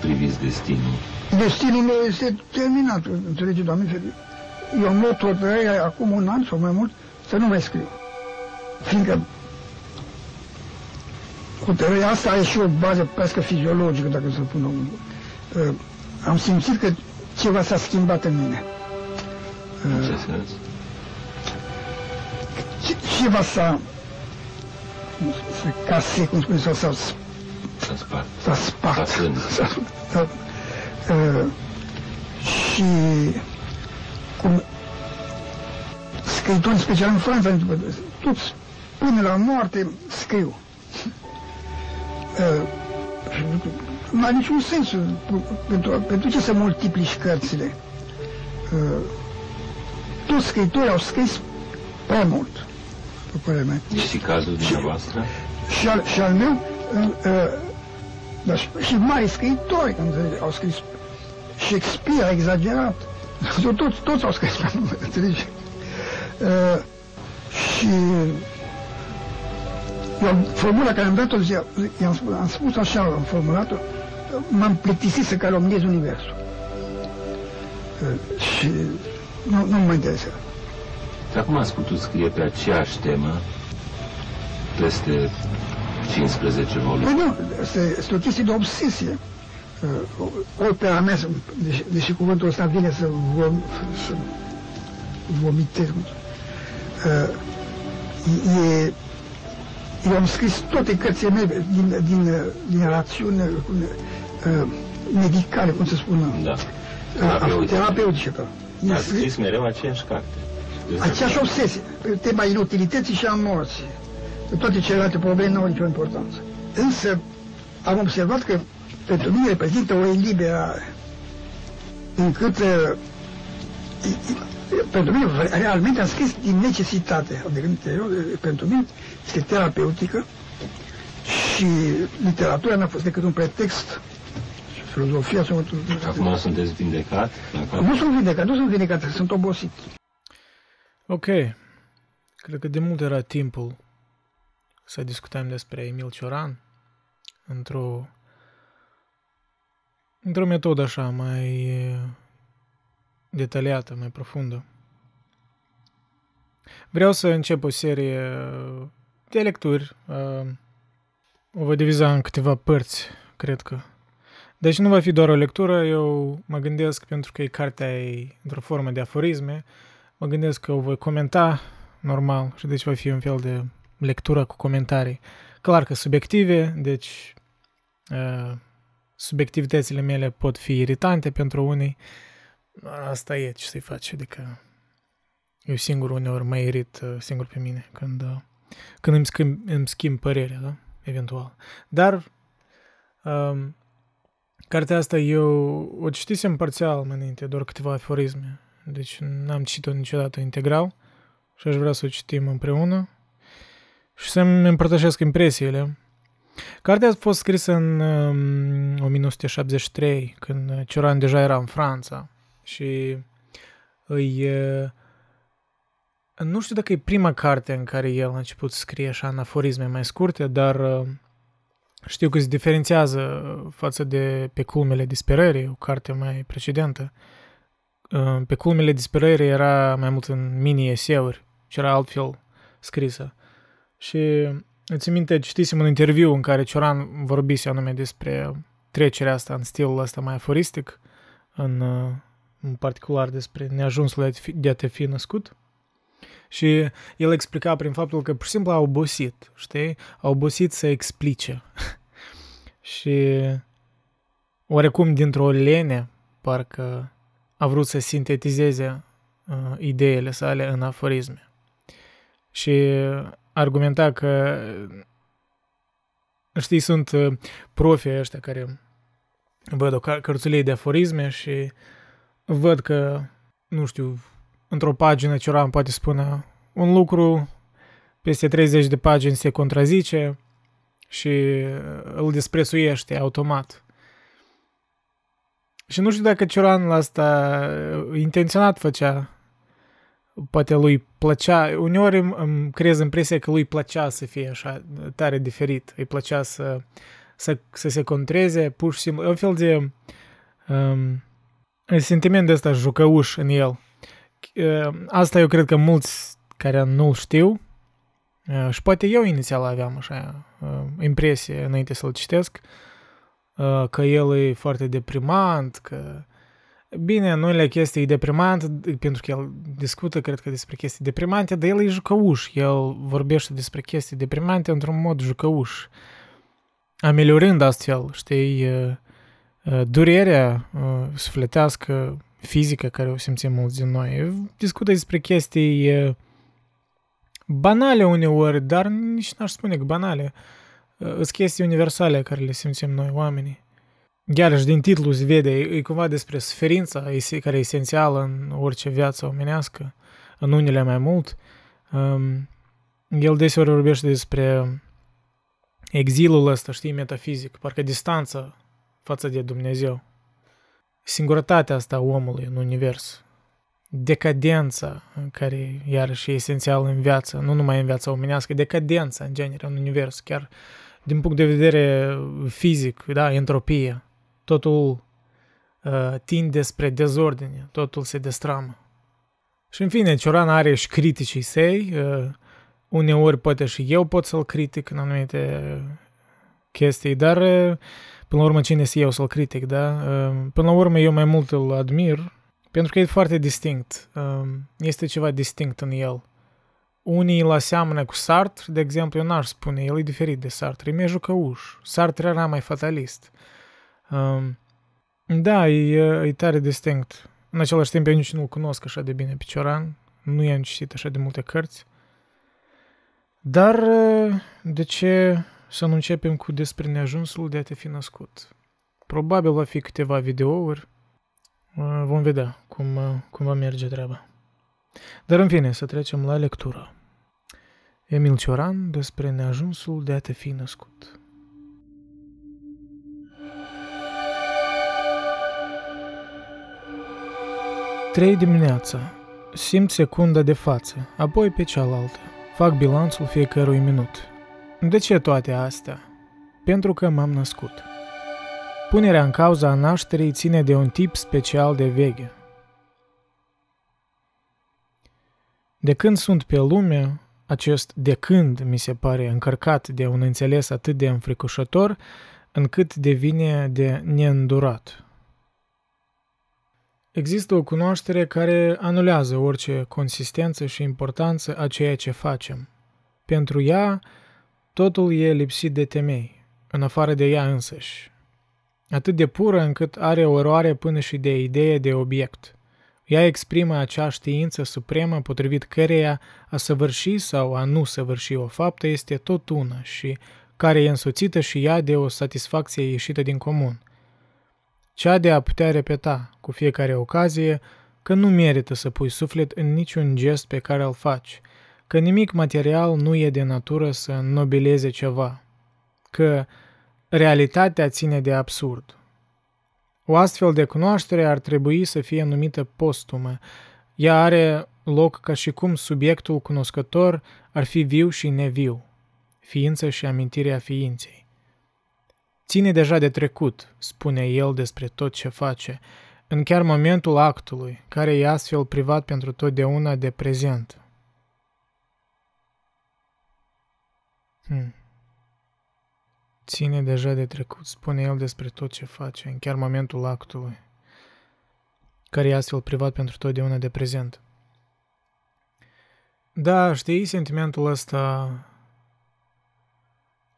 priviți destinul? Destinul meu este terminat, înțelege, Doamne ferește. Eu am luat hotărârea acum un an sau mai mult să nu mai scriu. Fiindcă hotărârea asta are și o bază pească fiziologică, dacă să pun omul. Ă, am simțit că ceva s-a schimbat în mine. Ă, ce ceva s-a, ca se, cum spune, s s-a S-a spart. S-a spart. S-a da. uh, și cum scriitori, în special în Franța, toți până la moarte scriu. Uh, nu are niciun sens pentru, pentru ce să multiplici cărțile. Uh, toți scriitorii au scris prea mult, după părerea mea. cazul dumneavoastră? Și al, și al meu, uh, uh, dar și, și mari scriitori au scris Shakespeare exagerat. Toți, toți au scris, înțelegi? Uh, și eu, formula care am dat-o, i-am spus, am spus așa, am formulat-o, m-am plictisit să calomniez Universul. Uh, și nu, nu mă interesează. Dar cum ați putut scrie pe aceeași temă peste 15 volume. Păi nu, este, este o chestie de obsesie. Uh, Ori pe mea, deși, deși cuvântul ăsta vine să, vom, să vomitez, uh, e, eu am scris toate cărțile mele din, din, din rațiune uh, medicale, cum să spun, da. Uh, terapeutice. Da. Ați scris mereu aceeași carte. Aceeași obsesie, tema inutilității și a morții toate celelalte probleme nu au nicio importanță. Însă am observat că pentru mine reprezintă o eliberare, încât uh, pentru mine realmente am scris din necesitate, adică pentru mine este terapeutică și literatura n-a fost decât un pretext și filozofia sunt... Acum sunteți vindecat? Nu sunt vindecat, nu sunt vindecat, sunt obosit. Ok. Cred că de mult era timpul să discutăm despre Emil Cioran într-o într-o metodă așa mai uh, detaliată, mai profundă. Vreau să încep o serie de lecturi. Uh, o voi diviza în câteva părți, cred că. Deci nu va fi doar o lectură, eu mă gândesc, pentru că e cartea e într-o formă de aforisme, mă gândesc că o voi comenta normal și deci va fi un fel de lectura cu comentarii. Clar că subiective, deci uh, subiectivitățile mele pot fi irritante pentru unii. Asta e ce să-i faci, adică eu singur uneori mă irit uh, singur pe mine când, uh, când îmi, schimb, îmi schimb părerea, da? Eventual. Dar um, cartea asta eu o citisem parțial mă înainte, doar câteva aforisme. Deci n-am citit-o niciodată integral și aș vrea să o citim împreună și să-mi împărtășesc impresiile. Cartea a fost scrisă în um, 1973, când Cioran deja era în Franța și îi... Uh, nu știu dacă e prima carte în care el a început să scrie așa în aforisme mai scurte, dar uh, știu că se diferențiază față de Pe culmele disperării, o carte mai precedentă. Uh, Pe culmele disperării era mai mult în mini-eseuri și era altfel scrisă. Și îți minte, citisem un interviu în care Cioran vorbise anume despre trecerea asta în stilul ăsta mai aforistic, în, uh, în particular despre neajunsul de a te fi născut. Și el explica prin faptul că pur și simplu a obosit, știi? A obosit să explice. și oarecum dintr-o lene, parcă a vrut să sintetizeze uh, ideile sale în aforisme. Și argumenta că, știi, sunt uh, profii, ăștia care văd o cărțulie de aforisme și văd că, nu știu, într-o pagină Cioran poate spune un lucru, peste 30 de pagini se contrazice și uh, îl desprețuiește automat. Și nu știu dacă Cioran la asta uh, intenționat făcea poate lui plăcea, uneori îmi, îmi creez impresia că lui plăcea să fie așa tare diferit, îi plăcea să, să, să se contreze, pur și simplu, un fel de um, sentiment de ăsta jucăuș în el. Uh, asta eu cred că mulți care nu-l știu, uh, și poate eu inițial aveam așa uh, impresie înainte să-l citesc, că el e foarte deprimant, că Bine, nu le chestii deprimante, pentru că el discută, cred că, despre chestii deprimante, dar el e jucăuș. El vorbește despre chestii deprimante într-un mod jucăuș, ameliorând astfel, știi, durerea sufletească, fizică, care o simțim mulți din noi. Discută despre chestii banale uneori, dar nici n-aș spune că banale. Sunt chestii universale care le simțim noi, oamenii. Iarăși, din titlu se vede, e cumva despre suferința care e esențială în orice viață omenească, în unele mai mult. Um, el deseori vorbește despre exilul ăsta, știi, metafizic, parcă distanța față de Dumnezeu. Singurătatea asta a omului în univers, decadența care iarăși e esențială în viață, nu numai în viața omenească, decadența în genere, în univers, chiar din punct de vedere fizic, da, entropia, Totul uh, tinde spre dezordine, totul se destramă. Și în fine, Cioran are și criticii săi, uh, uneori poate și eu pot să-l critic în anumite chestii, dar uh, până la urmă cine să eu să-l critic, da? Uh, până la urmă eu mai mult îl admir, pentru că e foarte distinct. Uh, este ceva distinct în el. Unii îl aseamănă cu Sartre, de exemplu, eu n-aș spune, el e diferit de Sartre, e mai jucăuș. Sartre era mai fatalist. Uh, Um, da, e, e tare distinct. În același timp, eu nici nu-l cunosc așa de bine pe Cioran. Nu i-am citit așa de multe cărți. Dar de ce să nu începem cu despre neajunsul de a te fi născut? Probabil va fi câteva videouri. Vom vedea cum, cum va merge treaba. Dar în fine, să trecem la lectură. Emil Cioran despre neajunsul de a te fi născut. 3 dimineața. Simt secunda de față, apoi pe cealaltă. Fac bilanțul fiecărui minut. De ce toate astea? Pentru că m-am născut. Punerea în cauza a nașterii ține de un tip special de veche. De când sunt pe lume, acest de când mi se pare încărcat de un înțeles atât de înfricoșător, încât devine de neîndurat. Există o cunoaștere care anulează orice consistență și importanță a ceea ce facem. Pentru ea, totul e lipsit de temei, în afară de ea însăși. Atât de pură încât are oroare până și de idee de obiect. Ea exprimă acea știință supremă potrivit căreia a săvârși sau a nu săvârși o faptă este tot una și care e însoțită și ea de o satisfacție ieșită din comun – cea de a putea repeta cu fiecare ocazie că nu merită să pui suflet în niciun gest pe care îl faci, că nimic material nu e de natură să nobileze ceva, că realitatea ține de absurd. O astfel de cunoaștere ar trebui să fie numită postumă. Ea are loc ca și cum subiectul cunoscător ar fi viu și neviu, ființă și amintirea ființei. Ține deja de trecut, spune el despre tot ce face, în chiar momentul actului, care e astfel privat pentru totdeauna de prezent. Hmm. Ține deja de trecut, spune el despre tot ce face, în chiar momentul actului, care e astfel privat pentru totdeauna de prezent. Da, știi sentimentul ăsta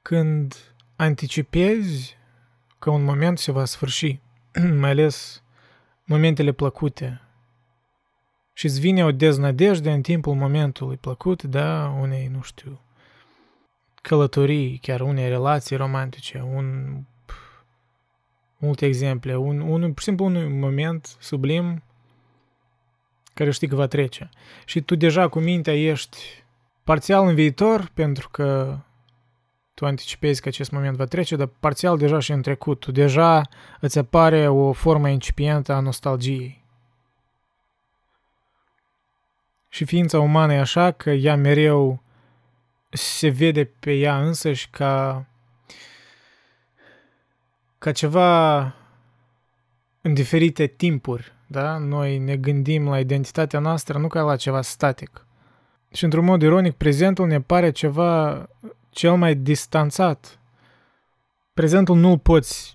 când anticipezi că un moment se va sfârși, mai ales momentele plăcute. Și îți vine o deznădejde în timpul momentului plăcut, da, unei, nu știu, călătorii, chiar unei relații romantice, un, multe exemple, un, un, pur și simplu un moment sublim care știi că va trece. Și tu deja cu mintea ești parțial în viitor, pentru că tu anticipezi că acest moment va trece, dar parțial deja și în trecut. Tu deja îți apare o formă incipientă a nostalgiei. Și ființa umană e așa că ea mereu se vede pe ea însăși ca, ca ceva în diferite timpuri. Da? Noi ne gândim la identitatea noastră nu ca la ceva static. Și într-un mod ironic, prezentul ne pare ceva cel mai distanțat. Prezentul nu-l poți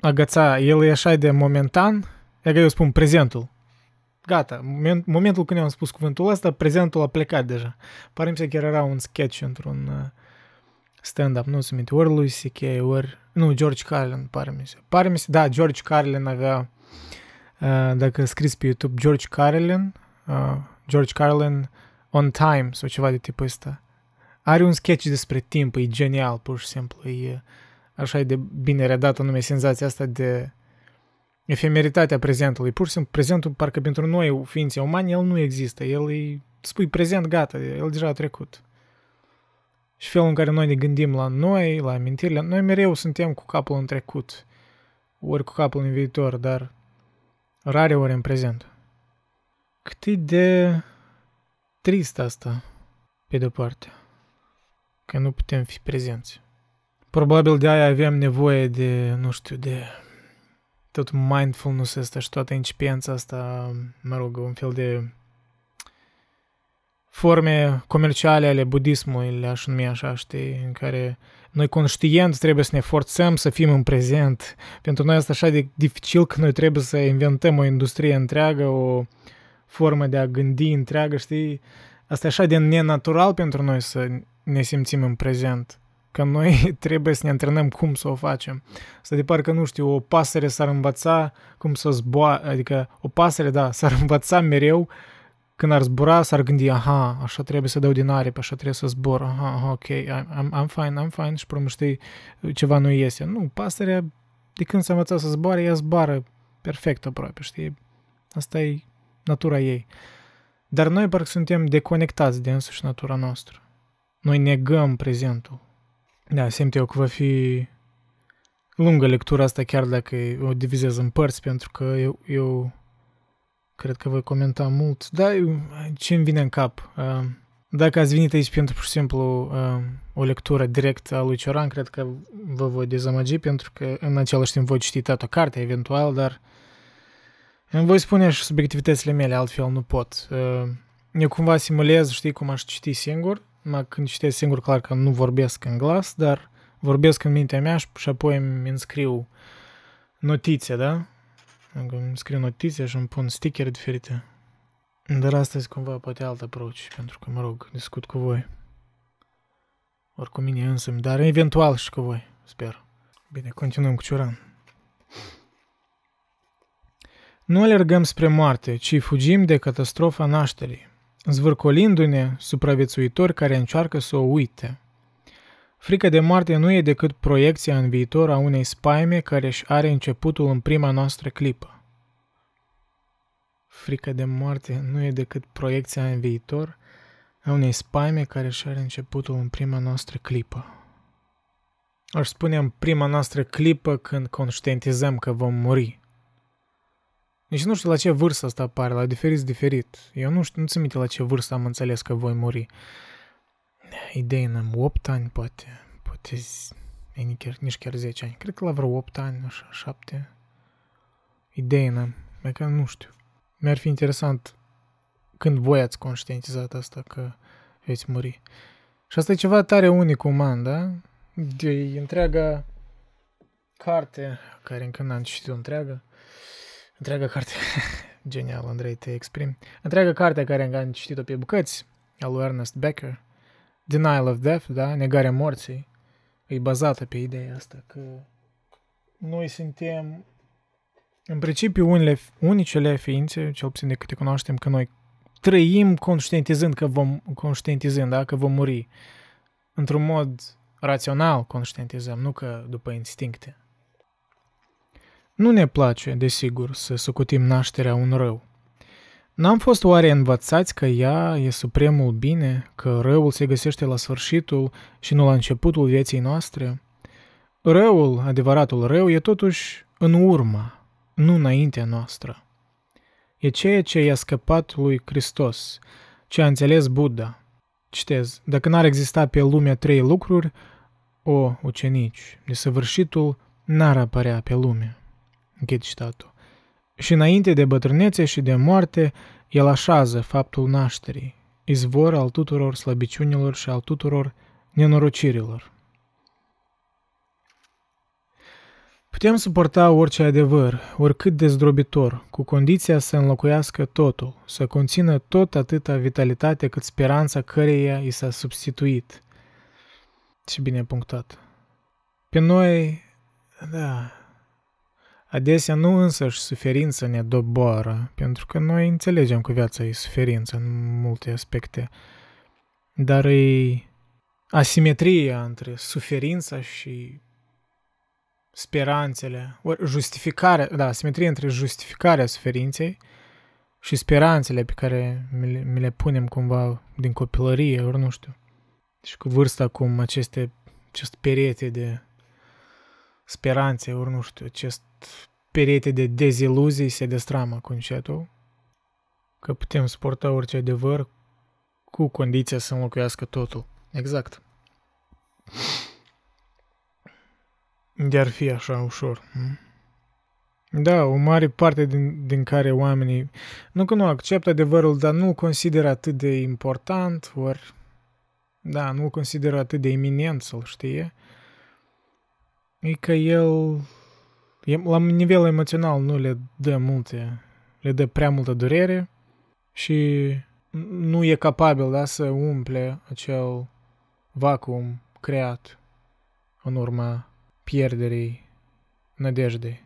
agăța, el e așa de momentan, E că eu spun prezentul. Gata, momentul când am spus cuvântul ăsta, prezentul a plecat deja. Pare-mi să chiar era un sketch într-un uh, stand-up, nu se minte, ori lui C.K., ori... Nu, George Carlin, pare mi se. Pare mi se, da, George Carlin avea, uh, dacă scris pe YouTube, George Carlin, uh, George Carlin on time sau ceva de tipul ăsta. Are un sketch despre timp, e genial, pur și simplu. E așa de bine redat anume senzația asta de efemeritatea prezentului. Pur și simplu, prezentul, parcă pentru noi, ființe umane, el nu există. El e, spui prezent, gata, el deja a trecut. Și felul în care noi ne gândim la noi, la amintirile, noi mereu suntem cu capul în trecut, ori cu capul în viitor, dar rare ori în prezent. Cât e de trist asta, pe de-o parte că nu putem fi prezenți. Probabil de aia avem nevoie de, nu știu, de tot mindfulness asta și toată incipiența asta, mă rog, un fel de forme comerciale ale budismului, le-aș numi așa, știi, în care noi conștient trebuie să ne forțăm să fim în prezent. Pentru noi asta așa de dificil că noi trebuie să inventăm o industrie întreagă, o formă de a gândi întreagă, știi? Asta e așa de nenatural pentru noi să ne simțim în prezent. Că noi trebuie să ne antrenăm cum să o facem. Să de parcă, nu știu, o pasăre s-ar învăța cum să zboa, adică o pasăre, da, s-ar învăța mereu când ar zbura, s-ar gândi, aha, așa trebuie să dau din aripă, așa trebuie să zbor, aha, aha ok, I'm, I'm fine, I'm fine și știi, ceva nu iese. Nu, pasărea, de când s-a învățat să zboare, ea zboară perfect aproape, știi? Asta e natura ei. Dar noi parcă suntem deconectați de însuși natura noastră. Noi negăm prezentul. Da, simt eu că va fi lungă lectura asta, chiar dacă o divizez în părți, pentru că eu, eu cred că voi comenta mult. Da, ce îmi vine în cap? Uh, dacă ați venit aici pentru, pur și simplu, uh, o lectură directă a lui Cioran, cred că vă voi dezamăgi, pentru că în același timp voi citi toată cartea, eventual, dar îmi voi spune și subiectivitățile mele, altfel nu pot. Uh, eu cumva simulez, știi, cum aș citi singur, când citesc singur, clar că nu vorbesc în glas, dar vorbesc în mintea mea și apoi îmi înscriu notițe, da? Adică îmi scriu notițe și îmi pun sticker diferite. Dar astăzi cumva poate alt approach, pentru că, mă rog, discut cu voi. Ori cu mine însumi, dar eventual și cu voi, sper. Bine, continuăm cu Cioran. Nu alergăm spre moarte, ci fugim de catastrofa nașterii zvârcolindu-ne supraviețuitori care încearcă să o uite. Frica de moarte nu e decât proiecția în viitor a unei spaime care își are începutul în prima noastră clipă. Frica de moarte nu e decât proiecția în viitor a unei spaime care își are începutul în prima noastră clipă. Aș spune în prima noastră clipă când conștientizăm că vom muri – deci nu știu la ce vârstă asta apare, la diferit diferit. Eu nu știu, nu ți minte la ce vârstă am înțeles că voi muri. Idei în 8 ani, poate. Poate nici chiar, nici chiar 10 ani. Cred că la vreo 8 ani, așa, 7. Idei în că nu știu. Mi-ar fi interesant când voi ați conștientizat asta că veți muri. Și asta e ceva tare unic uman, da? De întreaga carte, care încă n-am citit-o întreagă, Întreaga carte, genial, Andrei, te exprim. Întreaga carte care am citit-o pe bucăți, a lui Ernest Becker, Denial of Death, da, negarea morții, e bazată pe ideea asta că noi suntem în principiu unele, unicele ființe, cel puțin de câte cunoaștem, că noi trăim conștientizând că vom, conștientizând, da, că vom muri. Într-un mod rațional conștientizăm, nu că după instincte. Nu ne place, desigur, să sucutim nașterea un rău. N-am fost oare învățați că ea e supremul bine, că răul se găsește la sfârșitul și nu la începutul vieții noastre? Răul, adevăratul rău, e totuși în urma, nu înaintea noastră. E ceea ce i-a scăpat lui Hristos, ce a înțeles Buddha. Citez, dacă n-ar exista pe lume trei lucruri, o, ucenici, desăvârșitul n-ar apărea pe lume închid citatul. Și înainte de bătrânețe și de moarte, el așează faptul nașterii, izvor al tuturor slăbiciunilor și al tuturor nenorocirilor. Putem suporta orice adevăr, oricât de zdrobitor, cu condiția să înlocuiască totul, să conțină tot atâta vitalitate cât speranța căreia i s-a substituit. Și bine punctat. Pe noi, da, Adesea nu însăși suferința ne doboară, pentru că noi înțelegem că viața e suferință în multe aspecte, dar e asimetria între suferința și speranțele, ori justificarea, da, asimetria între justificarea suferinței și speranțele pe care mi le, mi le punem cumva din copilărie, ori nu știu. Și deci cu vârsta acum aceste, acest perete de speranțe, ori nu știu, acest perete de deziluzii se destramă cu încetul, că putem suporta orice adevăr cu condiția să înlocuiască totul. Exact. De-ar fi așa ușor. Hm? Da, o mare parte din, din care oamenii, nu că nu acceptă adevărul, dar nu-l consideră atât de important, ori, da, nu-l consideră atât de iminent să-l știe, E că el, la nivel emoțional, nu le dă multe, le dă prea multă durere și nu e capabil da, să umple acel vacuum creat în urma pierderii nădejdei.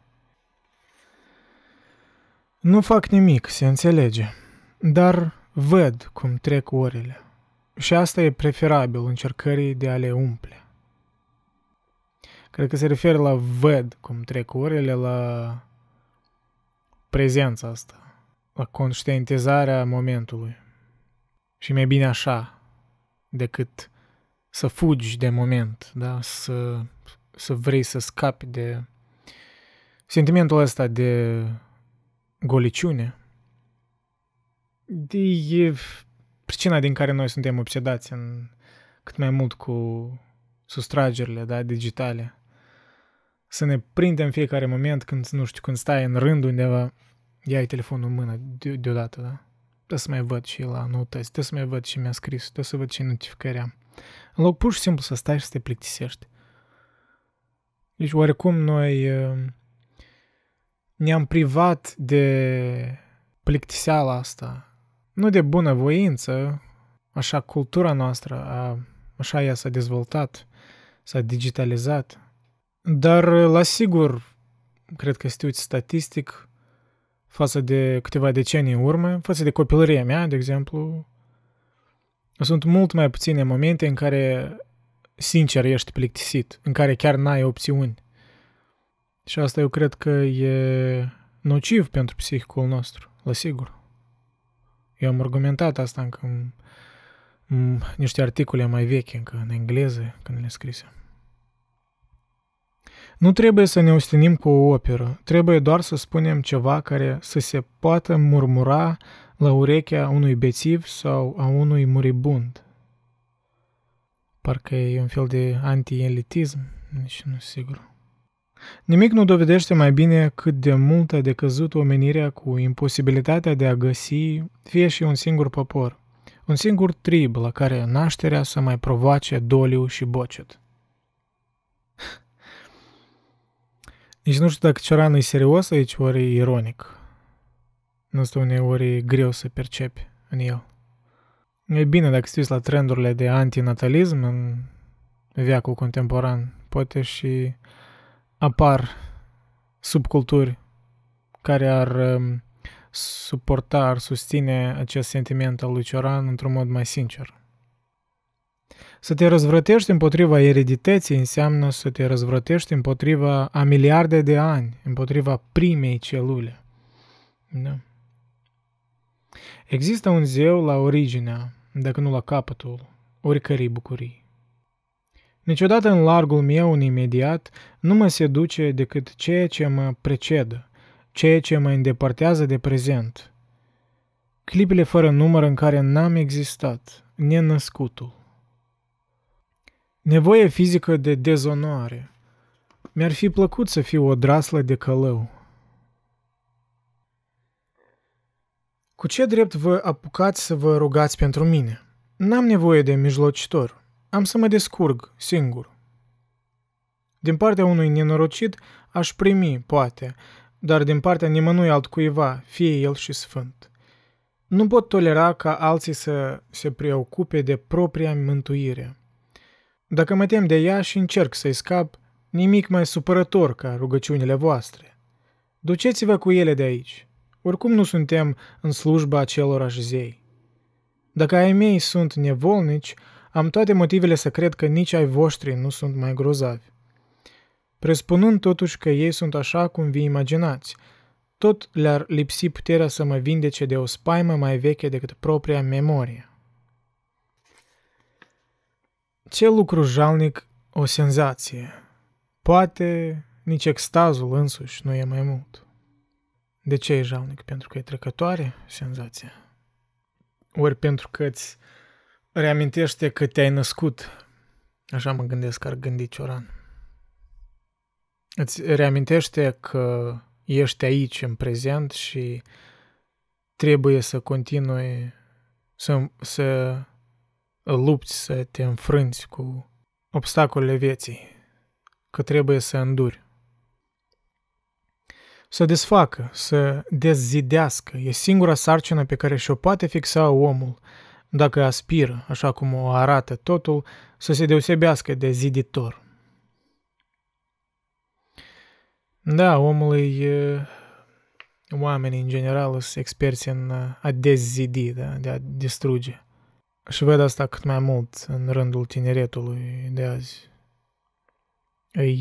Nu fac nimic, se înțelege, dar văd cum trec orele. Și asta e preferabil încercării de a le umple. Cred că se referă la văd cum trec orele, la prezența asta, la conștientizarea momentului. Și mai bine așa decât să fugi de moment, da? să, să vrei să scapi de sentimentul ăsta de goliciune. De, e pricina din care noi suntem obsedați în cât mai mult cu sustragerile da, digitale să ne prindem fiecare moment când, nu știu, când stai în rând undeva, iai telefonul în mână de- deodată, da? Trebuie să mai văd și la notă, trebuie să mai văd și mi-a scris, trebuie să văd și notificarea. În loc pur și simplu să stai și să te plictisești. Deci oarecum noi uh, ne-am privat de plictiseala asta. Nu de bună voință, așa cultura noastră, a, așa ea s-a dezvoltat, s-a digitalizat, dar, uh, la sigur, cred că este statistic față de câteva decenii în urmă, față de copilăria mea, de exemplu, sunt mult mai puține momente în care sincer ești plictisit, în care chiar n-ai opțiuni. Și asta eu cred că e nociv pentru psihicul nostru, la sigur. Eu am argumentat asta încă în, în niște articole mai vechi, încă în engleză, când le scrisem. Nu trebuie să ne ostenim cu o operă, trebuie doar să spunem ceva care să se poată murmura la urechea unui bețiv sau a unui muribund. Parcă e un fel de anti-elitism, nici nu sigur. Nimic nu dovedește mai bine cât de mult a decăzut omenirea cu imposibilitatea de a găsi fie și un singur popor, un singur trib la care nașterea să mai provoace doliu și bocet. Nici nu știu dacă Cioranul e serios aici, ori e ironic. Nu știu, uneori e greu să percepi în el. E bine dacă stii la trendurile de antinatalism în viacul contemporan. Poate și apar subculturi care ar um, suporta, ar susține acest sentiment al lui Cioran într-un mod mai sincer. Să te răzvrătești împotriva eredității înseamnă să te răzvrătești împotriva a miliarde de ani, împotriva primei celule. Da. Există un zeu la originea, dacă nu la capătul, oricărei bucurii. Niciodată în largul meu, în imediat, nu mă seduce decât ceea ce mă precedă, ceea ce mă îndepărtează de prezent. Clipele fără număr în care n-am existat, nenăscutul Nevoie fizică de dezonoare. Mi-ar fi plăcut să fiu o draslă de călău. Cu ce drept vă apucați să vă rugați pentru mine? N-am nevoie de mijlocitor. Am să mă descurg singur. Din partea unui nenorocit aș primi, poate, dar din partea nimănui altcuiva, fie el și sfânt. Nu pot tolera ca alții să se preocupe de propria mântuire. Dacă mă tem de ea și încerc să-i scap, nimic mai supărător ca rugăciunile voastre. Duceți-vă cu ele de aici. Oricum nu suntem în slujba acelorași zei. Dacă ai mei sunt nevolnici, am toate motivele să cred că nici ai voștri nu sunt mai grozavi. Prespunând totuși că ei sunt așa cum vi imaginați, tot le-ar lipsi puterea să mă vindece de o spaimă mai veche decât propria memorie. Ce lucru jalnic o senzație. Poate nici extazul însuși nu e mai mult. De ce e jalnic? Pentru că e trecătoare senzația? Ori pentru că îți reamintește că te-ai născut. Așa mă gândesc că ar gândi Cioran. Îți reamintește că ești aici în prezent și trebuie să continui să, să lupți să te înfrânți cu obstacolele vieții, că trebuie să înduri. Să desfacă, să dezidească, e singura sarcină pe care și-o poate fixa omul dacă aspiră, așa cum o arată totul, să se deosebească de ziditor. Da, omul e... Oamenii, în general, sunt experți în a dezidi, da, de a distruge. Și văd asta cât mai mult în rândul tineretului de azi.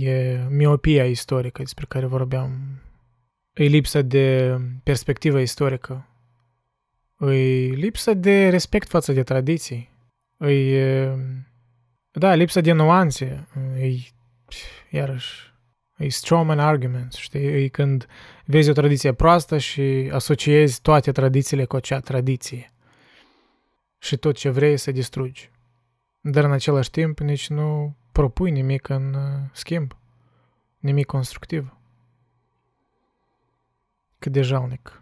E miopia istorică despre care vorbeam. E lipsa de perspectivă istorică. E lipsa de respect față de tradiții. E... Da, lipsa de nuanțe. E... Iarăși... E strawman argument, știi? E când vezi o tradiție proastă și asociezi toate tradițiile cu acea tradiție și tot ce vrei să distrugi. Dar în același timp nici nu propui nimic în uh, schimb, nimic constructiv. Cât de jalnic.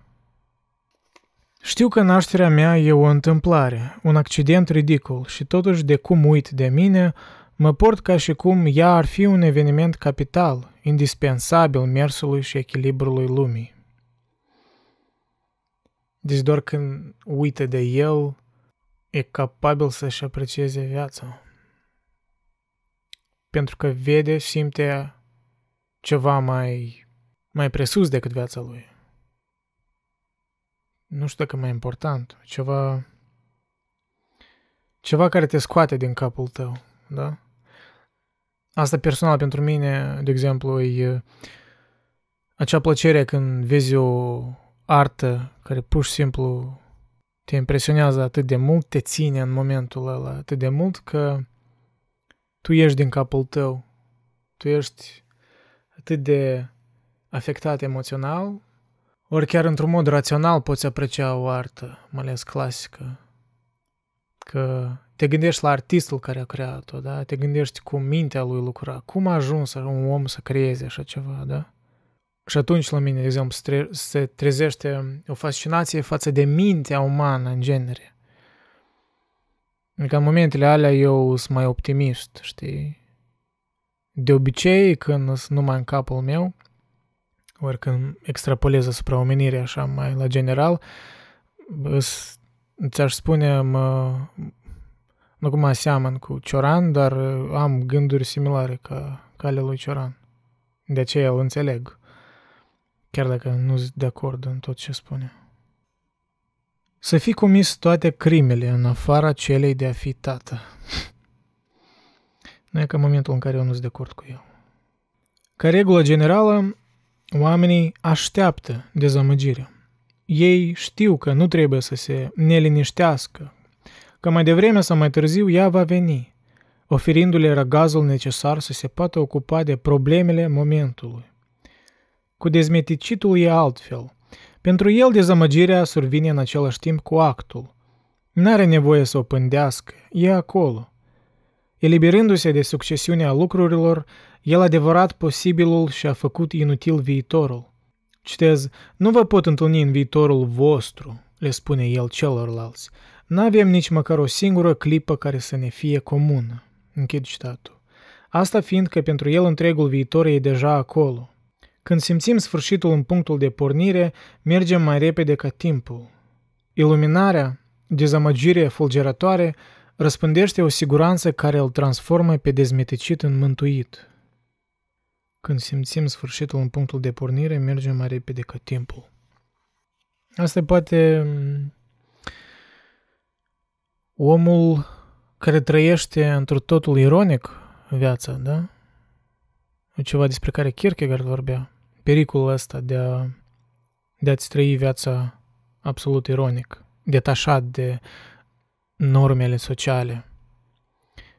Știu că nașterea mea e o întâmplare, un accident ridicol și totuși de cum uit de mine, mă port ca și cum ea ar fi un eveniment capital, indispensabil mersului și echilibrului lumii. Deci doar când uită de el, e capabil să-și aprecieze viața. Pentru că vede, simte ceva mai, mai presus decât viața lui. Nu știu dacă mai important, ceva, ceva care te scoate din capul tău, da? Asta personal pentru mine, de exemplu, e acea plăcere când vezi o artă care pur și simplu te impresionează atât de mult, te ține în momentul ăla atât de mult că tu ești din capul tău, tu ești atât de afectat emoțional, ori chiar într-un mod rațional poți aprecia o artă, mai ales clasică, că te gândești la artistul care a creat-o, da? te gândești cu mintea lui lucra, cum a ajuns un om să creeze așa ceva, da? Și atunci la mine, de exemplu, se trezește o fascinație față de mintea umană în genere. Adică în momentele alea eu sunt mai optimist, știi? De obicei, când sunt numai în capul meu, ori când extrapolez asupra omenirii așa mai la general, ți-aș spune, mă, nu cum aseamăn cu Cioran, dar am gânduri similare ca, ca ale lui Cioran. De aceea îl înțeleg chiar dacă nu sunt de acord în tot ce spune. Să fi comis toate crimele în afara celei de a fi tată. nu e că momentul în care eu nu sunt de acord cu el. Ca regulă generală, oamenii așteaptă dezamăgirea. Ei știu că nu trebuie să se neliniștească, că mai devreme sau mai târziu ea va veni, oferindu-le răgazul necesar să se poată ocupa de problemele momentului cu dezmeticitul e altfel. Pentru el dezamăgirea survine în același timp cu actul. N-are nevoie să o pândească, e acolo. Eliberându-se de succesiunea lucrurilor, el a adevărat posibilul și a făcut inutil viitorul. Citez, nu vă pot întâlni în viitorul vostru, le spune el celorlalți. N-avem nici măcar o singură clipă care să ne fie comună. Închid citatul. Asta fiindcă pentru el întregul viitor e deja acolo. Când simțim sfârșitul în punctul de pornire, mergem mai repede ca timpul. Iluminarea, dezamăgirea fulgerătoare, răspândește o siguranță care îl transformă pe dezmeticit în mântuit. Când simțim sfârșitul în punctul de pornire, mergem mai repede ca timpul. Asta poate omul care trăiește într totul ironic viața, da? Ceva despre care Kierkegaard vorbea pericolul ăsta de, a, de a-ți trăi viața absolut ironic, detașat de normele sociale,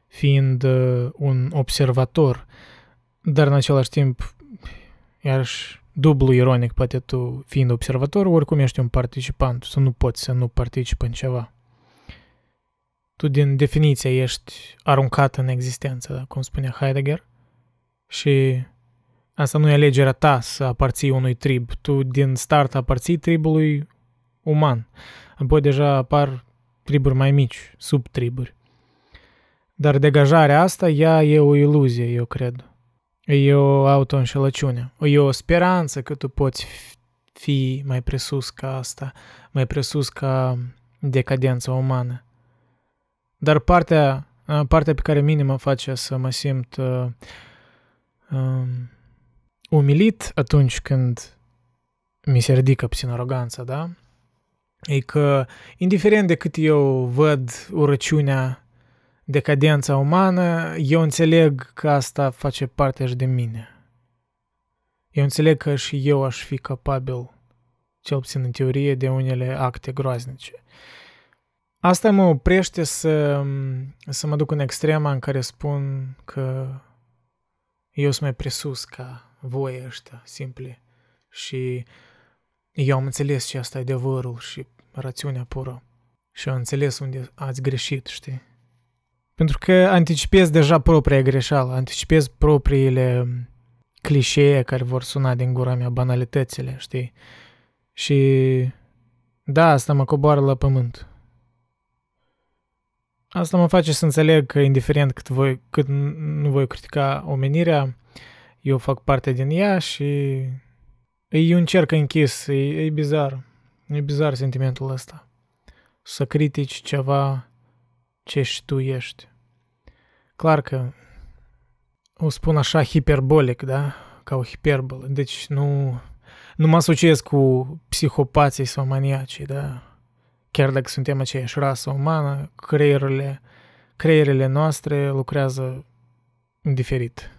fiind uh, un observator, dar în același timp, iarăși, dublu ironic, poate tu, fiind observator, oricum ești un participant, să nu poți să nu participi în ceva. Tu, din definiție, ești aruncat în existență, cum spunea Heidegger, și Asta nu e alegerea ta să aparții unui trib. Tu din start aparții tribului uman. Apoi deja apar triburi mai mici, subtriburi. Dar degajarea asta, ea e o iluzie, eu cred. E o autoînșelăciune. E o speranță că tu poți fi mai presus ca asta, mai presus ca decadența umană. Dar partea, partea pe care minim face să mă simt uh, um, umilit atunci când mi se ridică puțin aroganța, da? E că, indiferent de cât eu văd urăciunea, decadența umană, eu înțeleg că asta face parte și de mine. Eu înțeleg că și eu aș fi capabil, cel puțin în teorie, de unele acte groaznice. Asta mă oprește să, să mă duc în extrema în care spun că eu sunt mai presus ca voi ăștia simple. Și eu am înțeles și asta e adevărul și rațiunea pură. Și am înțeles unde ați greșit, știi? Pentru că anticipez deja propria greșeală, anticipez propriile clișee care vor suna din gura mea, banalitățile, știi? Și da, asta mă coboară la pământ. Asta mă face să înțeleg că, indiferent cât, voi, cât nu voi critica omenirea, eu fac parte din ea și e un cerc închis, e, e bizar. E bizar sentimentul ăsta. Să critici ceva ce și tu ești. Clar că o spun așa hiperbolic, da? Ca o hiperbolă. Deci nu, nu mă asociez cu psihopații sau maniacii, da? Chiar dacă suntem aceeași rasă umană, creierile, creierile noastre lucrează diferit.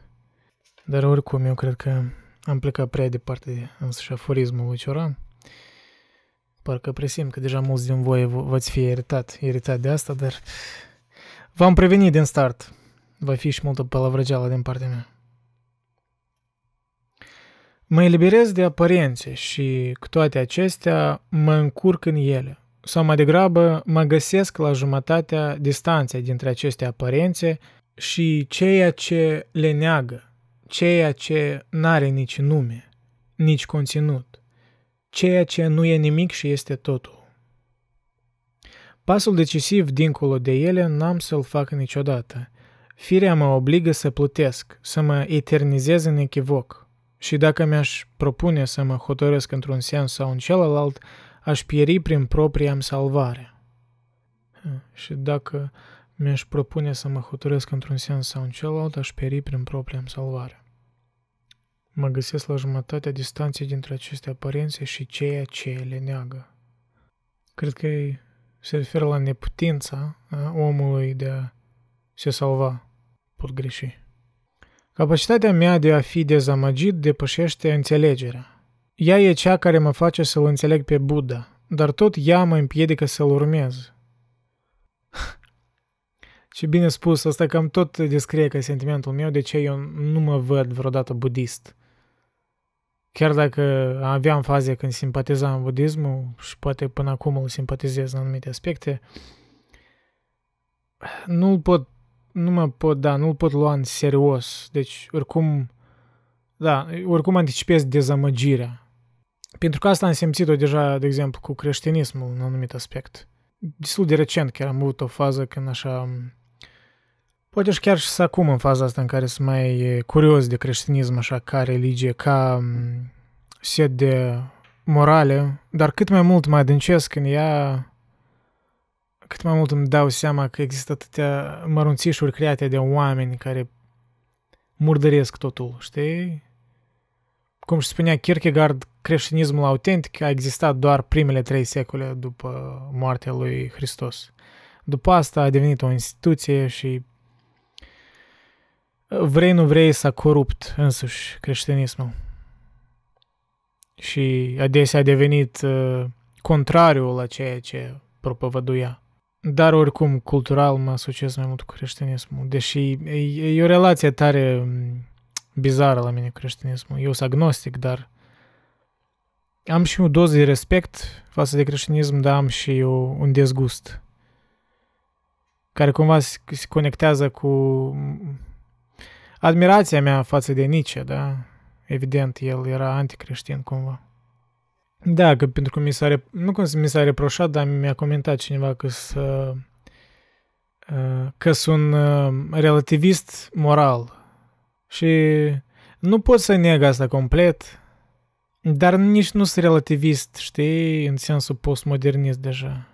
Dar oricum, eu cred că am plecat prea departe de însuși aforismul lui Cioran. Parcă presim că deja mulți din voi v-ați fi iritat, iritat de asta, dar v-am prevenit din start. Va fi și multă palavrăgeală din partea mea. Mă eliberez de aparențe și, cu toate acestea, mă încurc în ele. Sau mai degrabă, mă găsesc la jumătatea distanței dintre aceste aparențe și ceea ce le neagă ceea ce n-are nici nume, nici conținut, ceea ce nu e nimic și este totul. Pasul decisiv dincolo de ele n-am să-l fac niciodată. Firea mă obligă să plutesc, să mă eternizez în echivoc. Și dacă mi-aș propune să mă hotărăsc într-un sens sau în celălalt, aș pieri prin propria-mi salvare. Și dacă mi-aș propune să mă hotărăsc într-un sens sau în celălalt, aș peri prin propria îmi salvare. Mă găsesc la jumătatea distanței dintre aceste aparențe și ceea ce le neagă. Cred că se referă la neputința a omului de a se salva. Pot greși. Capacitatea mea de a fi dezamăgit depășește înțelegerea. Ea e cea care mă face să-l înțeleg pe Buddha, dar tot ea mă împiedică să-l urmez. Și bine spus, asta cam tot descrie că sentimentul meu de ce eu nu mă văd vreodată budist. Chiar dacă aveam faze când simpatizam budismul și poate până acum îl simpatizez în anumite aspecte, nu pot, nu mă pot, da, nu-l pot lua în serios. Deci, oricum, da, oricum anticipez dezamăgirea. Pentru că asta am simțit-o deja, de exemplu, cu creștinismul în anumit aspect. Destul de recent chiar am avut o fază când așa Poate și chiar și să acum în faza asta în care sunt mai curios de creștinism așa ca religie, ca set de morale, dar cât mai mult mă adâncesc în ea, cât mai mult îmi dau seama că există atâtea mărunțișuri create de oameni care murdăresc totul, știi? Cum și spunea Kierkegaard, creștinismul autentic a existat doar primele trei secole după moartea lui Hristos. După asta a devenit o instituție și vrei nu vrei s-a corupt însuși creștinismul. Și adesea a devenit uh, contrariul la ceea ce propovăduia. Dar oricum, cultural mă asociez mai mult cu creștinismul, deși e, e o relație tare mm, bizară la mine creștinismul. Eu sunt agnostic, dar am și o doză de respect față de creștinism, dar am și o, un dezgust care cumva se conectează cu admirația mea față de Nietzsche, da? Evident, el era anticreștin cumva. Da, că pentru că mi s-a, rep- nu cum mi s-a reproșat, dar mi-a comentat cineva că să uh, uh, că sunt uh, relativist moral și nu pot să neg asta complet, dar nici nu sunt relativist, știi, în sensul postmodernist deja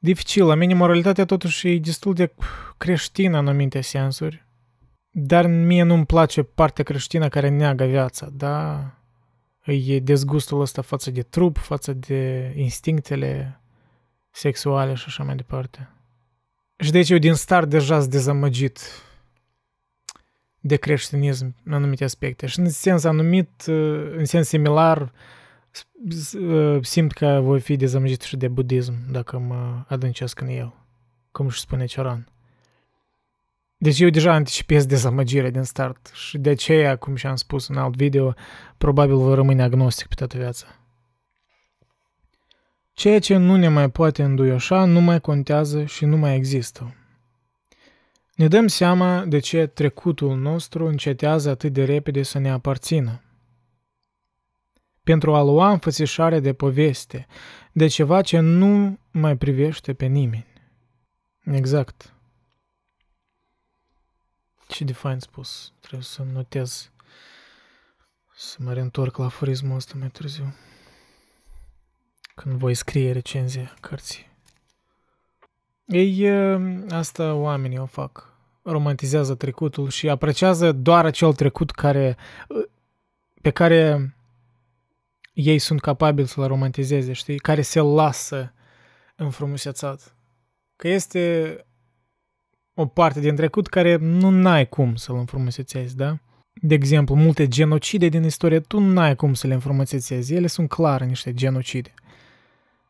dificil. La mine moralitatea totuși e destul de creștină în anumite sensuri. Dar mie nu-mi place partea creștină care neagă viața, da? E dezgustul ăsta față de trup, față de instinctele sexuale și așa mai departe. Și deci eu din start deja sunt dezamăgit de creștinism în anumite aspecte. Și în sens anumit, în sens similar, Э, simt că voi fi dezamăgit și de budism dacă mă adâncesc în el, cum își spune Cioran. Deci eu deja anticipez dezamăgirea din start și de aceea, cum și-am spus în alt video, probabil voi rămâne agnostic pe toată viața. Ceea ce nu ne mai poate înduioșa nu mai contează și nu mai există. Ne dăm seama de ce trecutul nostru încetează atât de repede să ne aparțină – pentru a lua înfățișare de poveste, de ceva ce nu mai privește pe nimeni. Exact. Ce de fain spus. Trebuie să notez să mă reîntorc la aforismul ăsta mai târziu. Când voi scrie recenzia cărții. Ei, asta oamenii o fac. Romantizează trecutul și apreciază doar acel trecut care, pe care ei sunt capabili să-l romantizeze, știi? Care se lasă înfrumusețat. Că este o parte din trecut care nu n-ai cum să-l înfrumusețezi, da? De exemplu, multe genocide din istorie, tu n-ai cum să le înfrumusețezi. Ele sunt clar niște genocide.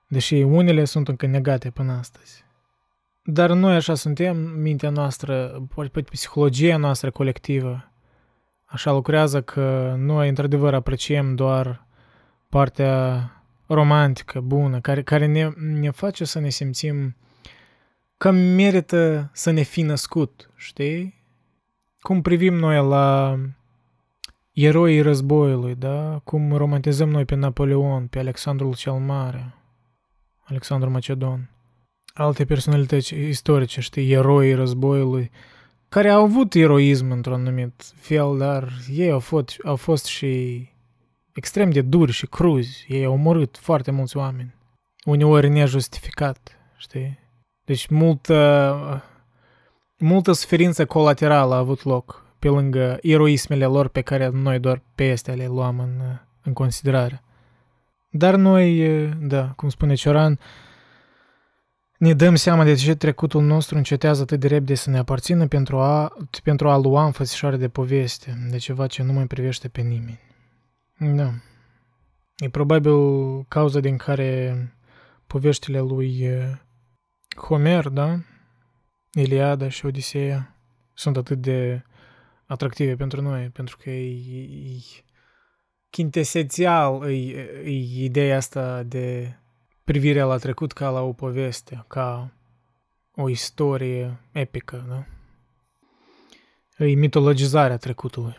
Deși unele sunt încă negate până astăzi. Dar noi așa suntem, mintea noastră, poate psihologia noastră colectivă, așa lucrează că noi într-adevăr apreciem doar partea romantică, bună, care, care ne, ne face să ne simțim că merită să ne fi născut, știi? Cum privim noi la eroii războiului, da? Cum romantizăm noi pe Napoleon, pe Alexandrul cel Mare, Alexandru Macedon, alte personalități istorice, știi, eroii războiului, care au avut eroism într-un anumit fel, dar ei au fost, au fost și extrem de duri și cruzi. Ei au omorât foarte mulți oameni. Uneori nejustificat, știi? Deci multă, multă suferință colaterală a avut loc pe lângă eroismele lor pe care noi doar pe astea le luam în, în considerare. Dar noi, da, cum spune Cioran, ne dăm seama de ce trecutul nostru încetează atât de repede să ne aparțină pentru a, pentru a lua înfățișoare de poveste, de ceva ce nu mai privește pe nimeni. Da. E probabil cauza din care poveștile lui Homer, da? Iliada și Odiseea sunt atât de atractive pentru noi, pentru că e, e, e chintesențial e, e ideea asta de privirea la trecut ca la o poveste, ca o istorie epică, da? E mitologizarea trecutului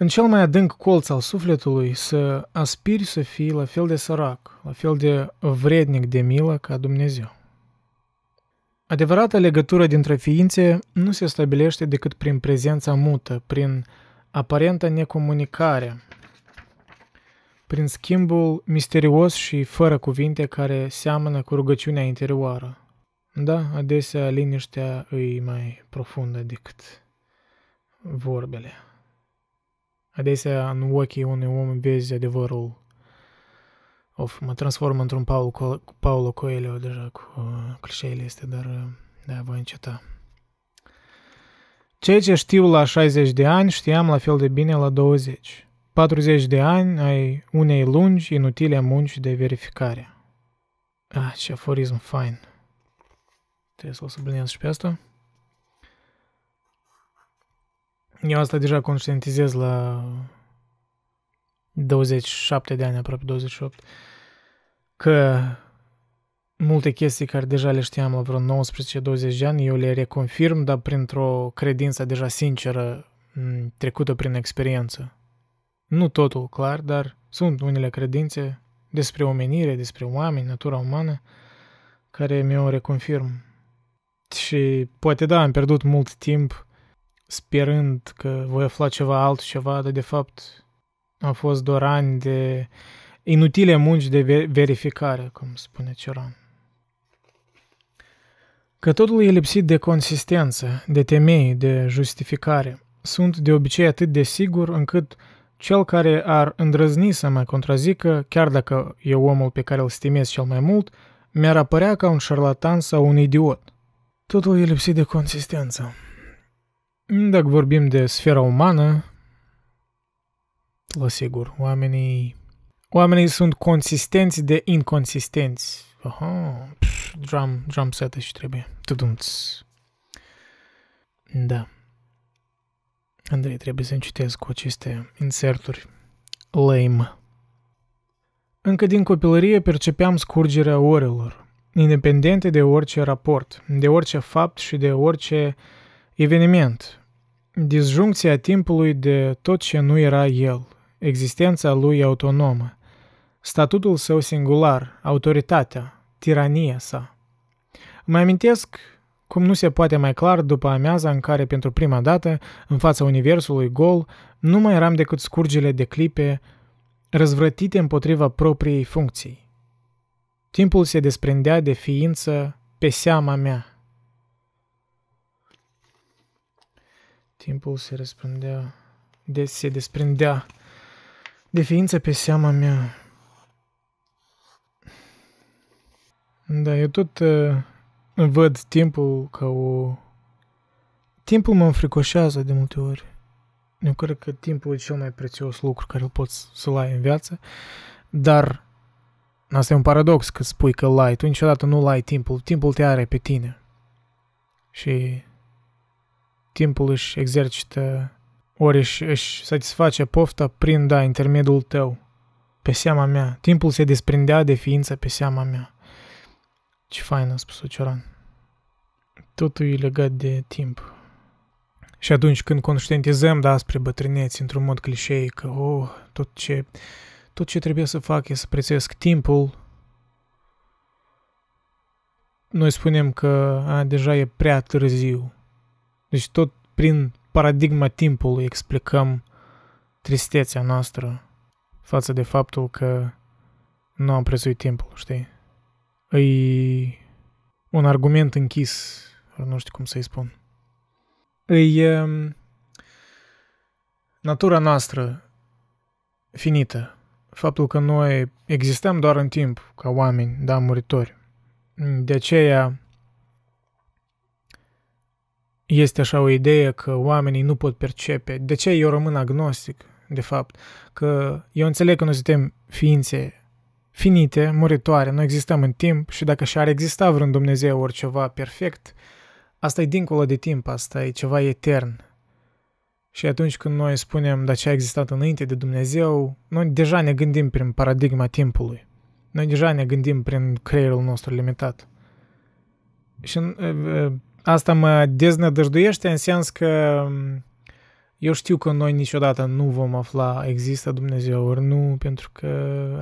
în cel mai adânc colț al sufletului să aspiri să fii la fel de sărac, la fel de vrednic de milă ca Dumnezeu. Adevărata legătură dintre ființe nu se stabilește decât prin prezența mută, prin aparentă necomunicare, prin schimbul misterios și fără cuvinte care seamănă cu rugăciunea interioară. Da, adesea liniștea îi mai profundă decât vorbele. Adesea, în ochii unui om vezi adevărul. Of, mă transform într-un Paulo, Paulo Coelho deja cu uh, clișeile este, dar da, voi înceta. Ceea ce știu la 60 de ani, știam la fel de bine la 20. 40 de ani ai unei lungi, inutile munci de verificare. Ah, ce aforism fain. Trebuie să-l subliniez și pe asta. Eu asta deja conștientizez la 27 de ani, aproape 28, că multe chestii care deja le știam la vreo 19-20 de ani, eu le reconfirm, dar printr-o credință deja sinceră, trecută prin experiență. Nu totul, clar, dar sunt unele credințe despre omenire, despre oameni, natura umană, care mi-o reconfirm. Și poate da, am pierdut mult timp sperând că voi afla ceva altceva, dar de fapt au fost doar ani de inutile munci de verificare, cum spune Cioran. Că totul e lipsit de consistență, de temei, de justificare. Sunt de obicei atât de sigur încât cel care ar îndrăzni să mă contrazică, chiar dacă e omul pe care îl stimez cel mai mult, mi-ar apărea ca un șarlatan sau un idiot. Totul e lipsit de consistență. Dacă vorbim de sfera umană, la sigur, oamenii, oamenii sunt consistenți de inconsistenți. Aha, pf, drum, drum set și trebuie. Tudumț. Da. Andrei, trebuie să-mi citesc cu aceste inserturi. Lame. Încă din copilărie percepeam scurgerea orelor, independente de orice raport, de orice fapt și de orice eveniment, Disjuncția timpului de tot ce nu era el, existența lui autonomă, statutul său singular, autoritatea, tirania sa. Mă amintesc cum nu se poate mai clar după amiaza în care, pentru prima dată, în fața universului gol, nu mai eram decât scurgele de clipe răzvrătite împotriva propriei funcții. Timpul se desprindea de ființă pe seama mea. Timpul se răspândea, de se desprindea de ființă pe seama mea. Da, eu tot uh, văd timpul ca o... Timpul mă înfricoșează de multe ori. Eu cred că timpul e cel mai prețios lucru care îl poți să-l ai în viață, dar asta e un paradox că spui că l ai. Tu niciodată nu l ai timpul. Timpul te are pe tine. Și timpul își exercită, ori își, își satisface pofta prin, da, intermediul tău, pe seama mea. Timpul se desprindea de ființă, pe seama mea. Ce fain a spus Cioran. Totul e legat de timp. Și atunci când conștientizăm, da, spre bătrâneți, într-un mod clișei, că, oh, tot ce, tot ce trebuie să fac e să prețuiesc timpul, noi spunem că a, deja e prea târziu. Deci tot prin paradigma timpului explicăm tristețea noastră față de faptul că nu am prețuit timpul, știi? E un argument închis, nu știu cum să-i spun. E um, natura noastră finită. Faptul că noi existăm doar în timp, ca oameni, da, muritori. De aceea, este așa o idee că oamenii nu pot percepe. De ce eu rămân agnostic, de fapt? Că eu înțeleg că noi suntem ființe finite, muritoare, noi existăm în timp și dacă și-ar exista vreun Dumnezeu oriceva perfect, asta e dincolo de timp, asta e ceva etern. Și atunci când noi spunem, dar ce a existat înainte de Dumnezeu, noi deja ne gândim prin paradigma timpului. Noi deja ne gândim prin creierul nostru limitat. Și Asta mă deznădăjduiește în sens că mm, eu știu că noi niciodată nu vom afla există Dumnezeu ori nu, pentru că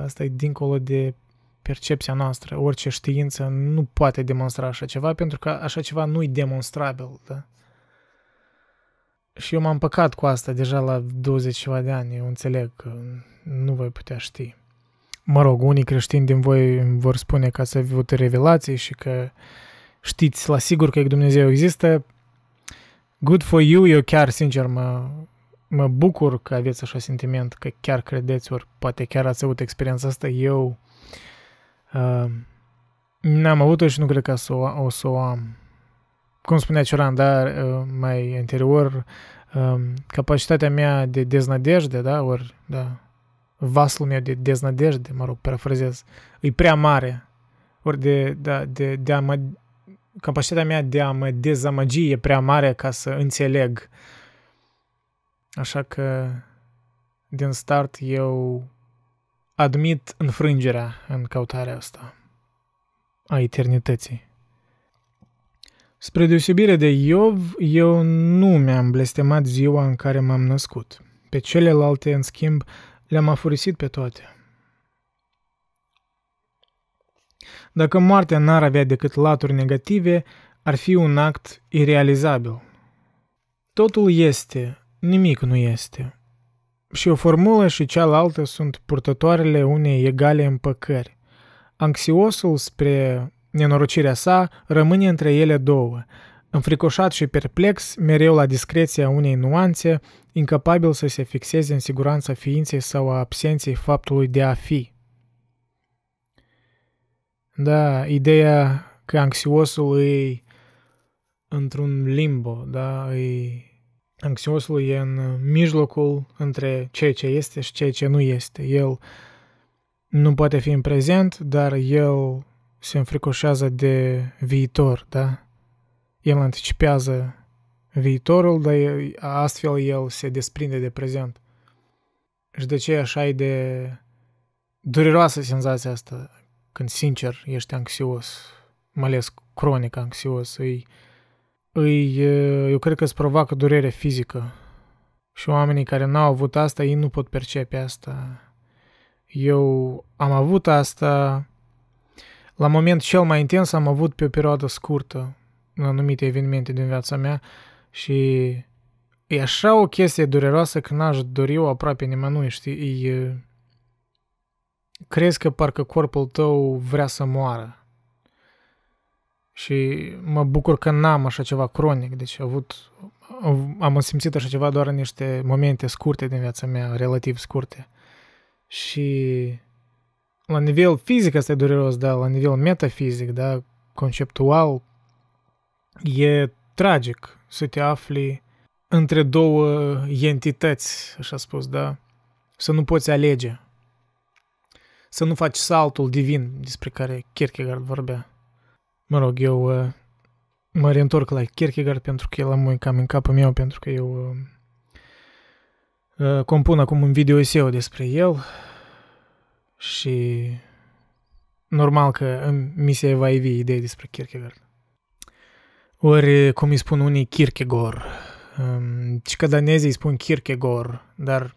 asta e dincolo de percepția noastră. Orice știință nu poate demonstra așa ceva, pentru că așa ceva nu e demonstrabil. Da? Și eu m-am păcat cu asta deja la 20 ceva de ani. Eu înțeleg că nu voi putea ști. Mă rog, unii creștini din voi vor spune că ați avut revelații și că uh, știți la sigur că Dumnezeu există. Good for you, eu chiar sincer mă, mă bucur că aveți așa sentiment, că chiar credeți, ori poate chiar ați avut experiența asta. Eu uh, n-am avut-o și nu cred că o, o să o am. Cum spunea Cioran, dar uh, mai anterior, uh, capacitatea mea de deznădejde, da, ori, da, vasul meu de deznădejde, mă rog, parafrazez, e prea mare. Ori de, da, de, de a mă capacitatea mea de a mă dezamăgi e prea mare ca să înțeleg. Așa că, din start, eu admit înfrângerea în căutarea asta a eternității. Spre deosebire de Iov, eu nu mi-am blestemat ziua în care m-am născut. Pe celelalte, în schimb, le-am afurisit pe toate – Dacă moartea n-ar avea decât laturi negative, ar fi un act irealizabil. Totul este, nimic nu este. Și o formulă și cealaltă sunt purtătoarele unei egale împăcări. Anxiosul spre nenorocirea sa rămâne între ele două, înfricoșat și perplex, mereu la discreția unei nuanțe, incapabil să se fixeze în siguranța ființei sau a absenței faptului de a fi. Da, ideea că anxiosul e într-un limbo, da, e, anxiosul e în mijlocul între ceea ce este și ceea ce nu este. El nu poate fi în prezent, dar el se înfricoșează de viitor, da? El anticipează viitorul, dar astfel el se desprinde de prezent. Și de ce așa e de dureroasă senzația asta? când sincer ești anxios, mai ales cronic anxios, îi, îi, eh, eu cred că îți provoacă durere fizică. Și oamenii care n-au avut asta, ei nu pot percepe asta. Eu am avut asta, la moment cel mai intens am avut pe o perioadă scurtă, în anumite evenimente din viața mea și e așa o chestie dureroasă că n-aș dori-o aproape nimănui, știi? E, crezi că parcă corpul tău vrea să moară. Și mă bucur că n-am așa ceva cronic, deci am avut, am simțit așa ceva doar în niște momente scurte din viața mea, relativ scurte. Și la nivel fizic asta e dureros, da, la nivel metafizic, da, conceptual, e tragic să te afli între două entități, așa spus, da, să nu poți alege să nu faci saltul divin despre care Kierkegaard vorbea. Mă rog, eu uh, mă reîntorc la Kierkegaard pentru că el am cam în capul meu, pentru că eu uh, uh compun acum un video SEO despre el și normal că mi se va evi idei despre Kierkegaard. Ori, cum îi spun unii, Kierkegaard. Um, și că danezii spun Kierkegaard, dar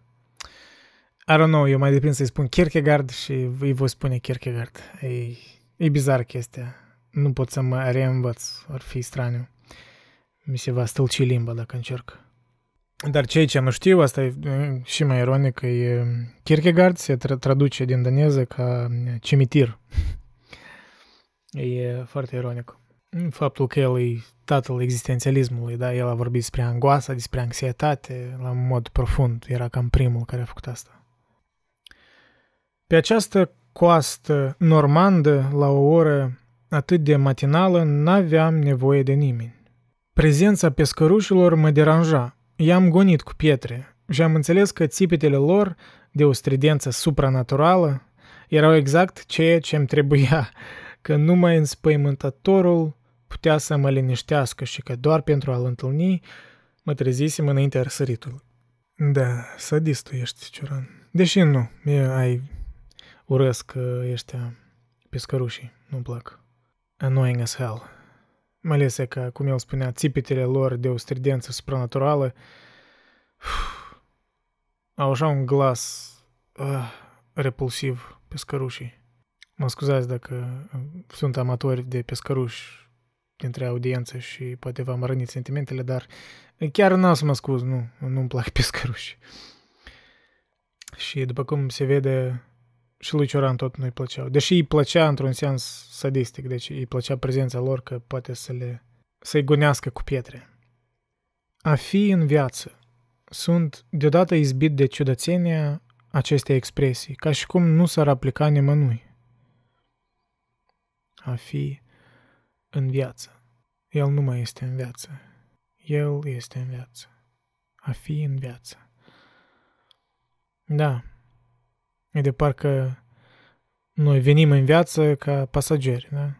I don't know, eu mai deprind să-i spun Kierkegaard și îi voi spune Kierkegaard. E, e bizar chestia. Nu pot să mă reînvăț, ar fi straniu. Mi se va stâlci limba dacă încerc. Dar cei ce nu știu, asta e și mai ironic, e Kierkegaard se tra- traduce din daneză ca cimitir. e foarte ironic. Faptul că el e tatăl existențialismului, da, el a vorbit despre angoasa, despre anxietate, la mod profund, era cam primul care a făcut asta. Pe această coastă normandă, la o oră atât de matinală, n-aveam nevoie de nimeni. Prezența pescărușilor mă deranja. I-am gonit cu pietre și am înțeles că țipetele lor, de o stridență supranaturală, erau exact ceea ce îmi trebuia, că numai înspăimântătorul putea să mă liniștească și că doar pentru a-l întâlni mă trezisem înaintea răsăritului. Da, sadistul ești, Cioran. Deși nu, ai Urăsc uh, ăștia pescărușii, nu-mi plac. Annoying as hell. Mai ales e că, cum el spunea, țipitele lor de o stridență supranaturală au așa un glas uh, repulsiv pescărușii. Mă scuzați dacă uh, sunt amatori de pescăruși dintre audiență și poate v-am rănit sentimentele, dar chiar n-am să mă scuz, nu, nu-mi plac pescăruși. Și după cum se vede, și lui Cioran tot nu-i plăceau. Deși îi plăcea într-un sens sadistic, deci îi plăcea prezența lor că poate să le, să-i gunească cu pietre. A fi în viață. Sunt deodată izbit de ciudățenia acestei expresii, ca și cum nu s-ar aplica nimănui. A fi în viață. El nu mai este în viață. El este în viață. A fi în viață. Da, E de parcă noi venim în viață ca pasageri, da?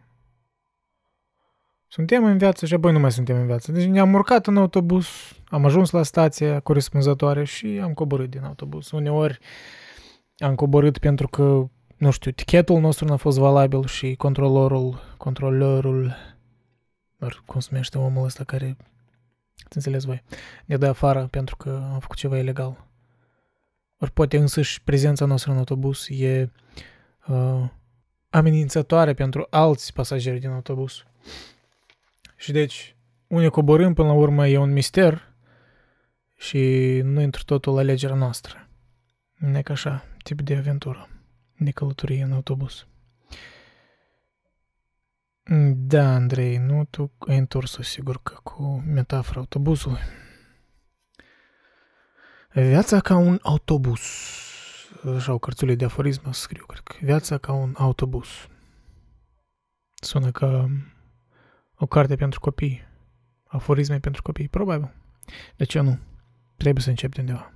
Suntem în viață și apoi nu mai suntem în viață. Deci ne-am urcat în autobuz, am ajuns la stația corespunzătoare și am coborât din autobuz. Uneori am coborât pentru că, nu știu, tichetul nostru n-a fost valabil și controlorul, controlorul, or, cum se numește omul ăsta care, ați înțeles voi, ne dă afară pentru că am făcut ceva ilegal. Ori poate însăși prezența noastră în autobuz e uh, amenințătoare pentru alți pasageri din autobuz. Și deci, unde coborâm până la urmă e un mister și nu într totul alegerea noastră. ca așa, tip de aventură, de călătorie în autobuz. Da, Andrei, nu tu ai întors-o sigur că cu metafora autobuzului. Viața ca un autobuz. Așa o cărțulie de aforismă scriu, cred că. Viața ca un autobuz. Sună ca o carte pentru copii. Aforisme pentru copii, probabil. De ce nu? Trebuie să încep de undeva.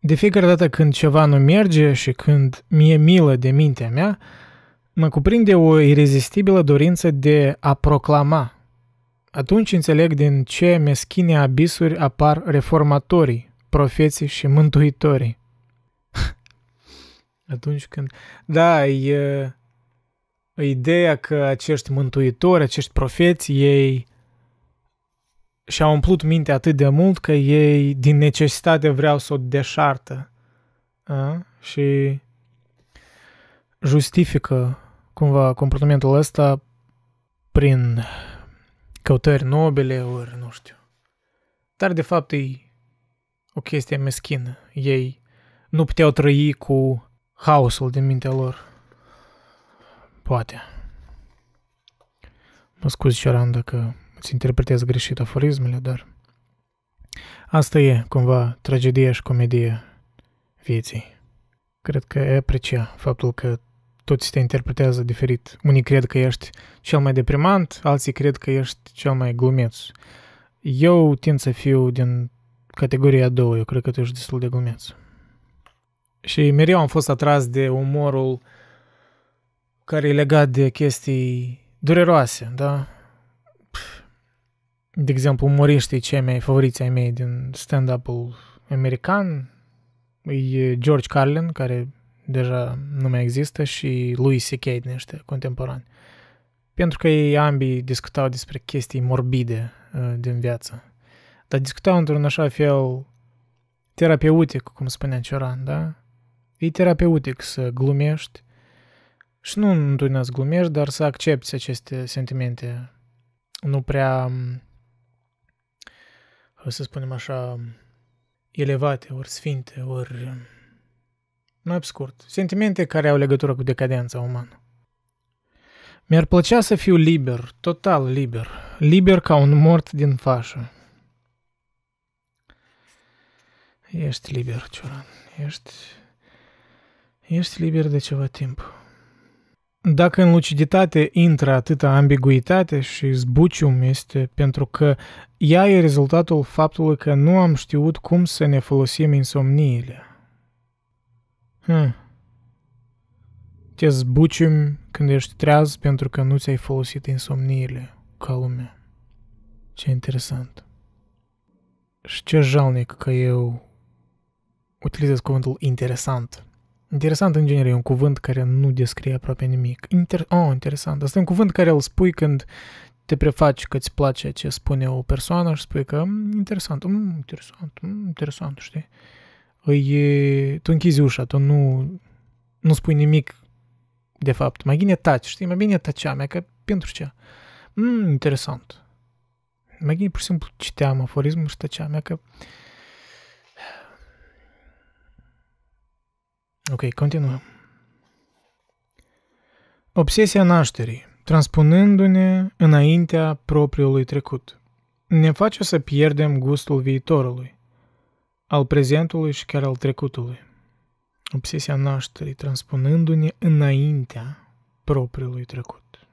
De fiecare dată când ceva nu merge și când mi-e milă de mintea mea, mă cuprinde o irezistibilă dorință de a proclama. Atunci înțeleg din ce meschine abisuri apar reformatorii profeții și mântuitorii. Atunci când... Da, e, ideea că acești mântuitori, acești profeți, ei și-au umplut mintea atât de mult că ei din necesitate vreau să o deșartă. A? Și justifică cumva comportamentul ăsta prin căutări nobile, ori nu știu. Dar de fapt e o chestie meschină. Ei nu puteau trăi cu haosul din mintea lor. Poate. Mă scuzi, Șoran, dacă îți interpretez greșit aforismele, dar... Asta e, cumva, tragedia și comedia vieții. Cred că e aprecia faptul că toți te interpretează diferit. Unii cred că ești cel mai deprimant, alții cred că ești cel mai glumeț. Eu tind să fiu din categoria a doua, eu cred că tu ești destul de glumeț. Și mereu am fost atras de umorul care e legat de chestii dureroase, da? De exemplu, umoriștii cei mai favoriți ai mei din stand-up-ul american e George Carlin, care deja nu mai există, și Louis C.K. din ăștia contemporani. Pentru că ei ambii discutau despre chestii morbide uh, din viață dar discutau într-un așa fel terapeutic, cum spunea Cioran, da? E terapeutic să glumești și nu întotdeauna să glumești, dar să accepti aceste sentimente nu prea, să spunem așa, elevate, ori sfinte, ori mai scurt. Sentimente care au legătură cu decadența umană. Mi-ar plăcea să fiu liber, total liber, liber ca un mort din fașă. Ești liber, Cioran. Ești... Ești liber de ceva timp. Dacă în luciditate intră atâta ambiguitate și zbucium este pentru că ea e rezultatul faptului că nu am știut cum să ne folosim insomniile. Hmm. Te zbucium când ești treaz pentru că nu ți-ai folosit insomniile ca lumea. Ce interesant. Și ce jalnic că eu utilizez cuvântul interesant. Interesant, în genere, e un cuvânt care nu descrie aproape nimic. Inter- oh, interesant. Asta e un cuvânt care îl spui când te prefaci că îți place ce spune o persoană și spui că mm, interesant, mm, interesant, mm, interesant, știi? Îi, tu închizi ușa, tu nu, nu spui nimic de fapt. Mai bine taci, știi? Mai bine tacea mea, că pentru ce? Mm, interesant. Mai bine pur și simplu citeam aforismul și tăceam mea, că Ok, continuăm. Obsesia nașterii, transpunându-ne înaintea propriului trecut, ne face să pierdem gustul viitorului, al prezentului și chiar al trecutului. Obsesia nașterii, transpunându-ne înaintea propriului trecut.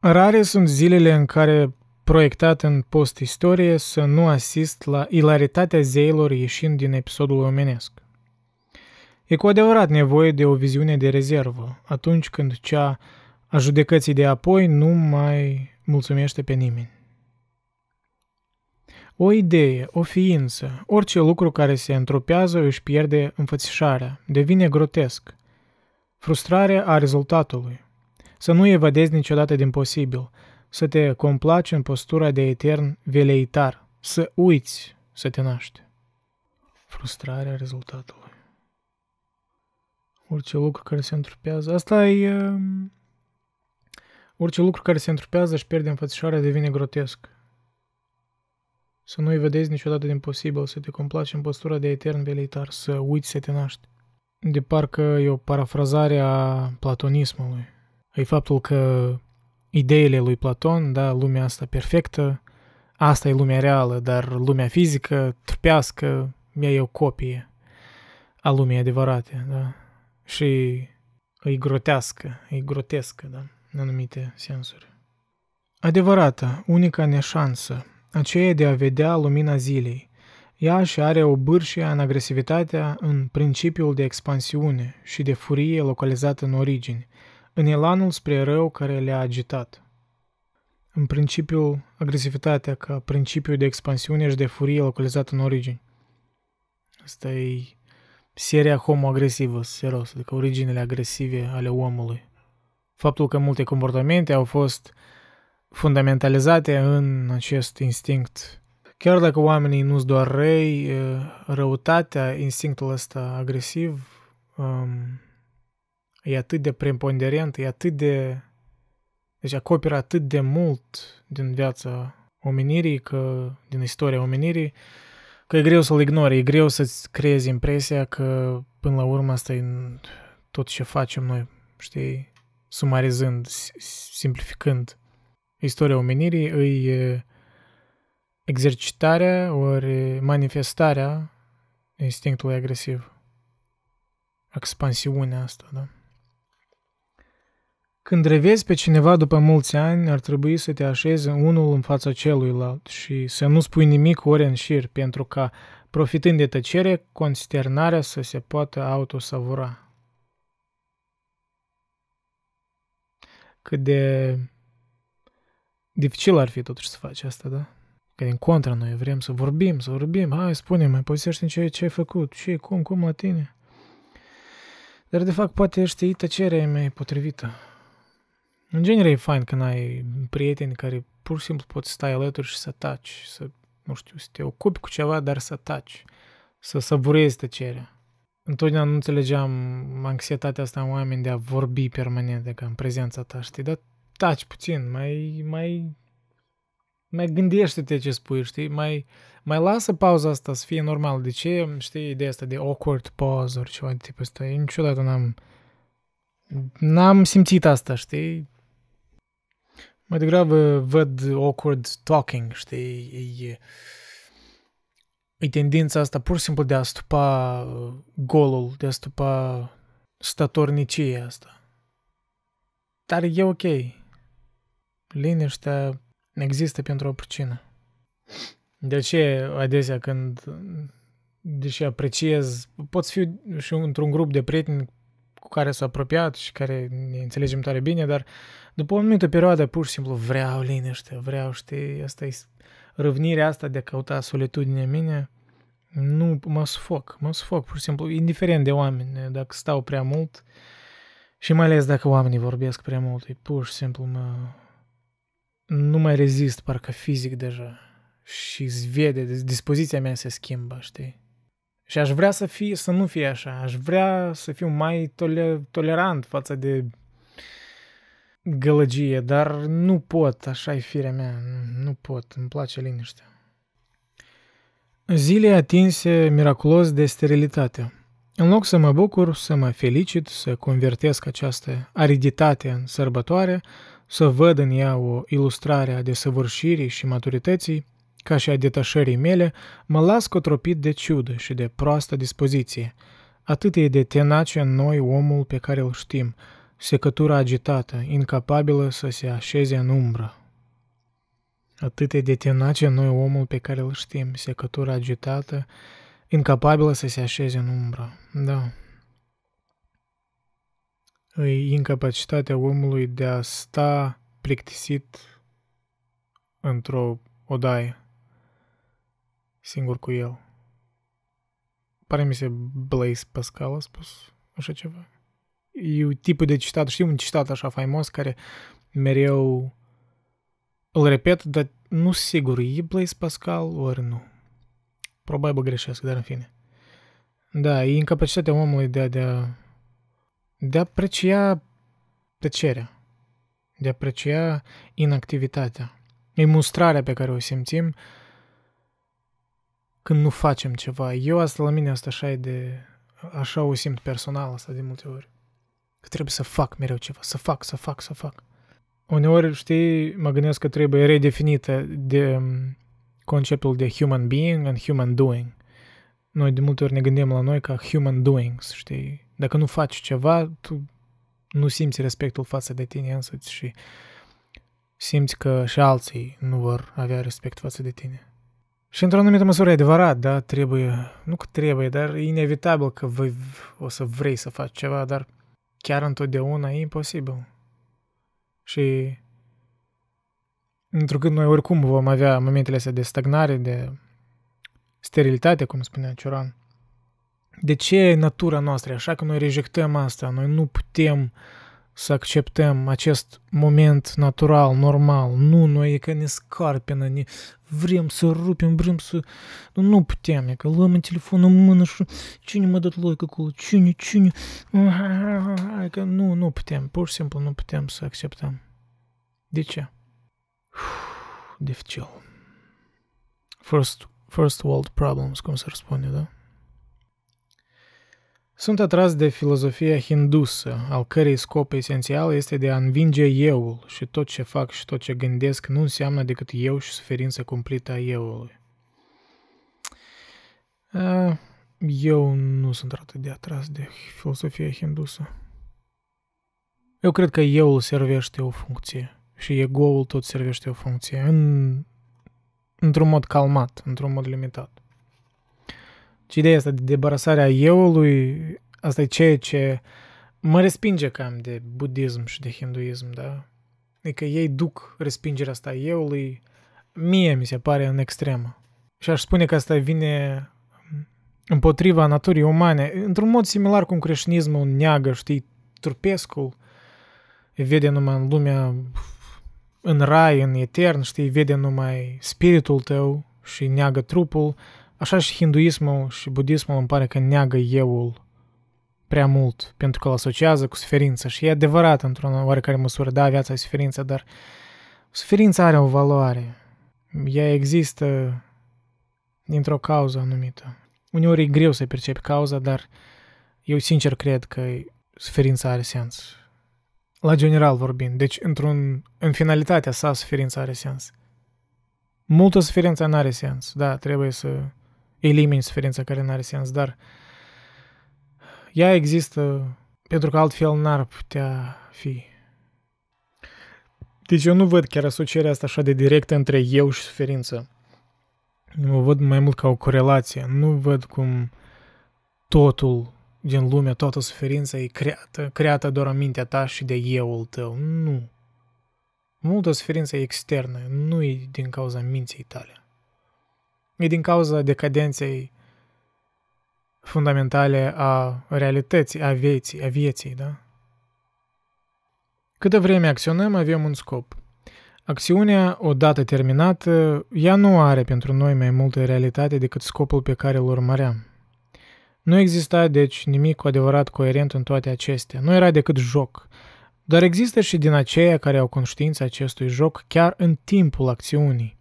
Rare sunt zilele în care, proiectat în post-istorie, să nu asist la ilaritatea zeilor ieșind din episodul omenesc. E cu adevărat nevoie de o viziune de rezervă, atunci când cea a judecății de apoi nu mai mulțumește pe nimeni. O idee, o ființă, orice lucru care se întropează își pierde înfățișarea, devine grotesc. Frustrarea a rezultatului. Să nu evadezi niciodată din posibil, să te complaci în postura de etern veleitar, să uiți să te naști. Frustrarea rezultatului. Orice lucru care se întrupează. Asta e... Um, orice lucru care se întrupează își pierde înfățișarea, devine grotesc. Să nu-i vedeți niciodată din posibil, să te complaci în postura de etern velitar, să uiți să te naști. De parcă e o parafrazare a platonismului. E faptul că ideile lui Platon, da, lumea asta perfectă, asta e lumea reală, dar lumea fizică, trupească, ea e o copie a lumii adevărate, da și îi grotească, îi grotescă, da, în anumite sensuri. Adevărată, unica neșansă, aceea de a vedea lumina zilei, ea și are o bârșie în agresivitatea în principiul de expansiune și de furie localizată în origini, în elanul spre rău care le-a agitat. În principiul agresivitatea ca principiul de expansiune și de furie localizată în origini. Asta e Seria Agresivus, serios, adică originele agresive ale omului. Faptul că multe comportamente au fost fundamentalizate în acest instinct. Chiar dacă oamenii nu-s doar răi, răutatea, instinctul ăsta agresiv um, e atât de preponderent, e atât de... Deci acoperă atât de mult din viața omenirii, că, din istoria omenirii, Că e greu să-l ignori, e greu să-ți creezi impresia că până la urmă asta e tot ce facem noi, știi, sumarizând, simplificând. Istoria omenirii îi exercitarea ori manifestarea instinctului agresiv. Expansiunea asta, da? Când revezi pe cineva după mulți ani, ar trebui să te așezi unul în fața celuilalt și să nu spui nimic ori în șir, pentru ca, profitând de tăcere, consternarea să se poată autosavura. Cât de dificil ar fi totuși să faci asta, da? Că din contra noi vrem să vorbim, să vorbim, hai, spune-mi, povestește ce, ce ai făcut, ce, cum, cum la tine. Dar de fapt poate știi tăcerea e potrivită. În genere e fain când ai prieteni care pur și simplu poți stai alături și să taci, să, nu știu, să te ocupi cu ceva, dar să taci, să savurezi tăcerea. Întotdeauna nu înțelegeam anxietatea asta în oameni de a vorbi permanent, de că în prezența ta, știi, dar taci puțin, mai, mai, mai gândește-te ce spui, știi, mai, mai lasă pauza asta să fie normal. De ce, știi, ideea asta de awkward pause ori ceva de tipul ăsta, eu niciodată n-am, n-am simțit asta, știi, mai degrabă văd awkward talking, știi, e, e tendința asta pur și simplu de a stupa uh, golul, de a stupa statornicia asta. Dar e ok. Liniștea există pentru o pricină. De ce adesea când, deși apreciez, poți fi și într-un grup de prieteni cu care s-a apropiat și care ne înțelegem tare bine, dar după o anumită perioadă pur și simplu vreau liniște, vreau, știi, asta e răvnirea asta de a căuta solitudinea mine, nu mă sufoc, mă sufoc pur și simplu, indiferent de oameni, dacă stau prea mult și mai ales dacă oamenii vorbesc prea mult, e pur și simplu mă, nu mai rezist parcă fizic deja și zvede, dispoziția mea se schimbă, știi? Și aș vrea să, fie, să nu fie așa. Aș vrea să fiu mai tole- tolerant față de gălăgie, dar nu pot, așa e firea mea, nu pot, îmi place liniștea. Zile atinse miraculos de sterilitate. În loc să mă bucur, să mă felicit, să convertesc această ariditate în sărbătoare, să văd în ea o ilustrare a desăvârșirii și maturității, ca și a detașării mele, mă las cotropit de ciudă și de proastă dispoziție. Atât e de tenace în noi omul pe care îl știm, secătura agitată, incapabilă să se așeze în umbră. Atât e de tenace în noi omul pe care îl știm, secătura agitată, incapabilă să se așeze în umbră. Da, E incapacitatea omului de a sta plictisit într-o odaie singur cu el. Pare mi se Blaise Pascal a spus așa ceva. E tipul de citat, știi un citat așa faimos care mereu îl repet, dar nu sigur, e Blaise Pascal ori nu. Probabil greșesc, dar în fine. Da, e incapacitatea omului de a, de a, de a aprecia tăcerea, de a aprecia inactivitatea. E mustrarea pe care o simțim, uh, când nu facem ceva. Eu asta la mine asta așa e de... Așa o simt personal asta de multe ori. Că trebuie să fac mereu ceva, să fac, să fac, să fac. Uneori, știi, mă gândesc că trebuie redefinită de um, conceptul de human being and human doing. Noi de multe ori ne gândim la noi ca human doings, știi? Dacă nu faci ceva, tu nu simți respectul față de tine însuți și simți că și alții nu vor avea respect față de tine. Și într-o anumită măsură e adevărat, da, trebuie, nu că trebuie, dar e inevitabil că vă, o să vrei să faci ceva, dar chiar întotdeauna e imposibil. Și întrucât noi oricum vom avea momentele astea de stagnare, de sterilitate, cum spunea Cioran, de ce e natura noastră așa că noi rejectăm asta, noi nu putem uh, să acceptăm acest moment natural, normal. Nu, noi e că ne scarpină, ne vrem să rupem, vrem să... Nu, nu putem, e că luăm în telefon în mână și cine mă dă loică acolo, cine, cine... E că nu, nu putem, pur și simplu nu putem să acceptăm. De ce? Dificil. First, first world problems, cum s-ar spune, da? Sunt atras de filozofia hindusă, al cărei scop esențial este de a învinge euul și tot ce fac și tot ce gândesc nu înseamnă decât eu și suferința cumplită a euului. Eu nu sunt atât de atras de filozofia hindusă. Eu cred că euul servește o funcție și egoul tot servește o funcție în, într-un mod calmat, într-un mod limitat. Și ideea asta de debarasarea euului, asta e ceea ce mă respinge cam de budism și de hinduism, da? Adică ei duc respingerea asta euului, mie mi se pare în extremă. Și aș spune că asta vine împotriva naturii umane, într-un mod similar cum creștinismul neagă, știi, turpescul, vede numai în lumea, în rai, în etern, știi, vede numai spiritul tău și neagă trupul, Așa și hinduismul și budismul îmi pare că neagă euul prea mult, pentru că îl asociază cu suferință și e adevărat într-o oarecare măsură, da, viața e suferință, dar suferința are o valoare. Ea există dintr-o cauză anumită. Uneori e greu să percepi cauza, dar eu sincer cred că suferința are sens. La general vorbind, deci într-un, în finalitatea sa suferința are sens. Multă suferință nu are sens, da, trebuie să elimini suferința care nu are sens, dar ea există pentru că altfel n-ar putea fi. Deci eu nu văd chiar asocierea asta așa de directă între eu și suferință. Eu văd mai mult ca o corelație. Nu văd cum totul din lume, toată suferința e creată, creată doar în mintea ta și de euul tău. Nu. Multă suferință e externă, nu e din cauza minții tale e din cauza decadenței fundamentale a realității, a vieții, a vieții, da? Câtă vreme acționăm, avem un scop. Acțiunea, odată terminată, ea nu are pentru noi mai multă realitate decât scopul pe care îl urmăream. Nu exista, deci, nimic cu adevărat coerent în toate acestea. Nu era decât joc. Dar există și din aceia care au conștiința acestui joc chiar în timpul acțiunii.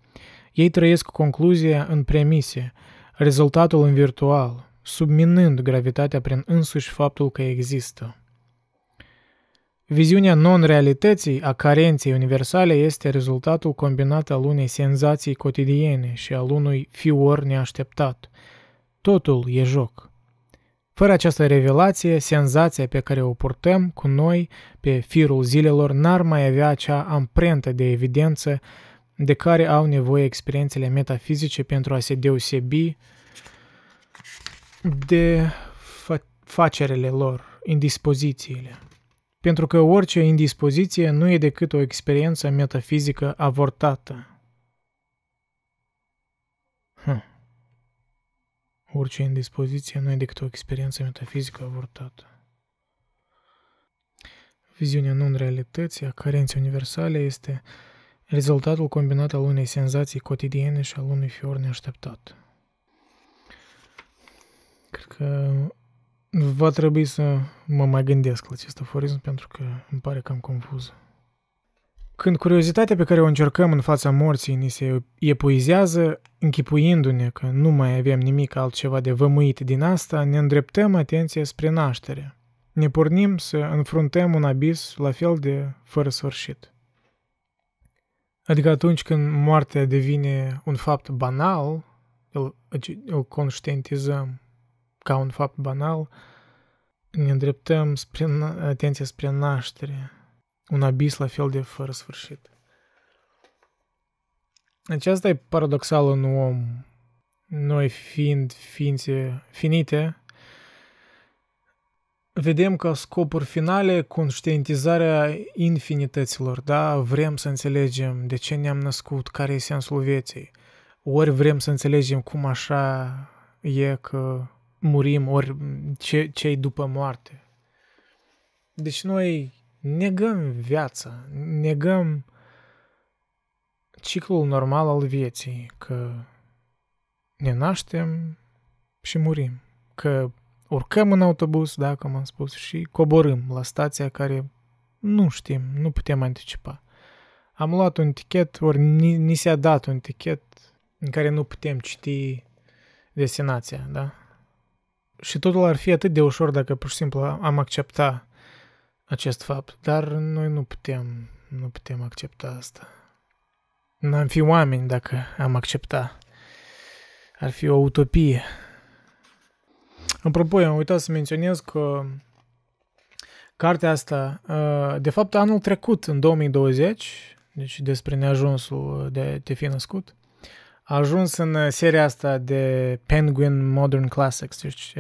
Ei trăiesc concluzia în premisie, rezultatul în virtual, subminând gravitatea prin însuși faptul că există. Viziunea non-realității a carenței universale este rezultatul combinat al unei senzații cotidiene și al unui fior neașteptat. Totul e joc. Fără această revelație, senzația pe care o purtăm cu noi pe firul zilelor n-ar mai avea acea amprentă de evidență de care au nevoie experiențele metafizice pentru a se deosebi de facerele lor, indispozițiile. Pentru că orice indispoziție nu e decât o experiență metafizică avortată. Hm. Orice indispoziție nu e decât o experiență metafizică avortată. Viziunea non-realității a carenței universale este uh, rezultatul combinat al unei senzații cotidiene și al unui fior neașteptat. Cred că va trebui să mă mai gândesc la acest aforism pentru că îmi pare cam confuz. Când curiozitatea pe care o încercăm în fața morții ni se epuizează, închipuindu-ne că nu mai avem nimic altceva de vămuit din asta, ne îndreptăm atenția spre naștere. Ne pornim să înfruntăm un abis la fel de fără sfârșit. Adică atunci când moartea devine un fapt banal, îl, îl conștientizăm ca un fapt banal, ne îndreptăm spre, atenția spre naștere, un abis la fel de fără sfârșit. Aceasta deci e paradoxal în om. Noi fiind ființe finite, vedem ca scopuri finale conștientizarea infinităților, da? Vrem să înțelegem de ce ne-am născut, care e sensul vieții. Ori vrem să înțelegem cum așa e că murim, ori ce, ce după moarte. Deci noi negăm viața, negăm ciclul normal al vieții, că ne naștem și murim, că urcăm în autobuz, da, cum am spus, și coborâm la stația care nu știm, nu putem anticipa. Am luat un tichet, ori ni, ni s-a dat un tichet în care nu putem citi destinația, da? Și totul ar fi atât de ușor dacă pur și simplu am accepta acest fapt, dar noi nu putem, nu putem accepta asta. N-am fi oameni dacă am accepta. Ar fi o utopie. Apropo, am uitat să menționez că cartea asta, ă, de fapt anul trecut, în 2020, deci despre neajunsul de a te fi născut, a ajuns în seria asta de Penguin Modern Classics, deci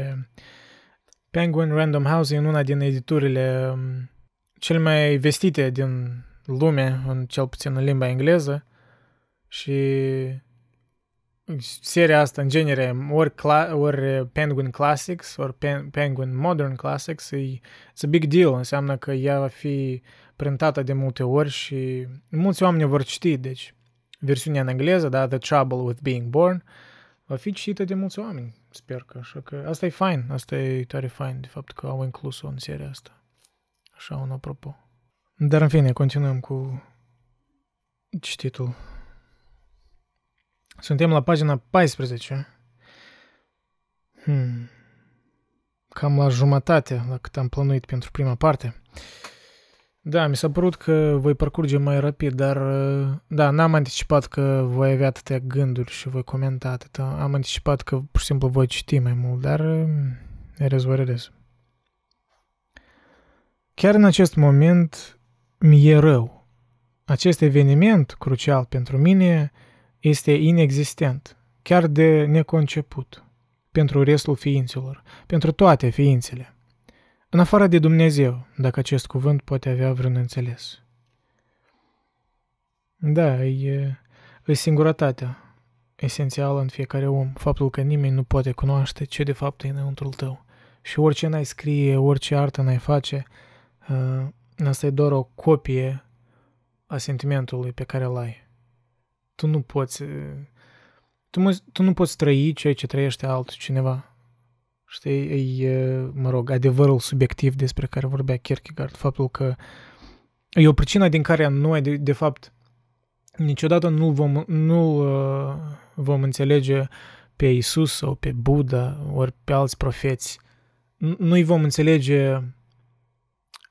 Penguin Random House e în una din editurile um, cel mai vestite din lume, în cel puțin în limba engleză, și seria asta, în genere, ori, cla- ori eh, Penguin Classics, ori Pen- Penguin Modern Classics, e, it's a big deal, înseamnă că ea va fi printată de multe ori și mulți oameni vor citi, deci versiunea în engleză, da, The Trouble with Being Born, va fi citită de mulți oameni, sper că, așa că asta e fain, asta e tare fain, de fapt că au inclus-o în seria asta. Așa, un apropo. Dar în fine, continuăm cu cititul. Suntem la pagina 14. Hmm. Cam la jumătate, la cât am planuit pentru prima parte. Da, mi s-a părut că voi parcurge mai rapid, dar da, n-am anticipat că voi avea atâtea gânduri și voi comenta atâta. Am anticipat că pur și simplu voi citi mai mult, dar e hmm, is Chiar în acest moment mi-e rău. Acest eveniment crucial pentru mine este inexistent, chiar de neconceput, pentru restul ființelor, pentru toate ființele, în afară de Dumnezeu, dacă acest cuvânt poate avea vreun înțeles. Da, e, e singurătatea esențială în fiecare om, faptul că nimeni nu poate cunoaște ce de fapt e înăuntrul tău. Și orice n-ai scrie, orice artă n-ai face, ă, asta e doar o copie a sentimentului pe care l-ai tu nu poți... Tu, mă, tu nu poți trăi ceea ce trăiește cineva. Știi, e, mă rog, adevărul subiectiv despre care vorbea Kierkegaard, faptul că e o pricină din care noi, de, de fapt, niciodată nu vom, nu uh, vom înțelege pe Isus sau pe Buddha ori pe alți profeți. Nu-i vom înțelege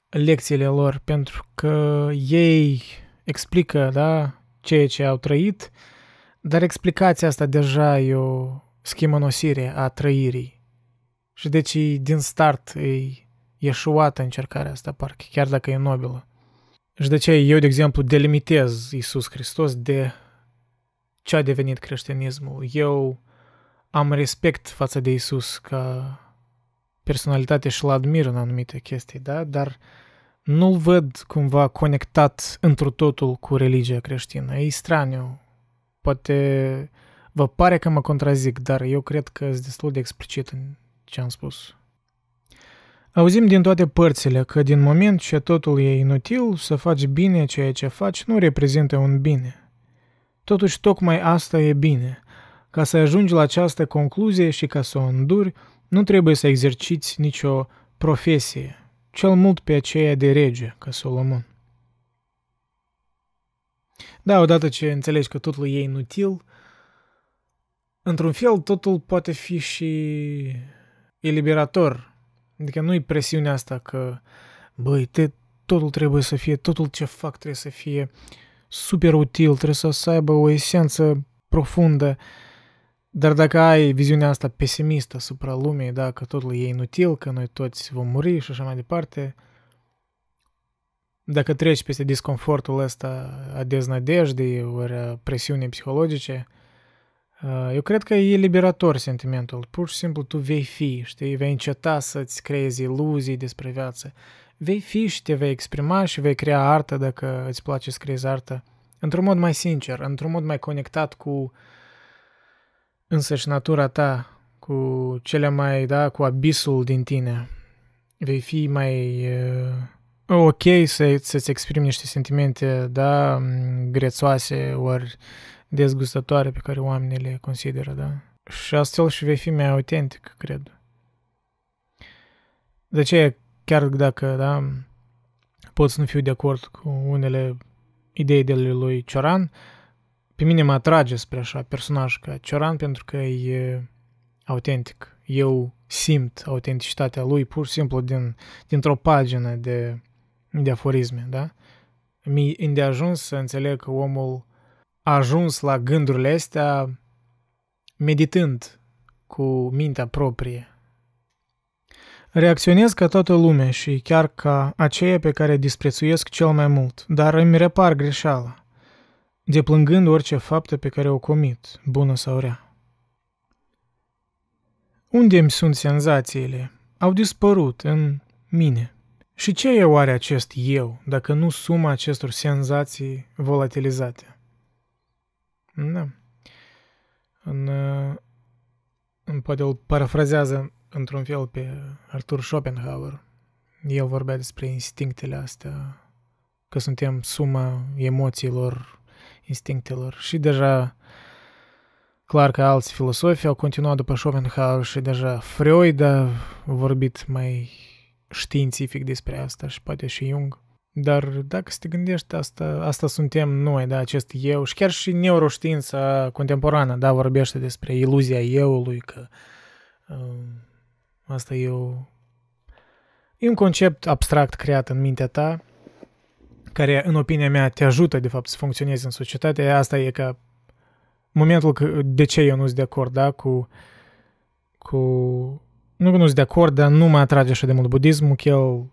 lecțiile lor pentru că ei explică, da, ceea ce au trăit, dar explicația asta deja e o schimonosire a trăirii. Și deci din start e eșuată încercarea asta, parcă, chiar dacă e nobilă. Și de ce eu, de exemplu, delimitez Isus Hristos de ce a devenit creștinismul. Eu am respect față de Isus ca personalitate și-l admir în anumite chestii, da? Dar uh, nu-l văd cumva conectat întru totul cu religia creștină. E straniu. Poate vă pare că mă contrazic, dar eu cred că sunt destul de explicit în ce am spus. Auzim din toate părțile că din moment ce totul e inutil, să faci bine ceea ce faci nu reprezintă un bine. Totuși, tocmai asta e bine. Ca să ajungi la această concluzie și ca să o înduri, nu trebuie să exerciți nicio profesie – cel mult pe aceea de rege, ca Solomon. Da, odată ce înțelegi că totul e inutil, într-un fel totul poate fi și eliberator. Adică nu-i presiunea asta că, băi, te, totul trebuie să fie, totul ce fac trebuie să fie super util, trebuie să, aibă o esență profundă. Uh, dar dacă ai viziunea asta pesimistă asupra lumii, da, că totul e inutil, că noi toți vom muri și așa mai departe, dacă treci peste disconfortul ăsta a deznădejdei, ori a presiunii psihologice, uh, eu cred că e liberator sentimentul. Pur și simplu tu vei fi, știi, vei înceta să-ți creezi iluzii despre viață. Vei fi și te vei exprima și vei crea artă dacă îți place să creezi artă. Într-un mod mai sincer, într-un mod mai conectat cu uh, însă și natura ta, cu cele mai, da, cu abisul din tine. Vei fi mai uh, ok să, să-ți exprimi niște sentimente, da, mm, grețoase ori dezgustătoare pe care oamenii le consideră, da? Și astfel și vei fi mai autentic, cred. De ce chiar dacă, da, pot să nu fiu de acord cu unele idei de lui Cioran, uh, pe mine mă atrage spre așa personaj ca Cioran pentru că e autentic. Eu simt autenticitatea lui pur și simplu din, dintr-o pagină de, de aforisme, da? Mi ajuns să înțeleg că omul a ajuns la gândurile astea meditând cu mintea proprie. Reacționez ca toată lumea și chiar ca aceea pe care disprețuiesc cel mai mult, dar îmi repar greșeala deplângând orice faptă pe care o comit, bună sau rea. Unde îmi sunt senzațiile? Au dispărut în mine. Și ce e oare acest eu, dacă nu suma acestor senzații volatilizate? Da. În, în poate îl parafrazează într-un fel pe Arthur Schopenhauer. El vorbea despre instinctele astea, că suntem suma emoțiilor instinctelor. Și deja clar că alți filosofi au continuat după Schopenhauer și deja Freud a vorbit mai științific despre asta și poate și Jung. Dar dacă te gândești, asta, asta suntem noi, da, acest eu și chiar și neuroștiința contemporană, da, vorbește despre iluzia euului, că um, asta e, o, e un concept abstract creat în mintea ta, care, în opinia mea, te ajută, de fapt, să funcționezi în societate, asta e ca momentul că, de ce eu nu sunt de acord, da, cu, cu... Nu că nu sunt de acord, dar nu mă atrage așa de mult budismul, că el,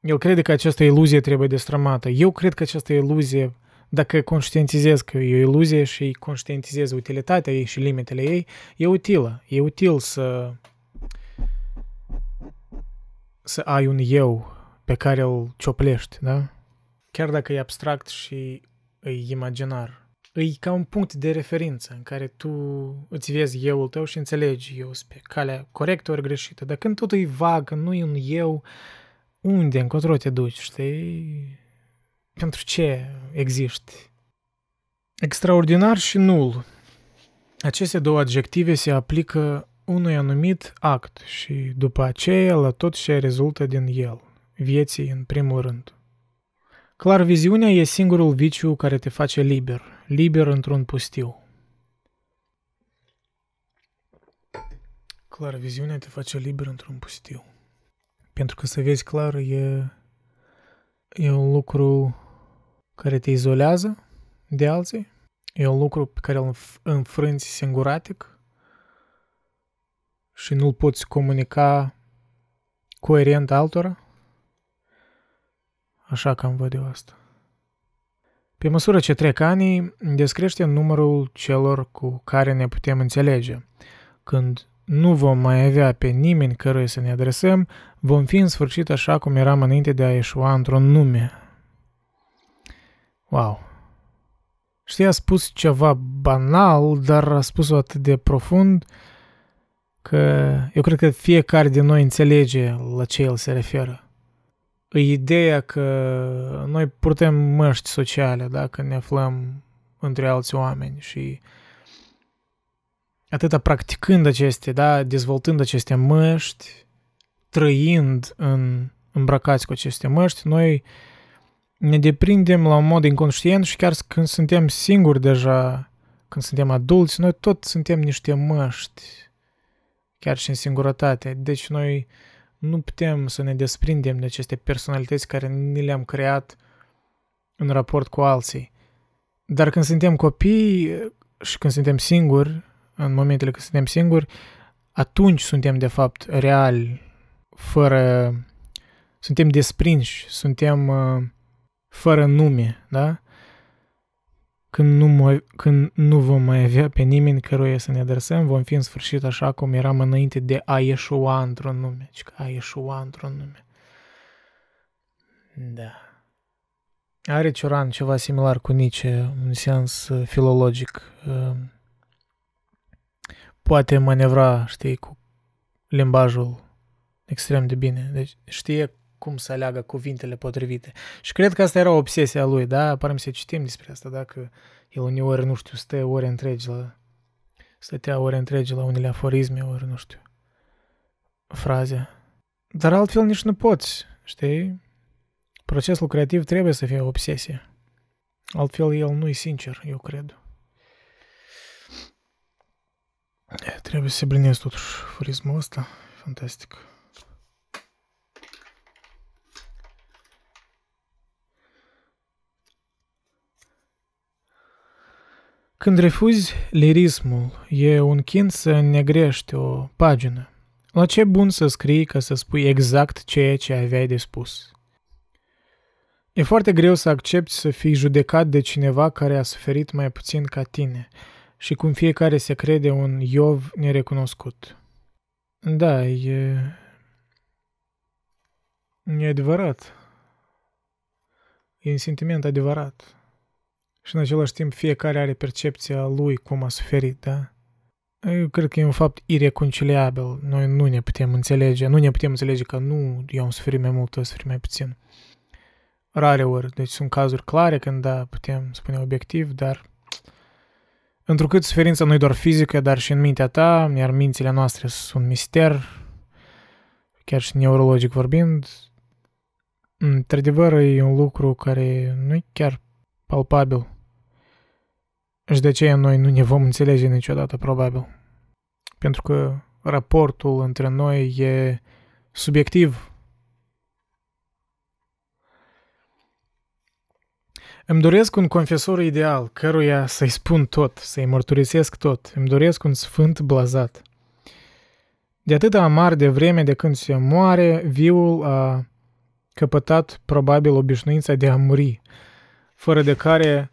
el crede că această iluzie trebuie destrămată. Eu cred că această iluzie, dacă conștientizez că e o iluzie și conștientizez utilitatea ei și limitele ei, e utilă. E util să să ai un eu pe care îl cioplești, da? chiar dacă e abstract și e imaginar. e ca un punct de referință în care tu îți vezi euul tău și înțelegi eu pe calea corectă ori greșită. Dar când totul e vag, nu e un eu, unde, încotro te duci, știi? Pentru ce existi? Extraordinar și nul. Aceste două adjective se aplică unui anumit act și după aceea la tot ce rezultă din el, vieții în primul rând. Clar, viziunea e singurul viciu care te face liber, liber într-un pustiu. Clar, viziunea te face liber într-un pustiu. Pentru că să vezi clar e, e un lucru care te izolează de alții, e un lucru pe care îl înfrânți singuratic și nu-l poți comunica coerent altora. Așa am văd eu asta. Pe măsură ce trec anii, descrește numărul celor cu care ne putem înțelege. Când nu vom mai avea pe nimeni căruia să ne adresăm, vom fi în sfârșit așa cum eram înainte de a ieșua într-un nume. Wow! Știi, a spus ceva banal, dar a spus-o atât de profund că eu cred că fiecare din noi înțelege la ce el se referă ideea că noi purtăm măști sociale dacă ne aflăm între alți oameni și atâta practicând aceste, da, dezvoltând aceste măști, trăind în îmbrăcați cu aceste măști, noi ne deprindem la un mod inconștient și chiar când suntem singuri deja, când suntem adulți, noi tot suntem niște măști, chiar și în singurătate. Deci noi uh, nu putem să ne desprindem de aceste personalități care ni le-am creat în raport cu alții. Dar când suntem copii și când suntem singuri, în momentele când suntem singuri, atunci suntem de fapt reali, fără... suntem desprinși, suntem uh, fără nume, da? Când nu, mai, când nu vom mai avea pe nimeni căruia să ne adresăm, vom fi în sfârșit așa cum eram înainte de a ieșua într-un nume. Deci a ieșua într-un nume. Da. Are Cioran ceva similar cu Nietzsche, un sens uh, filologic. Uh, poate manevra, știi, cu limbajul extrem de bine. Deci știe cum să aleagă cuvintele potrivite. Și cred că asta era obsesia lui, da? Parăm să citim despre asta, da? Că el uneori, nu știu, stă ore întregi la... Stătea ore întregi la unele aforisme, ori, nu știu, fraze. Dar altfel nici nu poți, știi? Procesul creativ trebuie să fie o obsesie. Altfel el nu e sincer, eu cred. Trebuie să se blinesc totuși aforismul ăsta. Fantastic. Când refuzi lirismul, e un chin să negrești o pagină. La ce bun să scrii ca să spui exact ceea ce aveai de spus? E foarte greu să accepti să fii judecat de cineva care a suferit mai puțin ca tine și cum fiecare se crede un Iov nerecunoscut. Da, e... E adevărat. E un sentiment adevărat și în același timp fiecare are percepția lui cum a suferit, da? Eu cred că e un fapt ireconciliabil. Noi nu ne putem înțelege, nu ne putem înțelege că nu, eu am suferit mai mult, tu suferit mai puțin. Rare ori, deci sunt cazuri clare când, da, putem spune obiectiv, dar întrucât suferința nu e doar fizică, dar și în mintea ta, iar mințile noastre sunt mister, chiar și neurologic vorbind, într-adevăr e un lucru care nu e chiar palpabil. Și de aceea noi nu ne vom înțelege niciodată, probabil. Pentru că raportul între noi e subiectiv. Îmi doresc un confesor ideal, căruia să-i spun tot, să-i mărturisesc tot. Îmi doresc un sfânt blazat. De atâta amar de vreme de când se moare, viul a căpătat probabil obișnuința de a muri, fără de care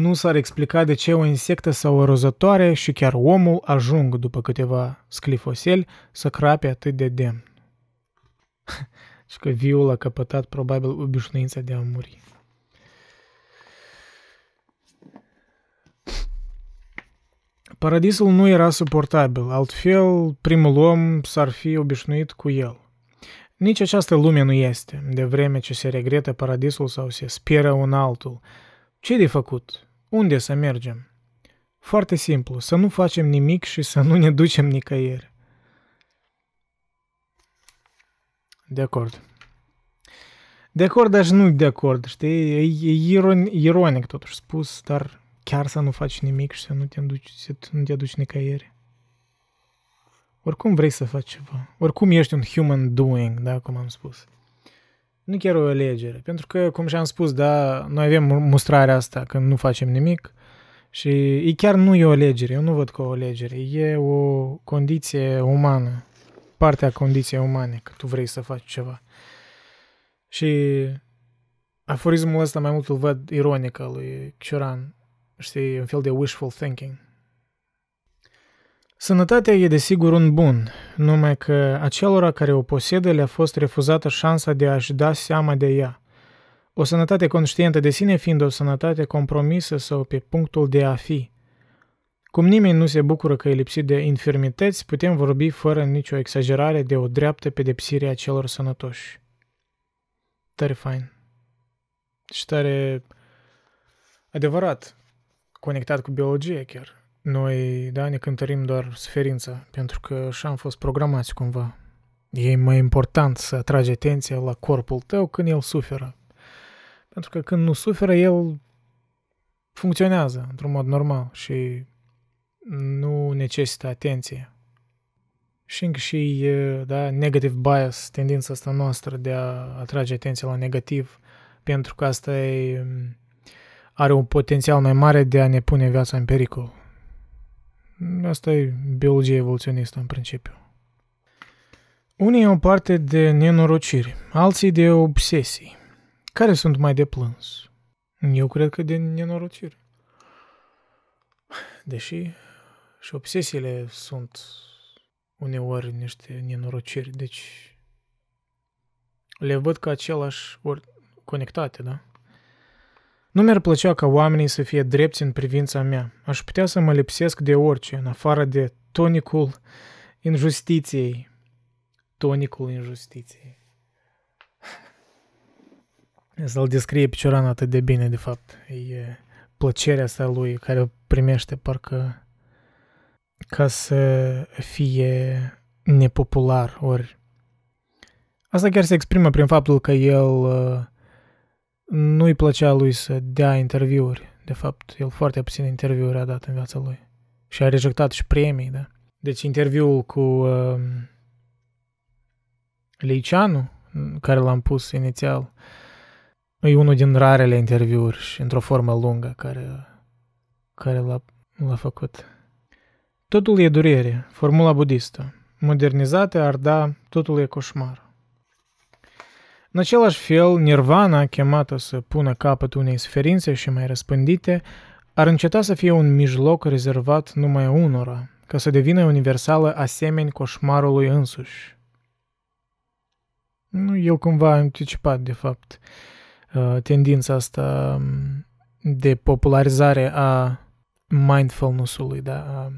nu s-ar explica de ce o insectă sau o rozătoare și chiar omul ajung după câteva sclifoseli să crape atât de demn. și că viul a căpătat probabil obișnuința de a muri. Paradisul nu era suportabil, altfel primul om s-ar fi obișnuit cu el. Nici această lume nu este, de vreme ce se regretă paradisul sau se speră un altul, ce de făcut? Unde să mergem? Foarte simplu, să nu facem nimic și să nu ne ducem nicăieri. De acord. De acord, dar nu de acord, știi? E iron, ironic totuși spus, dar chiar să nu faci nimic și să nu te duci, să nu te duci nicăieri. Oricum vrei să faci ceva. Oricum ești un human doing, da, cum am spus nu chiar o alegere, Pentru că, cum și-am spus, da, noi avem mustrarea asta când nu facem nimic și e chiar nu e o alegere, eu nu văd că o alegere, e o condiție umană, partea condiției umane, că tu vrei să faci ceva. Și aforismul ăsta mai mult îl văd ironic al lui Cioran, știi, un fel de wishful thinking. Sănătatea e desigur un bun, numai că acelora care o posedă le-a fost refuzată șansa de a-și da seama de ea. O sănătate conștientă de sine fiind o sănătate compromisă sau pe punctul de a fi. Cum nimeni nu se bucură că e lipsit de infirmități, putem vorbi fără nicio exagerare de o dreaptă pedepsire a celor sănătoși. Tare fain. Și tare adevărat, conectat cu biologie chiar. Noi, da, ne cântărim doar suferința, pentru că așa am fost programați cumva. E mai important să atragi atenția la corpul tău când el suferă. Pentru că când nu suferă, el funcționează într-un mod normal și nu necesită atenție. Și încă și, da, negative bias, tendința asta noastră de a atrage atenția la negativ, pentru că asta e, are un potențial mai mare de a ne pune viața în pericol. Asta e biologia evoluționistă în principiu. Unii au parte de nenorociri, alții de obsesii. Care sunt mai de plâns? Eu cred că de nenorociri. Deși și obsesiile sunt uneori niște nenorociri, deci le văd ca același ori conectate, da? Nu mi-ar plăcea ca oamenii să fie drepți în privința mea. Aș putea să mă lipsesc de orice, în afară de tonicul injustiției. Tonicul injustiției. Să-l descrie Picioran atât de bine, de fapt. E plăcerea asta lui care o primește parcă ca să fie nepopular, ori... Asta chiar se exprimă prin faptul că el uh, nu-i plăcea lui să dea interviuri. De fapt, el foarte puține interviuri a dat în viața lui. Și a rejectat și premii, da? Deci interviul cu uh, Leicianu, care l-am pus inițial, e unul din rarele interviuri și într-o formă lungă care, care l-a, l-a făcut. Totul e durere, formula budistă. Modernizate ar da, totul e coșmar. În același fel, nirvana, chemată să pună capăt unei suferințe și mai răspândite, ar înceta să fie un mijloc rezervat numai unora, ca să devină universală asemeni coșmarului însuși. Nu, eu cumva am anticipat, de fapt, uh, tendința asta um, de popularizare a mindfulness-ului, da,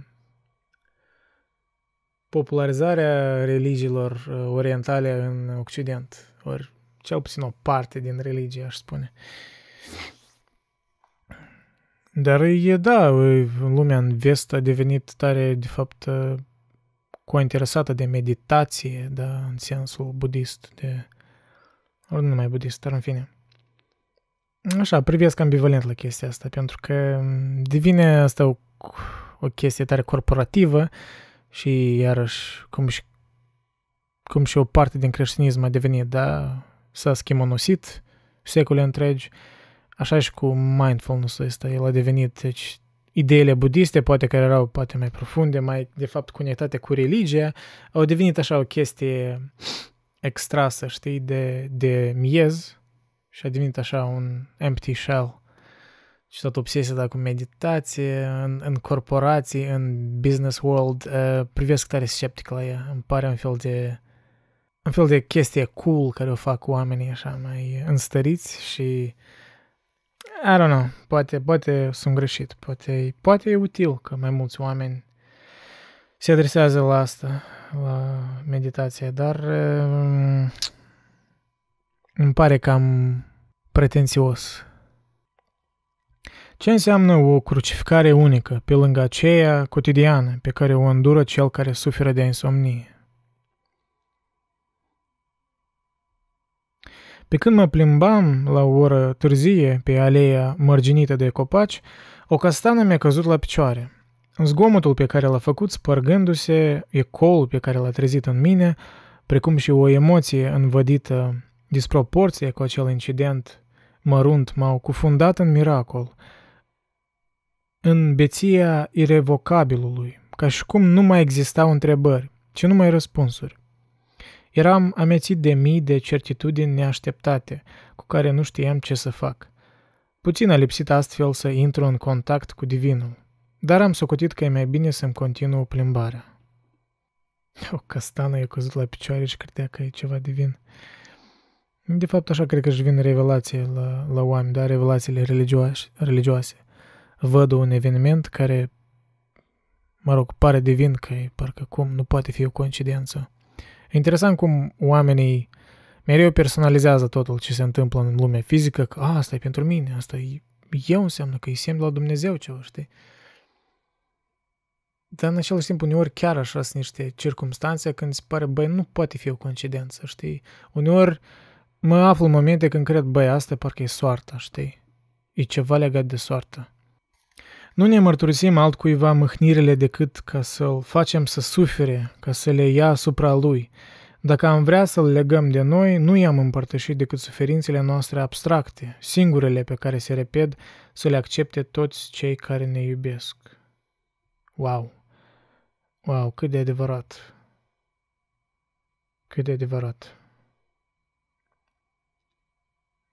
popularizarea religiilor uh, orientale în Occident, ori cel puțin o parte din religie, aș spune. Dar e, da, lumea în vest a devenit tare, de fapt, uh, cointeresată de meditație, da, în sensul budist, de... Ori nu mai budist, dar în fine. Așa, privesc ambivalent la chestia asta, pentru că mm, devine asta o, o chestie tare corporativă și iarăși, cum și, cum și o parte din creștinism a devenit, da, s-a schimonosit secole întregi, așa și cu mindfulness-ul ăsta, el a devenit, deci, ideile budiste, poate care erau poate mai profunde, mai de fapt conectate cu religia, au devenit așa o chestie extrasă, știi, de, de miez și a devenit așa un empty shell. Și tot obsesia ta cu meditație, în, în corporații, în business world, uh, privesc tare sceptic la ea. Îmi pare un fel de un fel de chestie cool care o fac oamenii așa mai înstăriți și I don't know, poate, poate sunt greșit, poate, poate e util că mai mulți oameni se adresează la asta, la meditație, dar um, îmi pare cam pretențios. Ce înseamnă o crucificare unică, pe lângă aceea cotidiană, pe care o îndură cel care suferă de insomnie? Pe când mă plimbam la o oră târzie pe aleea mărginită de copaci, o castană mi-a căzut la picioare. Zgomotul pe care l-a făcut spărgându-se, ecoul pe care l-a trezit în mine, precum și o emoție învădită disproporție cu acel incident mărunt m-au cufundat în miracol, în beția irevocabilului, ca și cum nu mai existau întrebări, ci numai răspunsuri. Eram amețit de mii de certitudini neașteptate, cu care nu știam ce să fac. Puțin a lipsit astfel să intru în contact cu divinul, dar am socotit că e mai bine să-mi continuu plimbarea. O castană e căzut la picioare și credea că e ceva divin. De fapt, așa cred că își vin revelații la, la oameni, da? Revelațiile religioase, religioase. Văd un eveniment care, mă rog, pare divin că e parcă cum nu poate fi o coincidență. Interesant cum oamenii mereu personalizează totul ce se întâmplă în lumea fizică, că A, asta e pentru mine, asta e eu înseamnă că e semn la Dumnezeu ceva, știi? Dar în același timp, uneori chiar așa sunt niște circunstanțe când se pare, băi, nu poate fi o coincidență, știi? Uneori mă aflu în momente când cred, băi, asta parcă e soarta, știi? E ceva legat de soartă. Nu ne mărturisim altcuiva mâhnirile decât ca să-l facem să sufere, ca să le ia asupra lui. Dacă am vrea să-l legăm de noi, nu i-am împărtășit decât suferințele noastre abstracte, singurele pe care se repet să le accepte toți cei care ne iubesc. Wow! Wow, cât de adevărat! Cât de adevărat!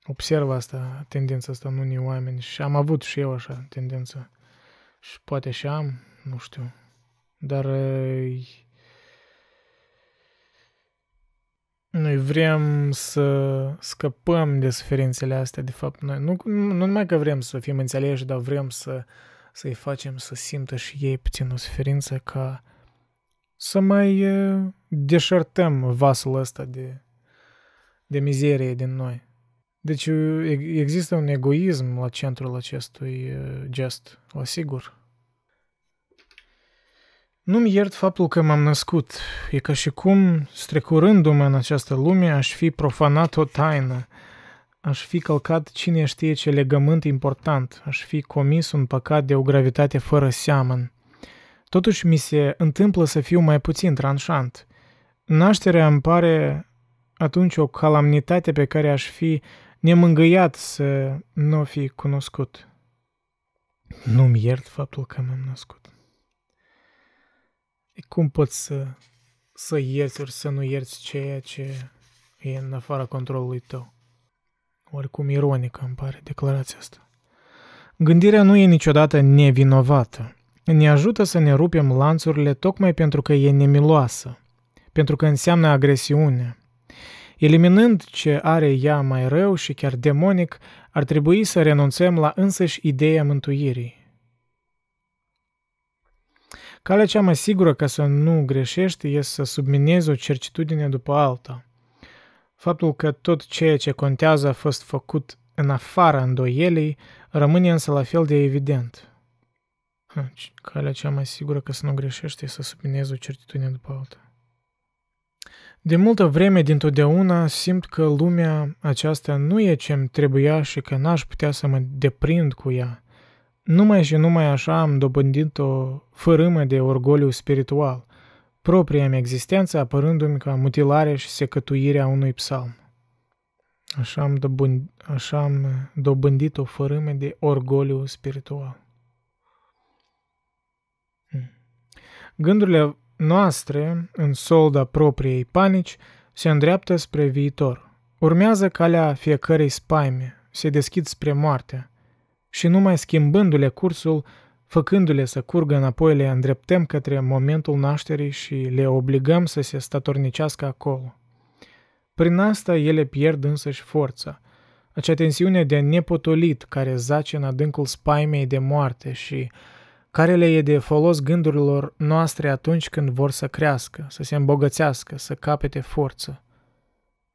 Observ asta, tendința asta în unii oameni și am avut și eu așa tendență și poate și am, nu știu, dar eh, noi vrem să scăpăm de suferințele astea, de fapt, noi nu, nu numai că vrem să fim înțeleși, dar vrem să, să-i facem să simtă și ei puțin o suferință ca să mai eh, deșertăm vasul ăsta de, de mizerie din noi. Deci uh, există un egoism la centrul acestui uh, gest, la sigur. Nu-mi iert faptul că m-am născut. E ca și cum, strecurându-mă în această lume, aș fi profanat o taină. Aș fi călcat cine știe ce legământ important. Aș fi comis un păcat de o gravitate fără seamăn. Totuși mi se întâmplă să fiu mai puțin tranșant. Nașterea îmi pare atunci o calamnitate pe care aș fi nemângâiat să nu fi cunoscut. Nu-mi iert faptul că m-am născut. E cum poți să, să ierți ori să nu ierți ceea ce e în afara controlului tău? Oricum ironică îmi pare declarația asta. Gândirea nu e niciodată nevinovată. Ne ajută să ne rupem lanțurile tocmai pentru că e nemiloasă, pentru că înseamnă agresiune, Eliminând ce are ea mai rău și chiar demonic, ar trebui să renunțăm la însăși ideea mântuirii. Calea cea mai sigură ca să nu greșești este să subminezi o certitudine după alta. Faptul că tot ceea ce contează a fost făcut în afara îndoielii rămâne însă la fel de evident. Calea cea mai sigură ca să nu greșești este să subminezi o certitudine după alta. De multă vreme dintotdeauna simt că lumea aceasta nu e ce-mi trebuia și că n-aș putea să mă deprind cu ea. Numai și numai așa am dobândit o fărâmă de orgoliu spiritual, propria mea existență apărându-mi ca mutilare și secătuirea unui psalm. Așa am, dobând, așa am dobândit o fărâmă de orgoliu spiritual. Hmm. Gândurile noastre, în solda propriei panici, se îndreaptă spre viitor. Urmează calea fiecărei spaime, se deschid spre moarte. Și numai schimbându-le cursul, făcându-le să curgă înapoi, le îndreptăm către momentul nașterii și le obligăm să se statornicească acolo. Prin asta ele pierd însăși forța, acea tensiune de nepotolit care zace în adâncul spaimei de moarte și care le e de folos gândurilor noastre atunci când vor să crească, să se îmbogățească, să capete forță.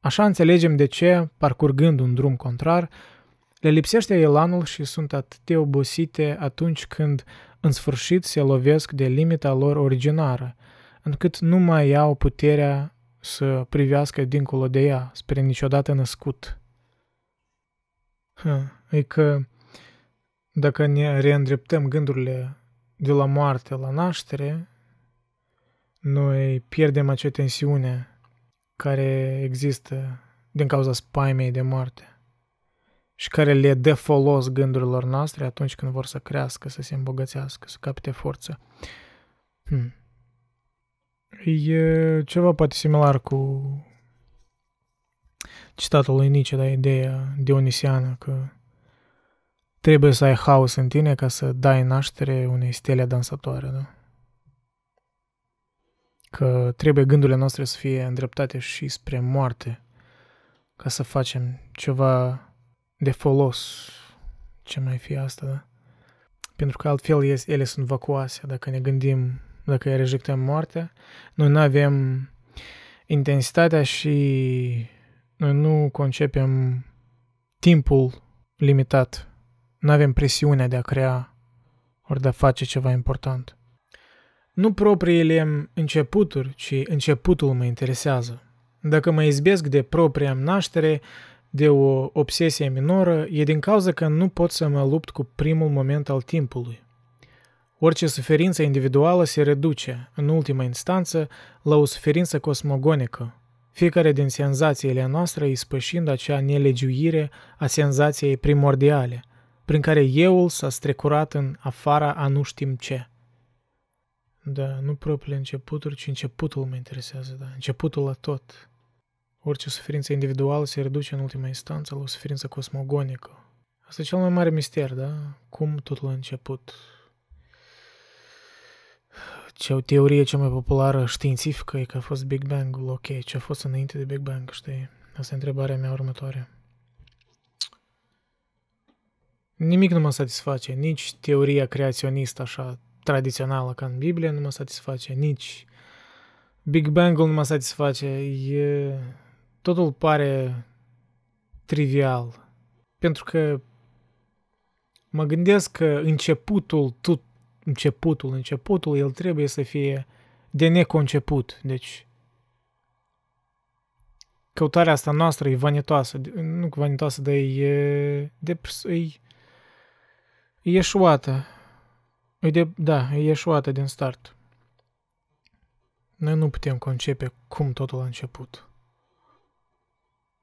Așa înțelegem de ce, parcurgând un drum contrar, le lipsește elanul și sunt atât de obosite atunci când, în sfârșit, se lovesc de limita lor originară, încât nu mai au puterea să privească dincolo de ea, spre niciodată născut. Hă, e că, dacă ne reîndreptăm gândurile de la moarte la naștere, noi pierdem acea tensiune care există din cauza spaimei de moarte și care le dă folos gândurilor noastre atunci când vor să crească, să se îmbogățească, să capte forță. Hmm. E ceva poate similar cu citatul lui Nietzsche, dar ideea dionisiană că Trebuie să ai haos în tine ca să dai naștere unei stele dansatoare, da? Că trebuie gândurile noastre să fie îndreptate și spre moarte ca să facem ceva de folos. Ce mai fi asta, da? Pentru că altfel ele sunt vacuase, Dacă ne gândim, dacă rejectăm moartea, noi nu avem intensitatea și noi nu concepem timpul limitat nu avem presiunea de a crea ori de a face ceva important. Nu propriile începuturi, ci începutul mă interesează. Dacă mă izbesc de propria naștere, de o obsesie minoră, e din cauza că nu pot să mă lupt cu primul moment al timpului. Orice suferință individuală se reduce, în ultima instanță, la o suferință cosmogonică, fiecare din senzațiile noastre ispășind acea nelegiuire a senzației primordiale – prin care euul s-a strecurat în afara a nu știm ce. Da, nu propriile începuturi, ci începutul mă interesează, da, începutul la tot. Orice suferință individuală se reduce în ultima instanță la o suferință cosmogonică. Asta e cel mai mare mister, da? Cum totul a început? Ce o teorie cea mai populară științifică e că a fost Big Bang-ul, ok, ce a fost înainte de Big Bang, știi? Asta e întrebarea mea următoare. Nimic nu mă satisface, nici teoria creaționistă așa tradițională ca în Biblie nu mă satisface, nici Big Bang-ul nu mă satisface, e... totul pare trivial. Pentru că mă gândesc că începutul, tot începutul, începutul, el trebuie să fie de neconceput. Deci, căutarea asta noastră e vanitoasă, nu vanitoasă, dar e, de, e ieșuată. De, da, e ieșuată din start. Noi nu putem concepe cum totul a început.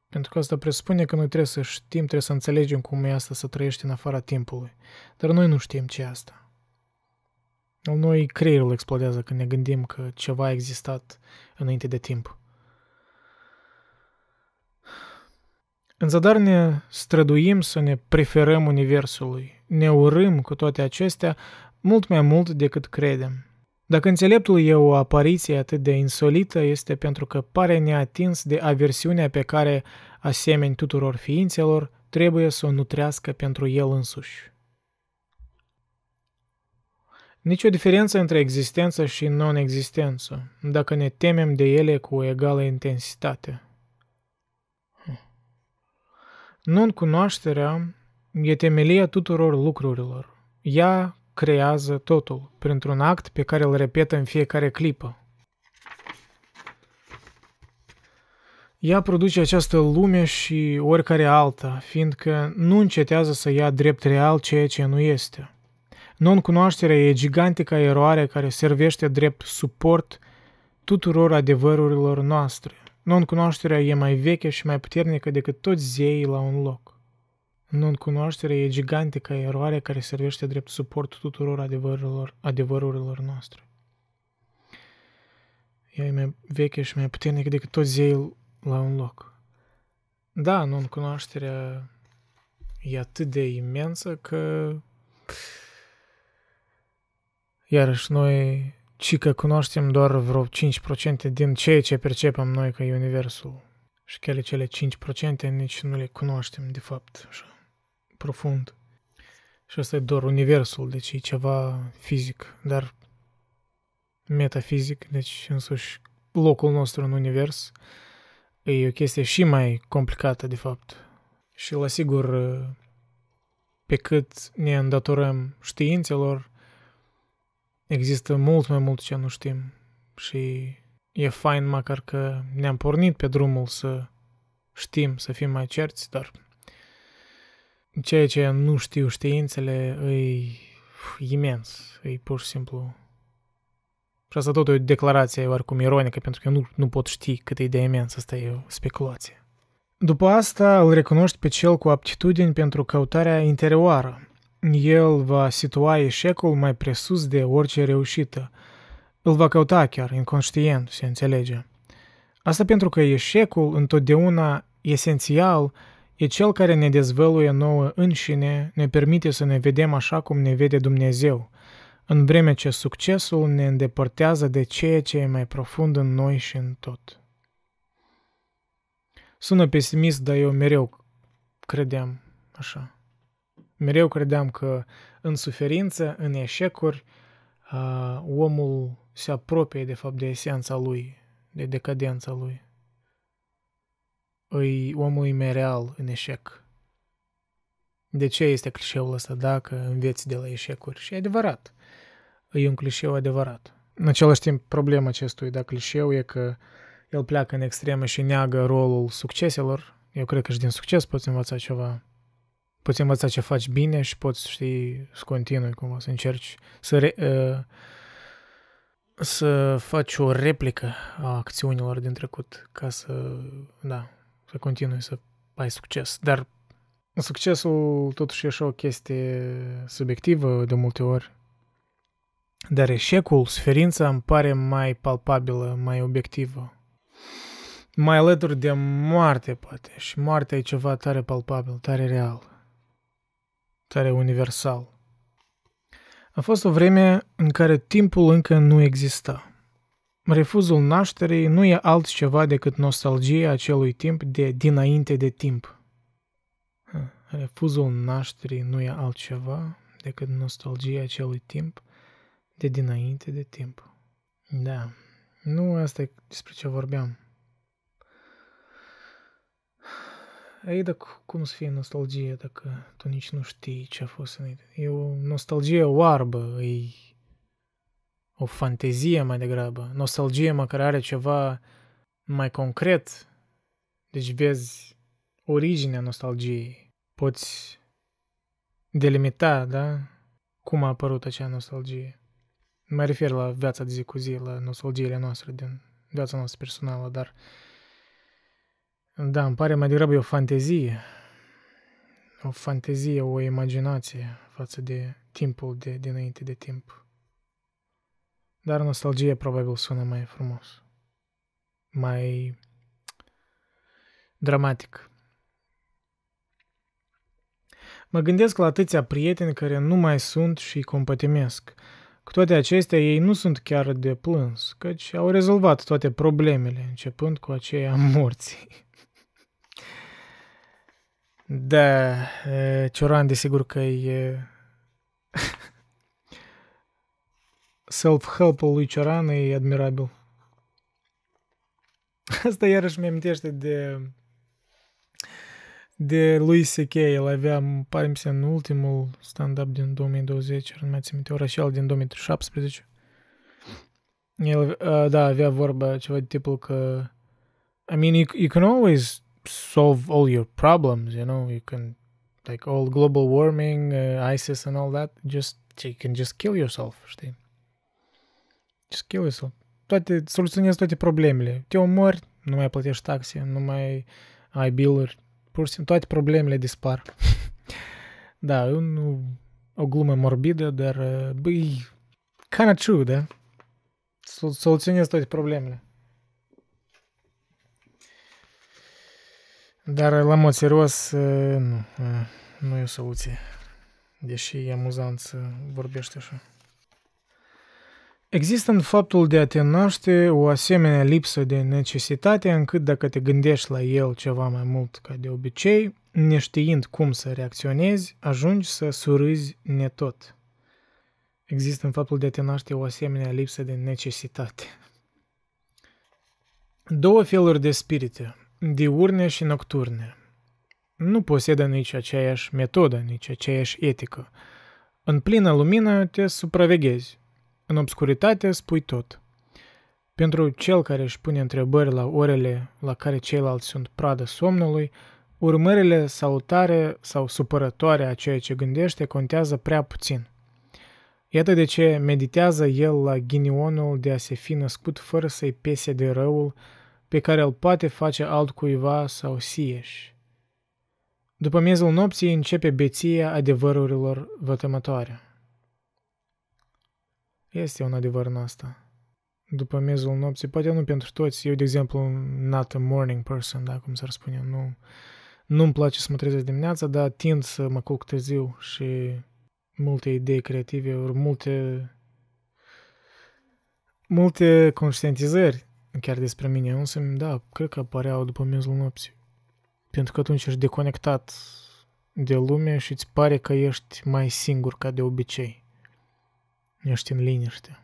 Pentru că asta presupune că noi trebuie să știm, trebuie să înțelegem cum e asta să trăiești în afara timpului. Dar noi nu știm ce e asta. Noi creierul explodează când ne gândim că ceva a existat înainte de timp. În zadar ne străduim să ne preferăm Universului, ne urâm cu toate acestea mult mai mult decât credem. Dacă înțeleptul e o apariție atât de insolită, este pentru că pare neatins de aversiunea pe care, asemeni tuturor ființelor, trebuie să o nutrească pentru el însuși. Nici o diferență între existență și non-existență, dacă ne temem de ele cu o egală intensitate. Hm. Non-cunoașterea e temelia tuturor lucrurilor. Ea creează totul printr-un act pe care îl repetă în fiecare clipă. Ea produce această lume și oricare alta, fiindcă nu încetează să ia drept real ceea ce nu este. Non-cunoașterea e gigantica eroare care servește drept suport tuturor adevărurilor noastre. Non-cunoașterea e mai veche și mai puternică decât toți zeii la un loc. Non-cunoașterea e gigantica eroare care servește drept suport tuturor adevărurilor, adevărurilor noastre. Ea e mai veche și mai puternică decât tot zeil la un loc. Da, non-cunoașterea e atât de imensă că iarăși noi ci că cunoaștem doar vreo 5% din ceea ce percepem noi ca Universul. Și chiar cele 5% nici nu le cunoaștem de fapt. Așa profund. Și asta e doar universul, deci e ceva fizic, dar metafizic, deci însuși locul nostru în univers e o chestie și mai complicată, de fapt. Și la sigur, pe cât ne îndatorăm științelor, există mult mai mult ce nu știm și e fain măcar că ne-am pornit pe drumul să știm, să fim mai cerți, dar ceea ce nu știu științele e imens, e pur și simplu. Și asta tot e o declarație oricum ironică, pentru că eu nu, nu pot ști cât e de imens, asta e o speculație. După asta îl recunoști pe cel cu aptitudini pentru căutarea interioară. El va situa eșecul mai presus de orice reușită. Îl va căuta chiar, inconștient, se înțelege. Asta pentru că eșecul întotdeauna esențial – e cel care ne dezvăluie nouă înșine, ne permite să ne vedem așa cum ne vede Dumnezeu, în vreme ce succesul ne îndepărtează de ceea ce e mai profund în noi și în tot. Sună pesimist, dar eu mereu credeam așa. Mereu credeam că în suferință, în eșecuri, omul se apropie de fapt de esența lui, de decadența lui îi omul mereal în eșec. De ce este clișeul ăsta dacă înveți de la eșecuri? Și e adevărat. E un clișeu adevărat. În același timp, problema acestui da clișeu e că el pleacă în extremă și neagă rolul succeselor. Eu cred că și din succes poți învăța ceva. Poți învăța ce faci bine și poți, știi, să continui cumva, să încerci să, re, ă, să faci o replică a acțiunilor din trecut ca să, da, să continui să ai succes. Dar succesul totuși e și o chestie subiectivă de multe ori. Dar eșecul, suferința îmi pare mai palpabilă, mai obiectivă. Mai alături de moarte, poate. Și moartea e ceva tare palpabil, tare real. Tare universal. A fost o vreme în care timpul încă nu exista. Refuzul nașterii nu e altceva decât nostalgia acelui timp de dinainte de timp. Refuzul nașterii nu e altceva decât nostalgia acelui timp de dinainte de timp. Da, nu asta e despre ce vorbeam. Ei, dar cum să fie nostalgie dacă tu nici nu știi ce a fost înainte? E o nostalgie oarbă, e o fantezie mai degrabă. Nostalgie măcar are ceva mai concret. Deci vezi originea nostalgiei. Poți delimita, da? Cum a apărut acea nostalgie. Mă refer la viața de zi cu zi, la nostalgiile noastre din viața noastră personală, dar da, îmi pare mai degrabă o fantezie. O fantezie, o imaginație față de timpul de dinainte de timp. Dar nostalgie probabil sună mai frumos. Mai dramatic. Mă gândesc la atâția prieteni care nu mai sunt și îi compătimesc. Cu toate acestea, ei nu sunt chiar de plâns, căci au rezolvat toate problemele, începând cu aceea morții. da, Cioran desigur că e self help lui Cioran e admirabil. Asta iarăși mi-amintește de de Louis C.K. El avea, pare mi în ultimul stand-up din 2020, nu mai țin minte, ora și al din 2017. El, uh, da, avea vorba ceva de tipul că I mean, you, you can always solve all your problems, you know, you can like all global warming, uh, ISIS and all that, just you can just kill yourself, știi? ce scheu să toate, soluționezi toate problemele. Te omori, nu mai plătești taxe, nu mai ai biluri, pur și simplu toate problemele dispar. da, e un, o glumă morbidă, dar e uh, kind of true, da? Soluționezi toate problemele. Dar uh, la mod serios, uh, nu, nu e o soluție. Deși e amuzant să vorbești așa. Există în faptul de a te naște o asemenea lipsă de necesitate încât dacă te gândești la el ceva mai mult ca de obicei, neștiind cum să reacționezi, ajungi să surâzi netot. Există în faptul de a te naște o asemenea lipsă de necesitate. Două feluri de spirite, diurne și nocturne, nu posedă nici aceeași metodă, nici aceeași etică. În plină lumină te supraveghezi, în obscuritate spui tot. Pentru cel care își pune întrebări la orele la care ceilalți sunt pradă somnului, urmările salutare sau supărătoare a ceea ce gândește contează prea puțin. Iată de ce meditează el la ghinionul de a se fi născut fără să-i pese de răul pe care îl poate face altcuiva sau sieși. După miezul nopții începe beția adevărurilor vătămătoare. Este un adevăr în asta. După miezul nopții, poate nu pentru toți, eu, de exemplu, not a morning person, da, cum s-ar spune, nu... Nu-mi place să mă trezesc dimineața, dar tind să mă culc târziu și multe idei creative, ori multe multe conștientizări chiar despre mine însă, da, cred că apăreau după miezul nopții. Pentru că atunci ești deconectat de lume și îți pare că ești mai singur ca de obicei. Ești în liniște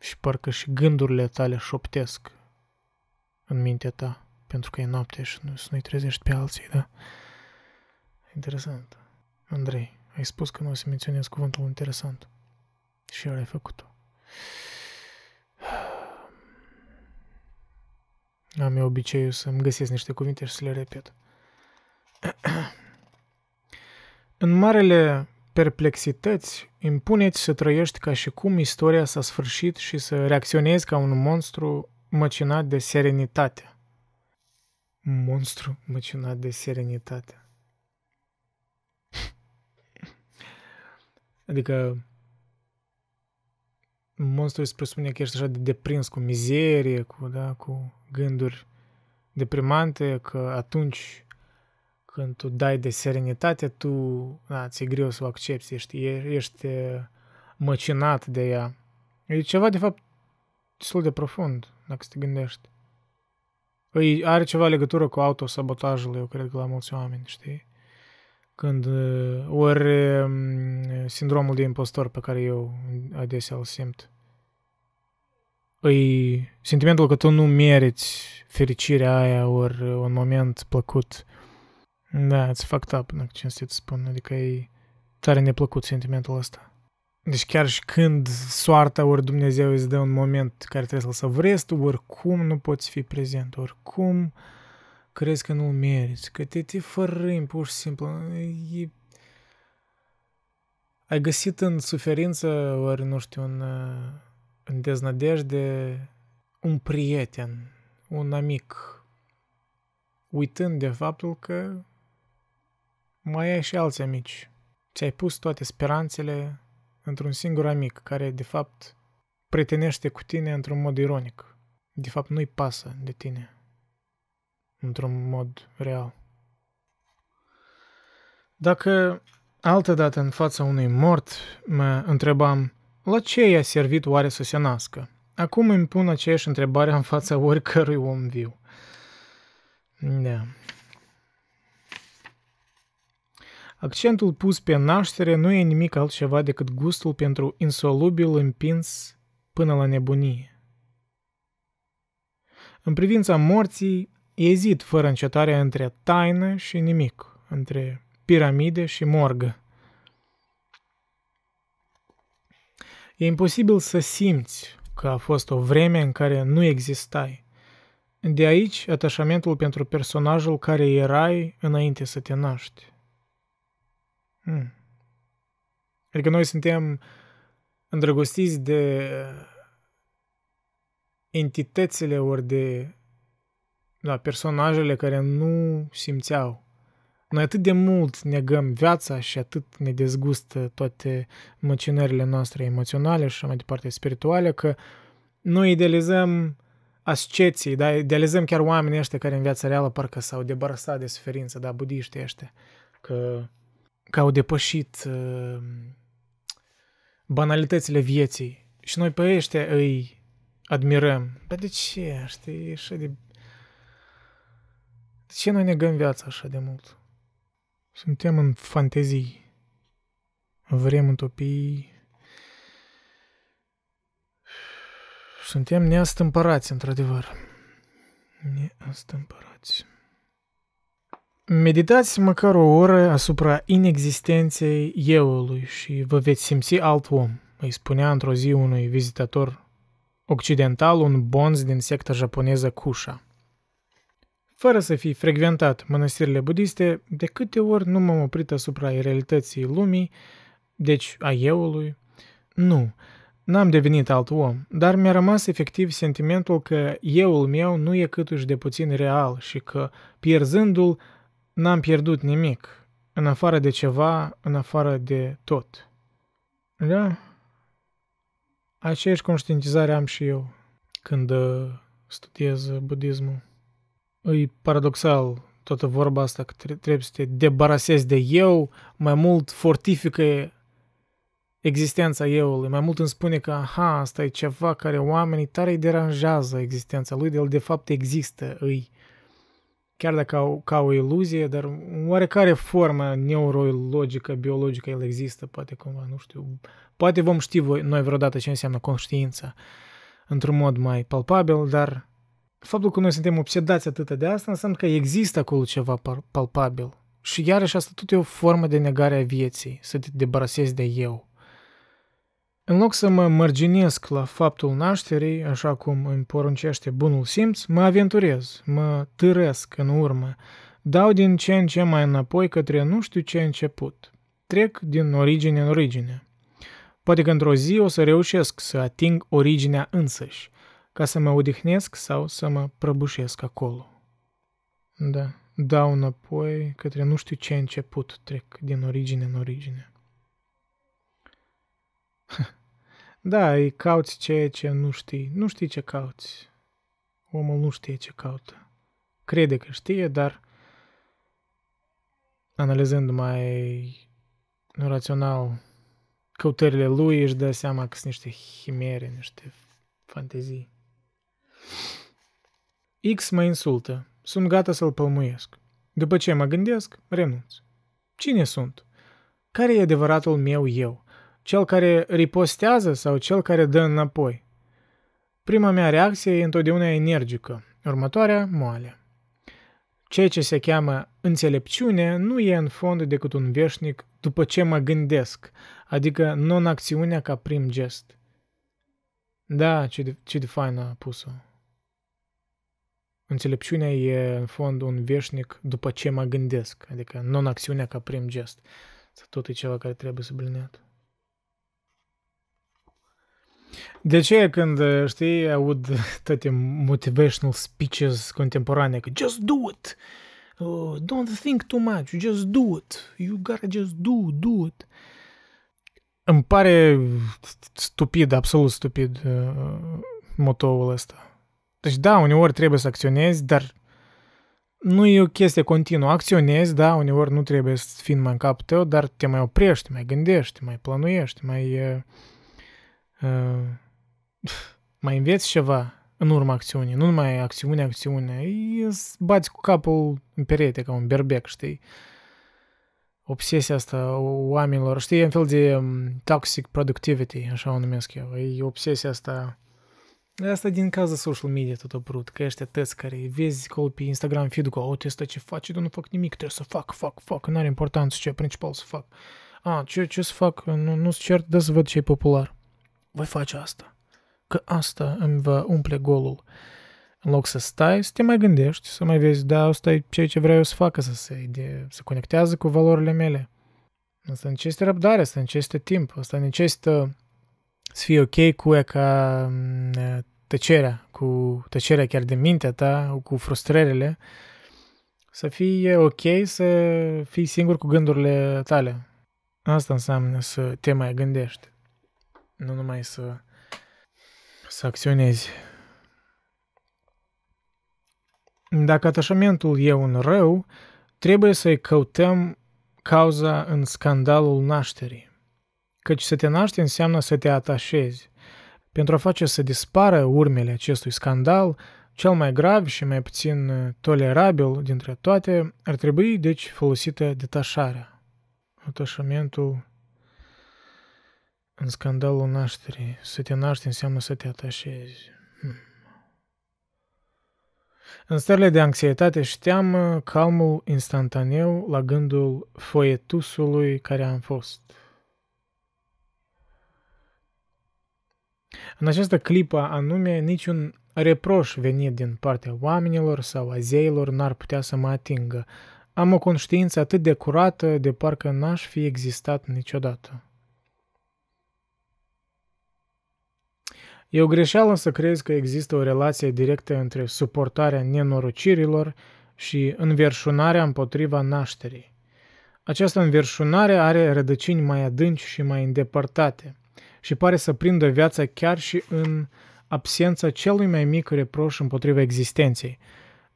și parcă și gândurile tale șoptesc în mintea ta, pentru că e noapte și nu, să nu-i trezești pe alții, da? Interesant. Andrei, ai spus că nu o să menționez cuvântul interesant. Și iar ai făcut-o. Am eu obiceiul să-mi găsesc niște cuvinte și să le repet. în marele perplexități impuneți să trăiești ca și cum istoria s-a sfârșit și să reacționezi ca un monstru măcinat de serenitate. Monstru măcinat de serenitate. adică monstru îți presupune că ești așa de deprins cu mizerie, cu, da, cu gânduri deprimante, că atunci când tu dai de serenitate, tu, da, ți-e greu să o accepti, ești, ești măcinat de ea. E ceva, de fapt, destul de profund, dacă te gândești. Păi are ceva legătură cu autosabotajul, eu cred că la mulți oameni, știi? Când, ori sindromul de impostor pe care eu adesea îl simt. Păi sentimentul că tu nu meriți fericirea aia, ori un moment plăcut, uh, da, it's fucked up, dacă cinstit să spun. Adică e tare neplăcut sentimentul ăsta. Deci chiar și când soarta ori Dumnezeu îți dă un moment care trebuie să-l săvrezi, tu oricum nu poți fi prezent, oricum crezi că nu meriți, că te, te fărâmi pur și simplu. E... Ai găsit în suferință, ori nu știu, în, în deznădejde, un prieten, un amic, uitând de faptul că mai ai și alți amici. Ți-ai pus toate speranțele într-un singur amic care, de fapt, pretenește cu tine într-un mod ironic. De fapt, nu-i pasă de tine. Într-un mod real. Dacă altă dată în fața unui mort mă întrebam la ce i-a servit oare să se nască, acum îmi pun aceeași întrebare în fața oricărui om viu. Da. Accentul pus pe naștere nu e nimic altceva decât gustul pentru insolubil împins până la nebunie. În privința morții, ezit fără încetare între taină și nimic, între piramide și morgă. E imposibil să simți că a fost o vreme în care nu existai. De aici atașamentul pentru personajul care erai înainte să te naști. Hmm. Adică noi suntem îndrăgostiți de uh, entitățile ori de da, personajele care nu simțeau. Noi atât de mult negăm viața și atât ne dezgustă toate măcinările noastre emoționale și mai departe spirituale, că noi idealizăm asceții, da? idealizăm chiar oamenii ăștia care în viața reală parcă s-au debarasat de suferință, da, budiștii ăștia, că că au depășit uh, banalitățile vieții și noi pe ăștia îi admirăm. Dar de ce? Știi, așa de... De ce noi negăm viața așa de mult? Suntem în fantezii. Vrem utopii. Suntem neastâmpărați, într-adevăr. Neastâmpărați. Meditați măcar o oră asupra inexistenței euului și vă veți simți alt om, îi spunea într-o zi unui vizitator occidental un bonz din secta japoneză Kusha. Fără să fi frecventat mănăstirile budiste, de câte ori nu m-am oprit asupra realității lumii, deci a euului? Nu, n-am devenit alt om, dar mi-a rămas efectiv sentimentul că euul meu nu e câtuși de puțin real și că, pierzându-l, N-am pierdut nimic, în afară de ceva, în afară de tot. Da? Aceeași conștientizare am și eu când uh, studiez budismul. E paradoxal toată vorba asta că trebuie să te debarasezi de eu, mai mult fortifică existența euului. Mai mult îmi spune că, aha, asta e ceva care oamenii tare îi deranjează existența lui, de el de fapt există, îi chiar dacă au, ca o iluzie, dar în oarecare formă neurologică, biologică, el există, poate cumva, nu știu. Poate vom ști voi, noi vreodată ce înseamnă conștiința într-un mod mai palpabil, dar faptul că noi suntem obsedați atât de asta înseamnă că există acolo ceva palpabil. Și iarăși asta tot e o formă de negare a vieții, să te debarasezi de eu. În loc să mă mărginesc la faptul nașterii, așa cum îmi poruncește bunul simț, mă aventurez, mă târesc în urmă, dau din ce în ce mai înapoi către nu știu ce început. Trec din origine în origine. Poate că într-o zi o să reușesc să ating originea însăși, ca să mă odihnesc sau să mă prăbușesc acolo. Da, dau înapoi către nu știu ce început, trec din origine în origine. Da, îi cauți ceea ce nu știi. Nu știi ce cauți. Omul nu știe ce caută. Crede că știe, dar analizând mai rațional căutările lui, își dă seama că sunt niște chimere, niște fantezii. X mă insultă. Sunt gata să-l pălmuiesc. După ce mă gândesc, renunț. Cine sunt? Care e adevăratul meu eu? Cel care ripostează sau cel care dă înapoi? Prima mea reacție e întotdeauna energică, următoarea moale. Ceea ce se cheamă înțelepciune nu e în fond decât un veșnic după ce mă gândesc, adică non-acțiunea ca prim gest. Da, ce de, ce de fain a pus-o. Înțelepciunea e în fond un veșnic după ce mă gândesc, adică non-acțiunea ca prim gest. Să tot e ceva care trebuie să blinează. De ce când, uh, știi, aud toate motivational speeches contemporane că just do it, uh, don't think too much, just do it, you gotta just do, do it. Îmi pare stupid, absolut stupid uh, motoul ăsta. Deci da, uneori trebuie să acționezi, dar nu e o chestie continuă. Acționezi, da, uneori nu trebuie să fii mai în capul tău, dar te mai oprești, mai gândești, mai planuiești, mai... Uh, Ă, mai înveți ceva în urma acțiunii, nu numai acțiune, acțiune, îți bați cu capul în perete ca un berbec, știi? Obsesia asta oamenilor, știi, e un fel de um, toxic productivity, așa o numesc eu, e obsesia asta Asta din cază social media tot oprut, că ăștia tăți care vezi acolo pe Instagram feed-ul că, o, asta ce faci, eu nu fac nimic, trebuie să fac, fac, fac, nu are importanță ce principal să fac. A, ce, ce să fac, nu, nu-ți cert, dă să văd ce e popular voi face asta. Că asta îmi va umple golul. În loc să stai, să te mai gândești, să mai vezi, da, asta e ceea ce vreau eu să facă, să se, de, să conectează cu valorile mele. Asta necesită răbdare, asta necesită timp, asta necesită să fii ok cu ea ca mm, tăcerea, cu tăcerea chiar de mintea ta, cu frustrările, să fii ok să fii singur cu gândurile tale. Asta înseamnă să te mai gândești nu numai să, să acționezi. Dacă atașamentul e un rău, trebuie să-i căutăm cauza în scandalul nașterii. Căci să te naști înseamnă să te atașezi. Pentru a face să dispară urmele acestui scandal, cel mai grav și mai puțin uh, tolerabil dintre toate, ar trebui, deci, folosită detașarea. Atașamentul în scandalul nașterii, să te naști înseamnă să te atașezi. Hmm. În stările de anxietate și teamă, calmul instantaneu la gândul foietusului care am fost. În această clipă anume, niciun reproș venit din partea oamenilor sau a zeilor n-ar putea să mă atingă. Am o conștiință atât de curată de parcă n-aș fi existat niciodată. E o greșeală să crezi că există o relație directă între suportarea nenorocirilor și înverșunarea împotriva nașterii. Această înverșunare are rădăcini mai adânci și mai îndepărtate și pare să prindă viața chiar și în absența celui mai mic reproș împotriva existenței,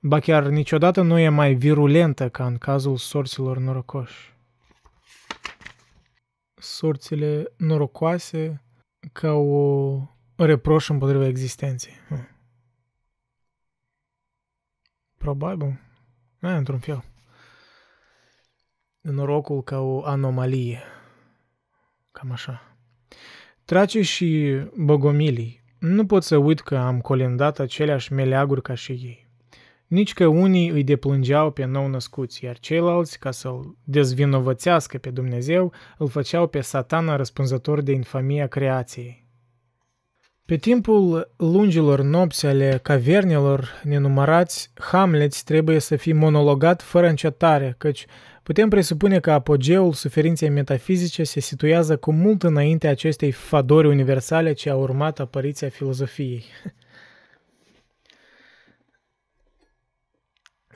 ba chiar niciodată nu e mai virulentă ca în cazul sorților norocoși. Sorțile norocoase ca o reproș împotriva existenței. Hm. Probabil. A, da, într-un fel. Norocul ca o anomalie. Cam așa. Trace și bogomilii. Nu pot să uit că am colindat aceleași meleaguri ca și ei. Nici că unii îi deplângeau pe nou-născuți, iar ceilalți, ca să-l dezvinovățească pe Dumnezeu, îl făceau pe satana răspunzător de infamia creației. Pe timpul lungilor nopți ale cavernelor nenumărați, Hamlet trebuie să fie monologat fără încetare, căci putem presupune că apogeul suferinței metafizice se situează cu mult înainte acestei fadori universale ce a urmat apariția filozofiei.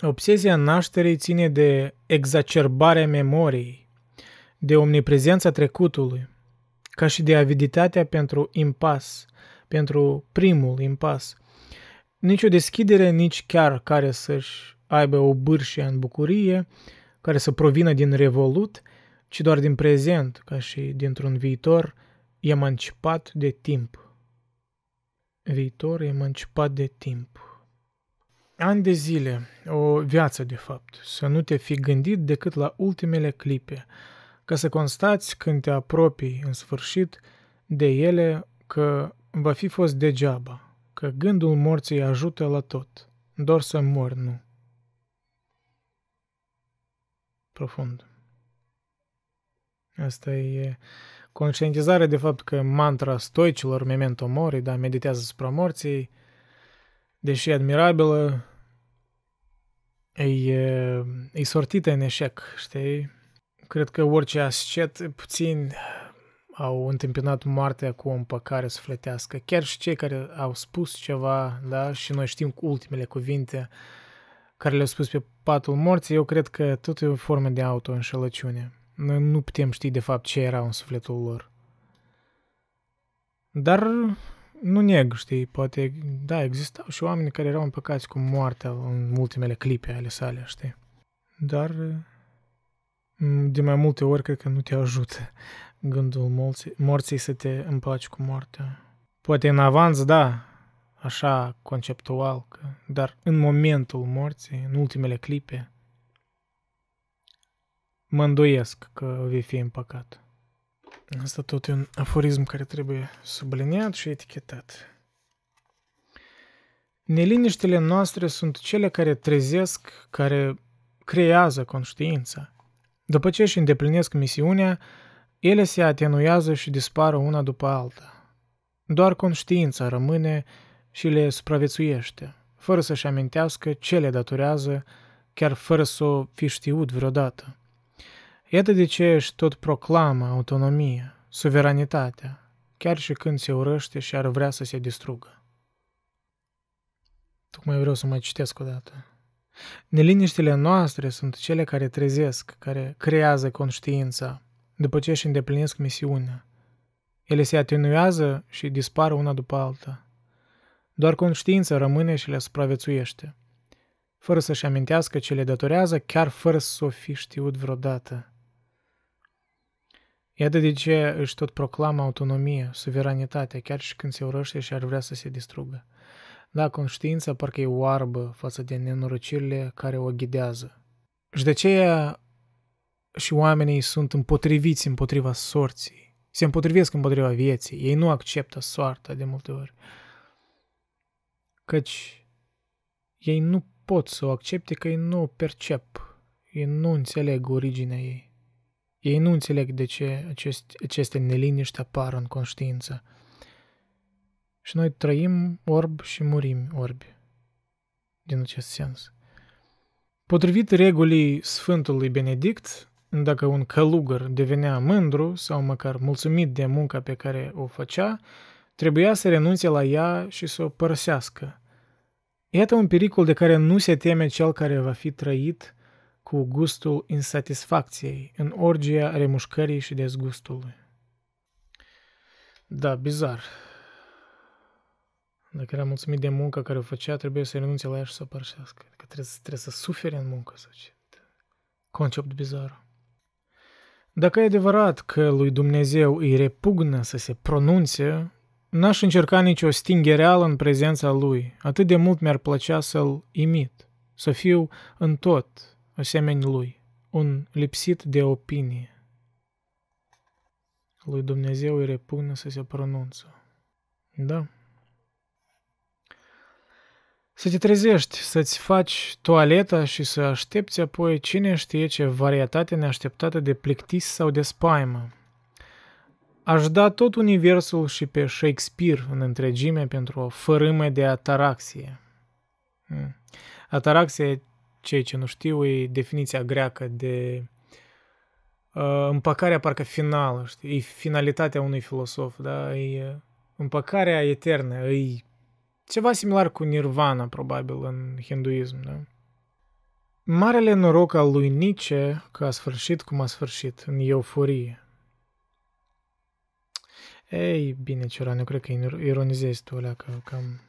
Obsesia nașterii ține de exacerbarea memoriei, de omniprezența trecutului, ca și de aviditatea pentru impas – pentru primul impas. Nici o deschidere, nici chiar care să-și aibă o bârșie în bucurie, care să provină din revolut, ci doar din prezent, ca și dintr-un viitor emancipat de timp. Viitor emancipat de timp. Ani de zile, o viață de fapt, să nu te fi gândit decât la ultimele clipe, ca să constați când te apropii în sfârșit de ele că va fi fost degeaba, că gândul morții ajută la tot, doar să mor nu. Profund. Asta e conștientizarea de fapt că mantra stoicilor, memento mori, da, meditează asupra morții, deși admirabilă, e, e sortită în eșec, știi? Cred că orice ascet puțin au întâmpinat moartea cu o împăcare sufletească. Chiar și cei care au spus ceva, da, și noi știm cu ultimele cuvinte care le-au spus pe patul morții, eu cred că tot e o formă de auto-înșelăciune. Noi nu putem ști de fapt ce era în sufletul lor. Dar nu neg, știi, poate, da, existau și oameni care erau împăcați cu moartea în ultimele clipe ale sale, știi. Dar mm, de mai multe ori cred că nu te ajută gândul morții să te împaci cu moartea. Poate în avans, da, așa conceptual, că, dar în momentul morții, în ultimele clipe, mă îndoiesc că vei fi împăcat. Asta tot e un aforism care trebuie subliniat și etichetat. Neliniștele noastre sunt cele care trezesc, care creează conștiința. După ce își îndeplinesc misiunea, ele se atenuează și dispară una după alta. Doar conștiința rămâne și le supraviețuiește, fără să-și amintească ce le datorează, chiar fără să o fi știut vreodată. Iată de ce își tot proclamă autonomia, suveranitatea, chiar și când se urăște și ar vrea să se distrugă. Tocmai vreau să mai citesc o dată. Neliniștile noastre sunt cele care trezesc, care creează conștiința, după ce își îndeplinesc misiunea. Ele se atenuează și dispar una după alta. Doar conștiința rămâne și le supraviețuiește, fără să-și amintească ce le datorează, chiar fără să o fi știut vreodată. Iată de ce își tot proclamă autonomie, suveranitatea, chiar și când se urăște și ar vrea să se distrugă. Da, conștiința parcă e oarbă față de nenorocirile care o ghidează. Și de aceea și oamenii sunt împotriviți împotriva sorții. Se împotrivesc împotriva vieții. Ei nu acceptă soarta de multe ori. Căci ei nu pot să o accepte că ei nu o percep. Ei nu înțeleg originea ei. Ei nu înțeleg de ce acest, aceste neliniști apar în conștiință. Și noi trăim orb și murim orbi. Din acest sens. Potrivit regulii Sfântului Benedict, dacă un călugăr devenea mândru sau măcar mulțumit de munca pe care o făcea, trebuia să renunțe la ea și să o părăsească. Iată un pericol de care nu se teme cel care va fi trăit cu gustul insatisfacției, în orgia remușcării și dezgustului. Da, bizar. Dacă era mulțumit de munca care o făcea, trebuie să renunțe la ea și să o părăsească. Adică trebuie, trebuie să suferi în muncă, să Concept bizar. Dacă e adevărat că lui Dumnezeu îi repugnă să se pronunțe, n-aș încerca nicio stingereală în prezența lui, atât de mult mi-ar plăcea să-l imit, să fiu în tot asemeni lui, un lipsit de opinie. Lui Dumnezeu îi repugnă să se pronunță. Da să te trezești, să-ți faci toaleta și să aștepți apoi cine știe ce varietate neașteptată de plictis sau de spaimă. Aș da tot universul și pe Shakespeare în întregime pentru o fărâmă de ataraxie. Hmm. Ataraxie, cei ce nu știu, e definiția greacă de uh, împăcarea parcă finală, știi? E finalitatea unui filosof, da? E uh, împăcarea eternă, e ceva similar cu nirvana, probabil, în hinduism, da? Marele noroc al lui Nietzsche că a sfârșit cum a sfârșit, în euforie. Ei, bine, Cioran, eu cred că ironizezi tu alea, că cam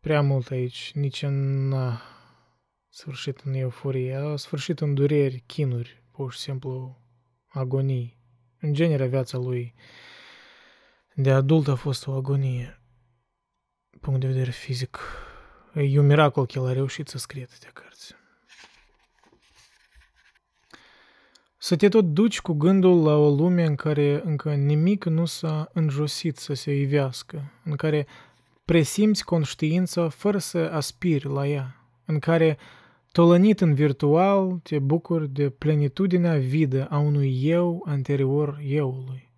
prea mult aici. Nici în a sfârșit în euforie, a sfârșit în dureri, chinuri, pur și simplu agonii. În genere, viața lui de adult a fost o agonie punct de vedere fizic, e un miracol că el a reușit să scrie atâtea cărți. Să te tot duci cu gândul la o lume în care încă nimic nu s-a înjosit să se ivească, în care presimți conștiința fără să aspiri la ea, în care, tolănit în virtual, te bucuri de plenitudinea vidă a unui eu anterior euului.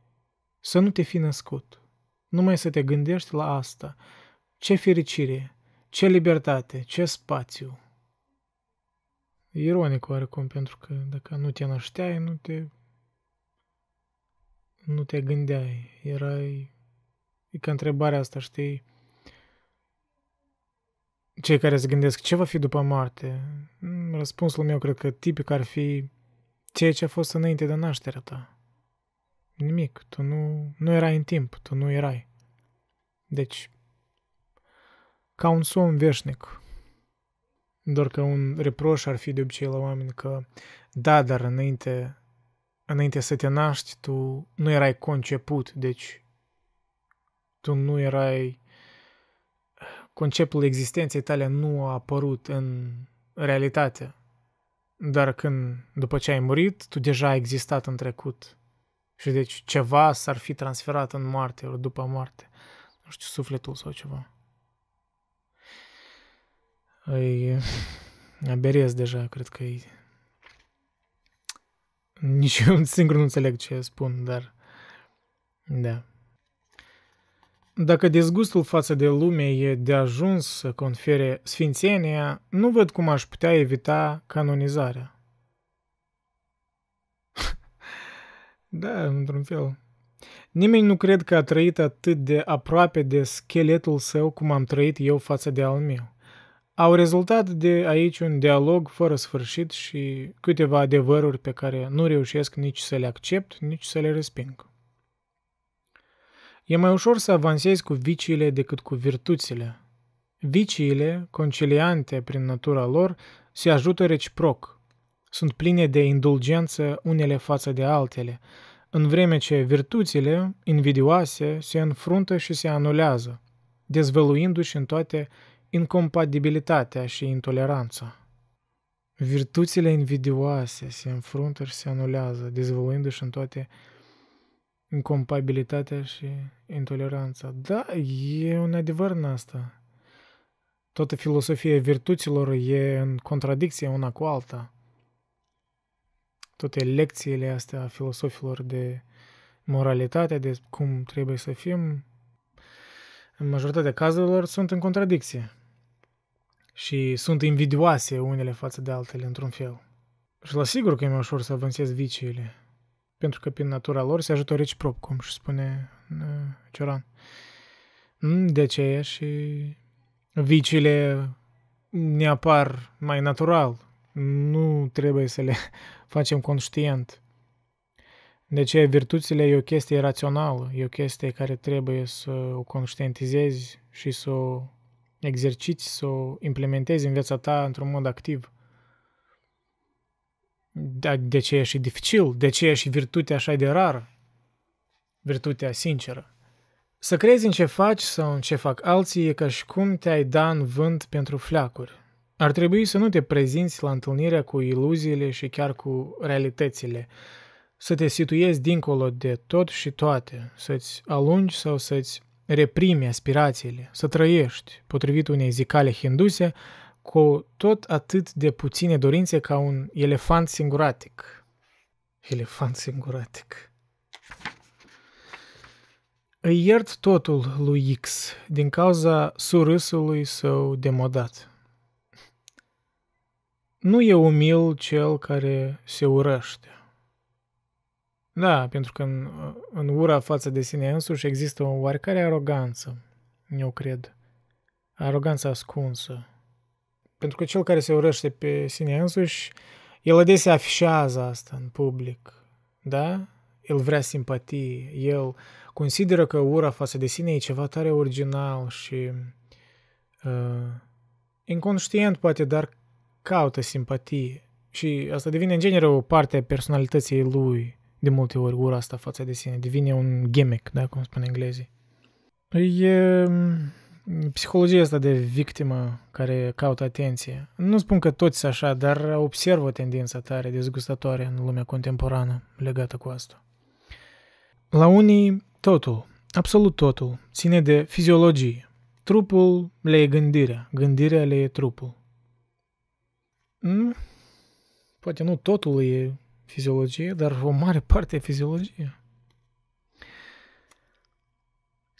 Să nu te fi născut, numai să te gândești la asta – ce fericire, ce libertate, ce spațiu. Ironic oarecum, pentru că dacă nu te nășteai, nu te... nu te gândeai. Erai... E ca întrebarea asta, știi? Cei care se gândesc ce va fi după moarte, mm, răspunsul meu cred că tipic ar fi ceea ce a fost înainte de nașterea ta. Nimic, tu nu, nu erai în timp, tu nu erai. Deci, ca un somn veșnic. Doar că un reproș ar fi de obicei la oameni că, da, dar înainte, înainte să te naști, tu nu erai conceput, deci tu nu erai... Conceptul existenței tale nu a apărut în realitate. Dar când, după ce ai murit, tu deja ai existat în trecut. Și deci ceva s-ar fi transferat în moarte, ori după moarte. Nu știu, sufletul sau ceva îi aberez deja, cred că e... Nici eu singur nu înțeleg ce spun, dar... Da. Dacă dezgustul față de lume e de ajuns să confere sfințenia, nu văd cum aș putea evita canonizarea. da, într-un fel. Nimeni nu cred că a trăit atât de aproape de scheletul său cum am trăit eu față de al meu. Au rezultat de aici un dialog fără sfârșit și câteva adevăruri pe care nu reușesc nici să le accept, nici să le resping. E mai ușor să avansezi cu viciile decât cu virtuțile. Viciile, conciliante prin natura lor, se ajută reciproc. Sunt pline de indulgență unele față de altele, în vreme ce virtuțile, invidioase, se înfruntă și se anulează, dezvăluindu-și în toate incompatibilitatea și intoleranța. Virtuțile invidioase se înfruntă și se anulează, dezvăluindu-și în toate incompatibilitatea și intoleranța. Da, e un adevăr în asta. Toată filosofia virtuților e în contradicție una cu alta. Toate lecțiile astea a filosofilor de moralitate, de cum trebuie să fim, în majoritatea cazurilor sunt în contradicție și sunt invidioase unele față de altele într-un fel. Și la sigur că e mai ușor să avansez viciile, pentru că prin natura lor se ajută reciproc, cum și spune uh, Cioran. Mm, de aceea și viciile ne apar mai natural, nu trebuie să le facem conștient. De aceea virtuțile e o chestie rațională, e o chestie care trebuie să o conștientizezi și să o exerciți, să o implementezi în viața ta într-un mod activ. De, de ce e și dificil, de ce e și virtutea așa de rar, virtutea sinceră. Să crezi în ce faci sau în ce fac alții e ca și cum te-ai da în vânt pentru fleacuri. Ar trebui să nu te prezinți la întâlnirea cu iluziile și chiar cu realitățile, să te situezi dincolo de tot și toate, să-ți alungi sau să-ți reprimi aspirațiile, să trăiești, potrivit unei zicale hinduse, cu tot atât de puține dorințe ca un elefant singuratic. Elefant singuratic. Îi iert totul lui X din cauza surâsului său demodat. Nu e umil cel care se urăște. Da, pentru că în, în ura față de sine însuși există o oarecare aroganță, eu cred. Aroganță ascunsă. Pentru că cel care se urăște pe sine însuși, el adesea afișează asta în public, da? El vrea simpatie, el consideră că ura față de sine e ceva tare original și uh, inconștient poate, dar caută simpatie. Și asta devine în genere o parte a personalității lui de multe ori ura asta față de sine. Devine un gimmick, da, cum spun englezii. Păi, e psihologia asta de victimă care caută atenție. Nu spun că toți sunt așa, dar observ o tendință tare dezgustătoare în lumea contemporană legată cu asta. La unii totul, absolut totul, ține de fiziologie. Trupul le e gândirea, gândirea le e trupul. Hmm? Poate nu totul e fiziologie, dar o mare parte e fiziologie.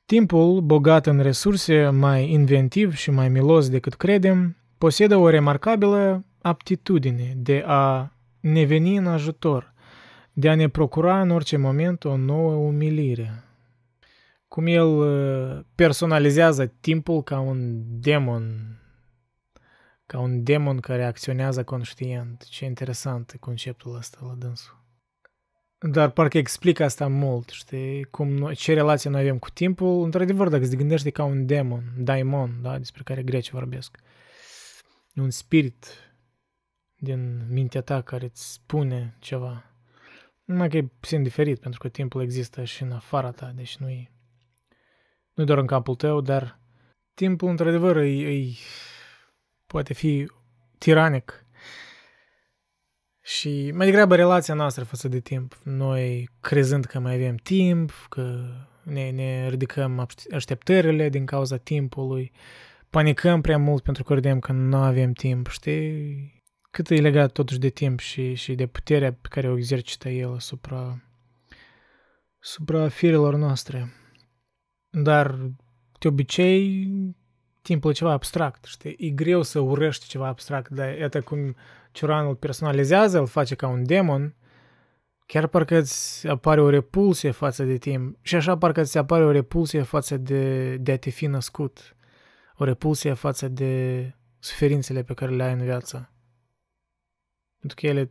Timpul, bogat în resurse, mai inventiv și mai milos decât credem, posedă o remarcabilă aptitudine de a ne veni în ajutor, de a ne procura în orice moment o nouă umilire. Cum el uh, personalizează timpul ca un demon ca un demon care acționează conștient. Ce interesant e conceptul ăsta la dânsul. Dar parcă explică asta mult, știi, cum noi, ce relație noi avem cu timpul. Într-adevăr, dacă te gândești ca un demon, daimon, da, despre care greci vorbesc, un spirit din mintea ta care îți spune ceva. Numai că e puțin diferit, pentru că timpul există și în afara ta, deci nu e, nu doar în capul tău, dar timpul, într-adevăr, îi, e poate fi tiranic. Și mai degrabă relația noastră față de timp. Noi crezând că mai avem timp, că ne, ne ridicăm așteptările din cauza timpului, panicăm prea mult pentru că credem că nu avem timp, știi? Cât e legat totuși de timp și, și de puterea pe care o exercită el asupra, asupra firelor noastre. Dar de obicei timpul ceva abstract, știi? E greu să urăști ceva abstract, dar iată cum Cioranul personalizează, îl face ca un demon, chiar parcă îți apare o repulsie față de timp și așa parcă îți apare o repulsie față de, de a te fi născut, o repulsie față de suferințele pe care le ai în viață. Pentru că ele,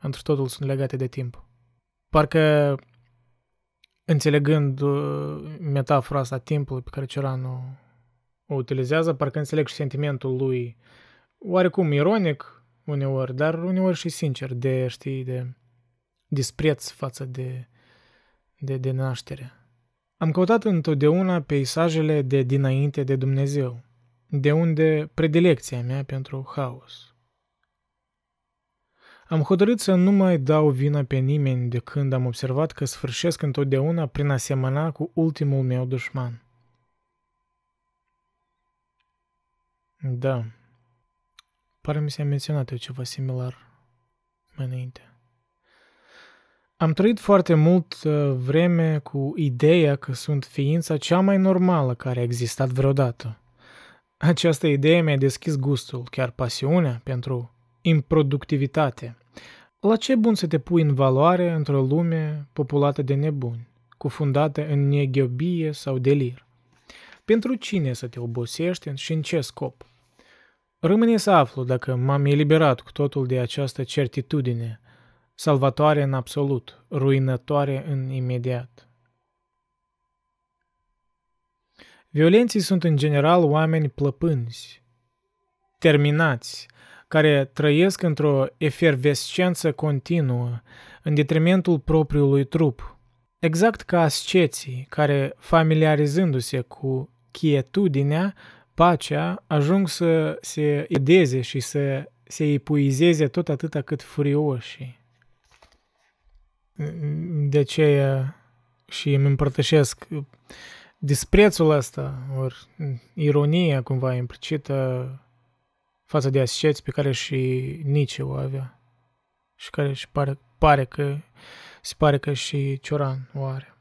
într totul, sunt legate de timp. Parcă, înțelegând uh, metafora asta timpului pe care Cioranu o utilizează, parcă înțeleg și sentimentul lui oarecum ironic uneori, dar uneori și sincer, de, știi, de dispreț față de, de, de naștere. Am căutat întotdeauna peisajele de dinainte de Dumnezeu, de unde predilecția mea pentru haos. Am hotărât să nu mai dau vina pe nimeni de când am observat că sfârșesc întotdeauna prin semăna cu ultimul meu dușman – Da. Pare mi s-a menționat eu ceva similar mai înainte. Am trăit foarte mult uh, vreme cu ideea că sunt ființa cea mai normală care a existat vreodată. Această idee mi-a deschis gustul, chiar pasiunea, pentru improductivitate. La ce bun să te pui în valoare într-o lume populată de nebuni, cufundată în neghiobie sau delir? Pentru cine să te obosești și în ce scop? Rămâne să aflu dacă m-am eliberat cu totul de această certitudine, salvatoare în absolut, ruinătoare în imediat. Violenții sunt în general oameni plăpânzi, terminați, care trăiesc într-o efervescență continuă, în detrimentul propriului trup, exact ca asceții care, familiarizându-se cu chietudinea, pacea, ajung să se edeze și să se epuizeze tot atâta cât furioșii. De aceea și îmi împărtășesc disprețul ăsta, ori ironia cumva implicită față de asceți pe care și nici o avea și care și pare, pare că se pare că și Cioran o are.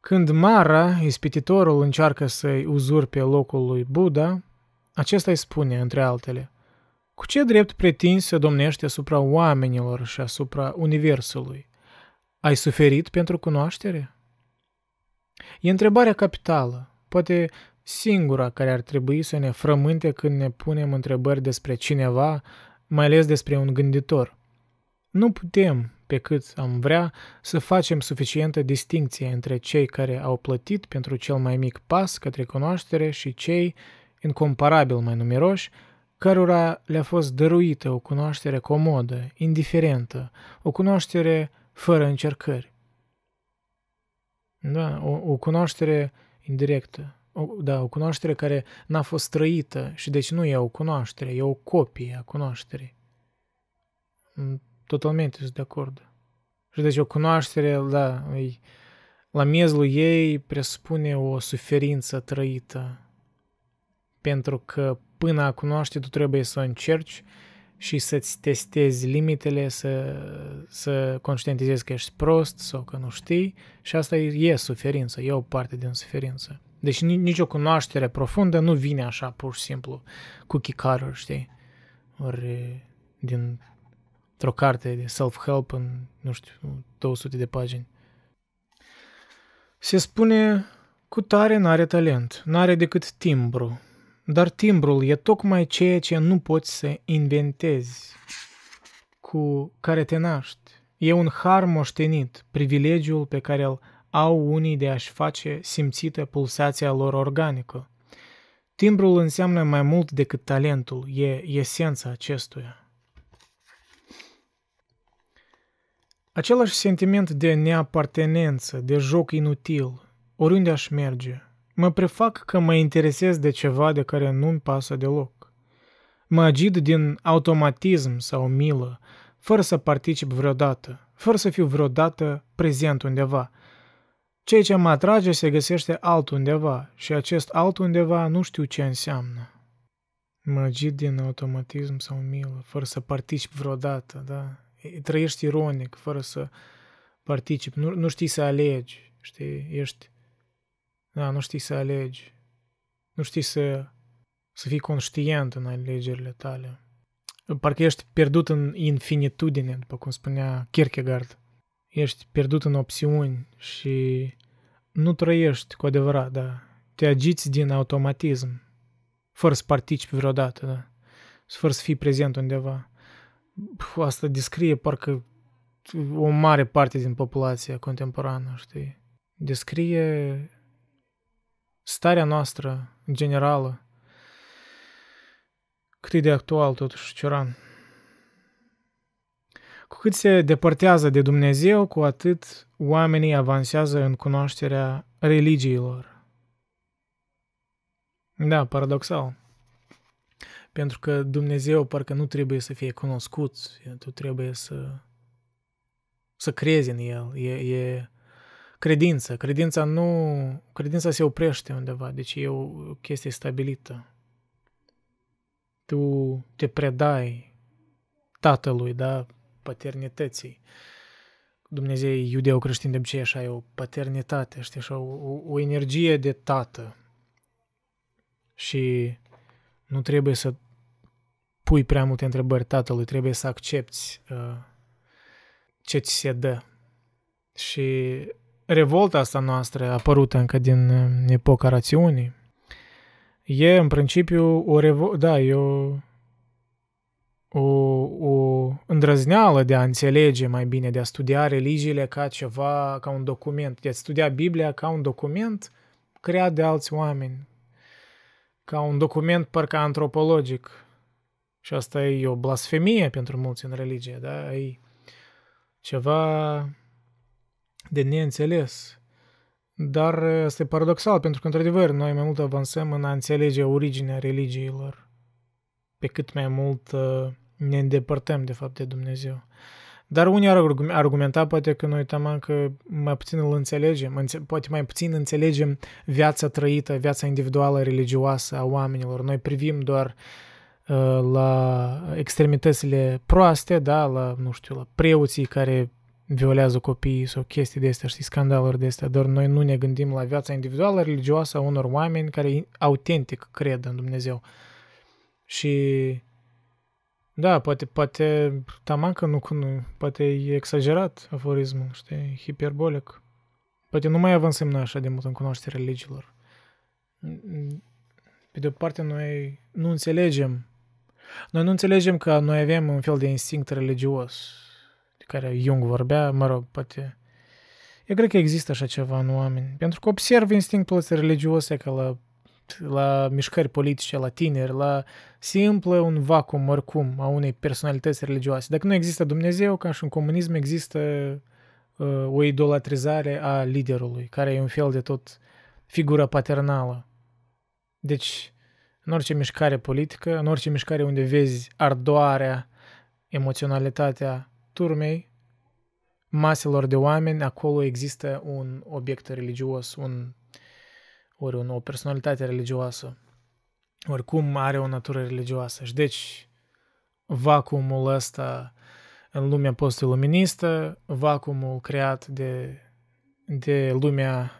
Când Mara, ispititorul, încearcă să-i uzurpe locul lui Buddha, acesta îi spune, între altele, Cu ce drept pretinzi să domnești asupra oamenilor și asupra universului? Ai suferit pentru cunoaștere? E întrebarea capitală, poate singura care ar trebui să ne frământe când ne punem întrebări despre cineva, mai ales despre un gânditor. Nu putem, pe cât am vrea, să facem suficientă distinție între cei care au plătit pentru cel mai mic pas către cunoaștere și cei, incomparabil mai numeroși, cărora le-a fost dăruită o cunoaștere comodă, indiferentă, o cunoaștere fără încercări. Da, o, o cunoaștere indirectă, o, da, o cunoaștere care n-a fost trăită și deci nu e o cunoaștere, e o copie a cunoașterii. Totalmente sunt de acord. Și deci o cunoaștere, da, e, la miezul ei presupune o suferință trăită. Pentru că până a cunoaște tu trebuie să o încerci și să-ți testezi limitele, să, să conștientizezi că ești prost sau că nu știi și asta e, e suferință, e o parte din suferință. Deci nicio cunoaștere profundă nu vine așa pur și simplu cu chicarul, știi? Ori din într-o carte de self-help în, nu știu, 200 de pagini. Se spune, cu tare n-are talent, n-are decât timbru. Dar timbrul e tocmai ceea ce nu poți să inventezi, cu care te naști. E un har moștenit, privilegiul pe care îl au unii de a-și face simțită pulsația lor organică. Timbrul înseamnă mai mult decât talentul, e esența acestuia. Același sentiment de neapartenență, de joc inutil, oriunde aș merge. Mă prefac că mă interesez de ceva de care nu-mi pasă deloc. Mă agit din automatism sau milă, fără să particip vreodată, fără să fiu vreodată prezent undeva. Ceea ce mă atrage se găsește altundeva și acest altundeva nu știu ce înseamnă. Mă agit din automatism sau milă, fără să particip vreodată, da? trăiești ironic, fără să particip, nu, nu știi să alegi, știi, ești, da, nu știi să alegi, nu știi să, să fii conștient în alegerile tale. Parcă ești pierdut în infinitudine, după cum spunea Kierkegaard. Ești pierdut în opțiuni și nu trăiești cu adevărat, da. Te agiți din automatism, fără să participi vreodată, da. Fără să fii prezent undeva asta descrie parcă o mare parte din populația contemporană, știi? Descrie starea noastră generală. Cât e de actual totuși Cioran. Cu cât se depărtează de Dumnezeu, cu atât oamenii avansează în cunoașterea religiilor. Da, paradoxal. Pentru că Dumnezeu parcă nu trebuie să fie cunoscut, tu trebuie să, să crezi în El. E, e credință. Credința nu... Credința se oprește undeva, deci e o chestie stabilită. Tu te predai tatălui, da, paternității. Dumnezeu iudeo-creștin de obicei așa e o paternitate, știi, așa, o, o energie de tată. Și nu trebuie să pui prea multe întrebări tatălui, trebuie să accepti uh, ce ți se dă. Și revolta asta noastră, apărută încă din uh, epoca rațiunii, e în principiu o revo- da, e o, o, o îndrăzneală de a înțelege mai bine, de a studia religiile ca ceva, ca un document, de a studia Biblia ca un document creat de alți oameni, ca un document parcă antropologic. Și asta e o blasfemie pentru mulți în religie, da? E ceva de neînțeles. Dar este paradoxal, pentru că, într-adevăr, noi mai mult avansăm în a înțelege originea religiilor, pe cât mai mult uh, ne îndepărtăm, de fapt, de Dumnezeu. Dar unii ar argumenta poate că noi tamam că mai puțin îl înțelegem, poate mai puțin înțelegem viața trăită, viața individuală, religioasă a oamenilor. Noi privim doar uh, la extremitățile proaste, da, la, nu știu, la preoții care violează copiii sau chestii de astea, știi, scandaluri de astea, dar noi nu ne gândim la viața individuală, religioasă a unor oameni care autentic cred în Dumnezeu. Și da, poate, poate taman că nu, nu, poate e exagerat aforismul, știi, hiperbolic. Poate nu mai avem semnă așa de mult în cunoașterea legilor. Pe de-o parte, noi nu înțelegem. Noi nu înțelegem că noi avem un fel de instinct religios de care Jung vorbea, mă rog, poate... Eu cred că există așa ceva în oameni. Pentru că observ instinctul ăsta religios e ca la la mișcări politice, la tineri, la... Se un vacuum oricum a unei personalități religioase. Dacă nu există Dumnezeu, ca și în comunism, există uh, o idolatrizare a liderului, care e un fel de tot figură paternală. Deci, în orice mișcare politică, în orice mișcare unde vezi ardoarea, emoționalitatea turmei, maselor de oameni, acolo există un obiect religios, un ori o nouă personalitate religioasă, oricum are o natură religioasă. Și deci vacuumul ăsta în lumea post-iluministă, vacuumul creat de, de lumea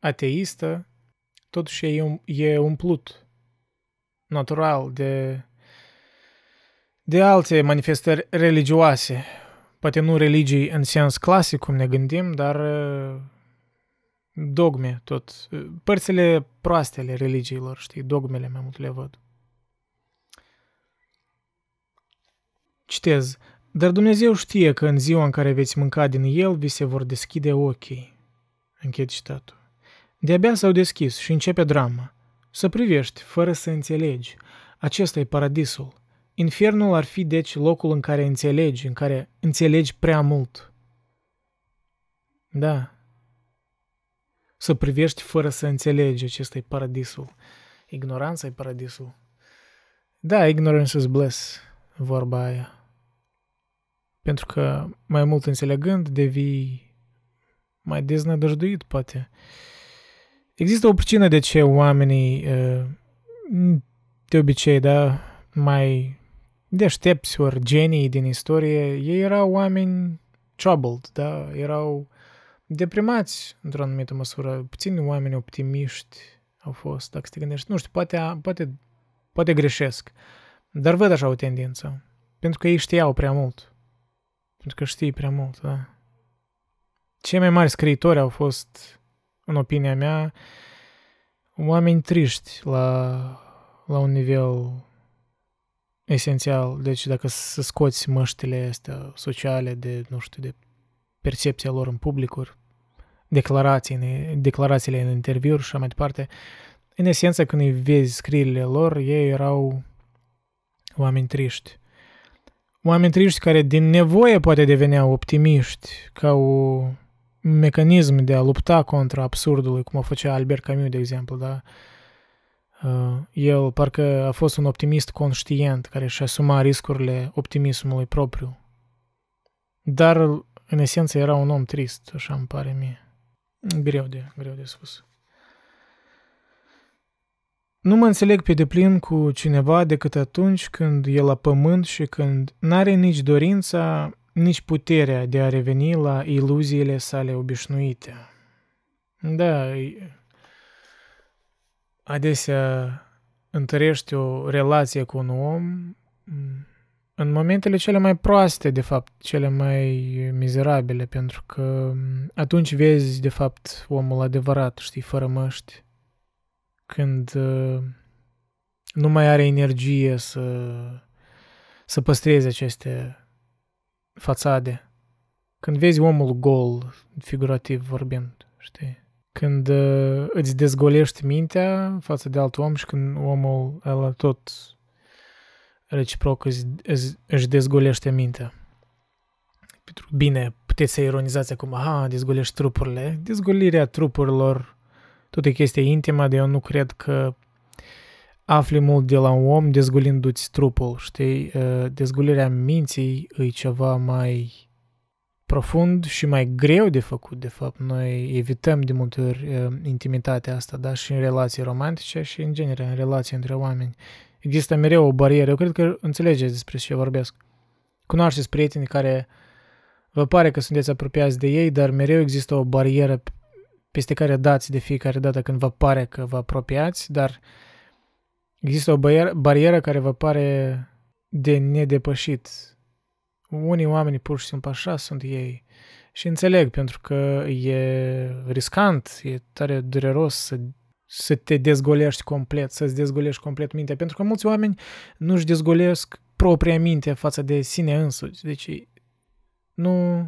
ateistă, totuși e, um, e umplut natural de, de alte manifestări religioase. Poate nu religii în sens clasic, cum ne gândim, dar dogme, tot. Părțile proaste ale religiilor, știi, dogmele mai mult le văd. Citez. Dar Dumnezeu știe că în ziua în care veți mânca din el, vi se vor deschide ochii. Închid citatul. De-abia s-au deschis și începe drama. Să privești, fără să înțelegi. Acesta e paradisul. Infernul ar fi deci locul în care înțelegi, în care înțelegi prea mult. Da, să privești fără să înțelegi acesta e paradisul. Ignoranța e paradisul. Da, ignorance is bliss, vorba aia. Pentru că mai mult înțelegând devii mai deznădăjduit, poate. Există o pricină de ce oamenii uh, de obicei, da, mai deștepți ori genii din istorie, ei erau oameni troubled, da, erau deprimați într-o anumită măsură. Puțini oameni optimiști au fost, dacă te gândești. Nu știu, poate, poate, poate greșesc, dar văd așa o tendință. Pentru că ei știau prea mult. Pentru că știi prea mult, da. Cei mai mari scriitori au fost, în opinia mea, oameni triști la, la un nivel esențial. Deci dacă să scoți măștile astea sociale de, nu știu, de percepția lor în publicuri, declarații, declarațiile în interviuri și așa mai departe. În esență, când îi vezi scrierile lor, ei erau oameni triști. Oameni triști care din nevoie poate deveneau optimiști ca un mecanism de a lupta contra absurdului, cum o făcea Albert Camus, de exemplu, da? Uh, el parcă a fost un optimist conștient care și-a asuma riscurile optimismului propriu. Dar în esență era un om trist, așa îmi pare mie. Greu de, greu de spus. Nu mă înțeleg pe deplin cu cineva decât atunci când e la pământ și când n-are nici dorința, nici puterea de a reveni la iluziile sale obișnuite. Da, adesea întărești o relație cu un om în momentele cele mai proaste, de fapt, cele mai mizerabile, pentru că atunci vezi, de fapt, omul adevărat, știi, fără măști, când uh, nu mai are energie să, să păstreze aceste fațade. Când vezi omul gol, figurativ vorbind, știi? Când uh, îți dezgolești mintea față de alt om și când omul ăla tot reciproc îți, îți, își dezgolește mintea. Pentru bine, puteți să ironizați acum, aha, dezgolești trupurile. Dezgolirea trupurilor, tot e chestia intimă, de eu nu cred că afli mult de la un om dezgolindu-ți trupul, știi? Ă, Dezgolirea minții e ceva mai profund și mai greu de făcut, de fapt. Noi evităm de multe ori ă, intimitatea asta, da, și în relații romantice și în genere în relații între oameni există mereu o barieră. Eu cred că înțelegeți despre ce vorbesc. Cunoașteți prieteni care vă pare că sunteți apropiați de ei, dar mereu există o barieră peste care dați de fiecare dată când vă pare că vă apropiați, dar există o barieră care vă pare de nedepășit. Unii oameni pur și simplu așa sunt ei. Și înțeleg, pentru că e riscant, e tare dureros să să te dezgolești complet, să-ți dezgolești complet mintea, pentru că mulți oameni nu-și dezgolesc propria minte față de sine însuți. Deci nu...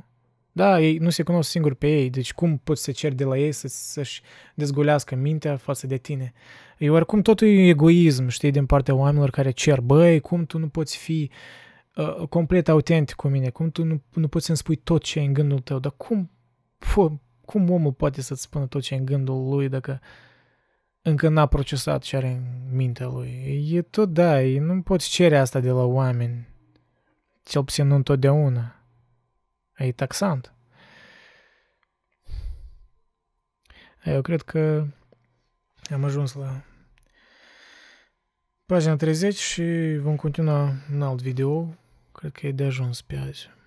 Da, ei nu se cunosc singuri pe ei, deci cum poți să ceri de la ei să, să-și dezgolească mintea față de tine? E oricum totul e egoism, știi, din partea oamenilor care cer, băi, cum tu nu poți fi uh, complet autentic cu mine, cum tu nu, nu poți să-mi spui tot ce e în gândul tău, dar cum, Pă, cum omul poate să-ți spună tot ce e în gândul lui dacă uh, încă n-a procesat ce are în mintea lui. E tot da, e, nu poți cere asta de la oameni. Cel puțin nu întotdeauna. E taxant. Eu cred că am ajuns la pagina 30 și vom continua în alt video. Cred că e de ajuns pe azi.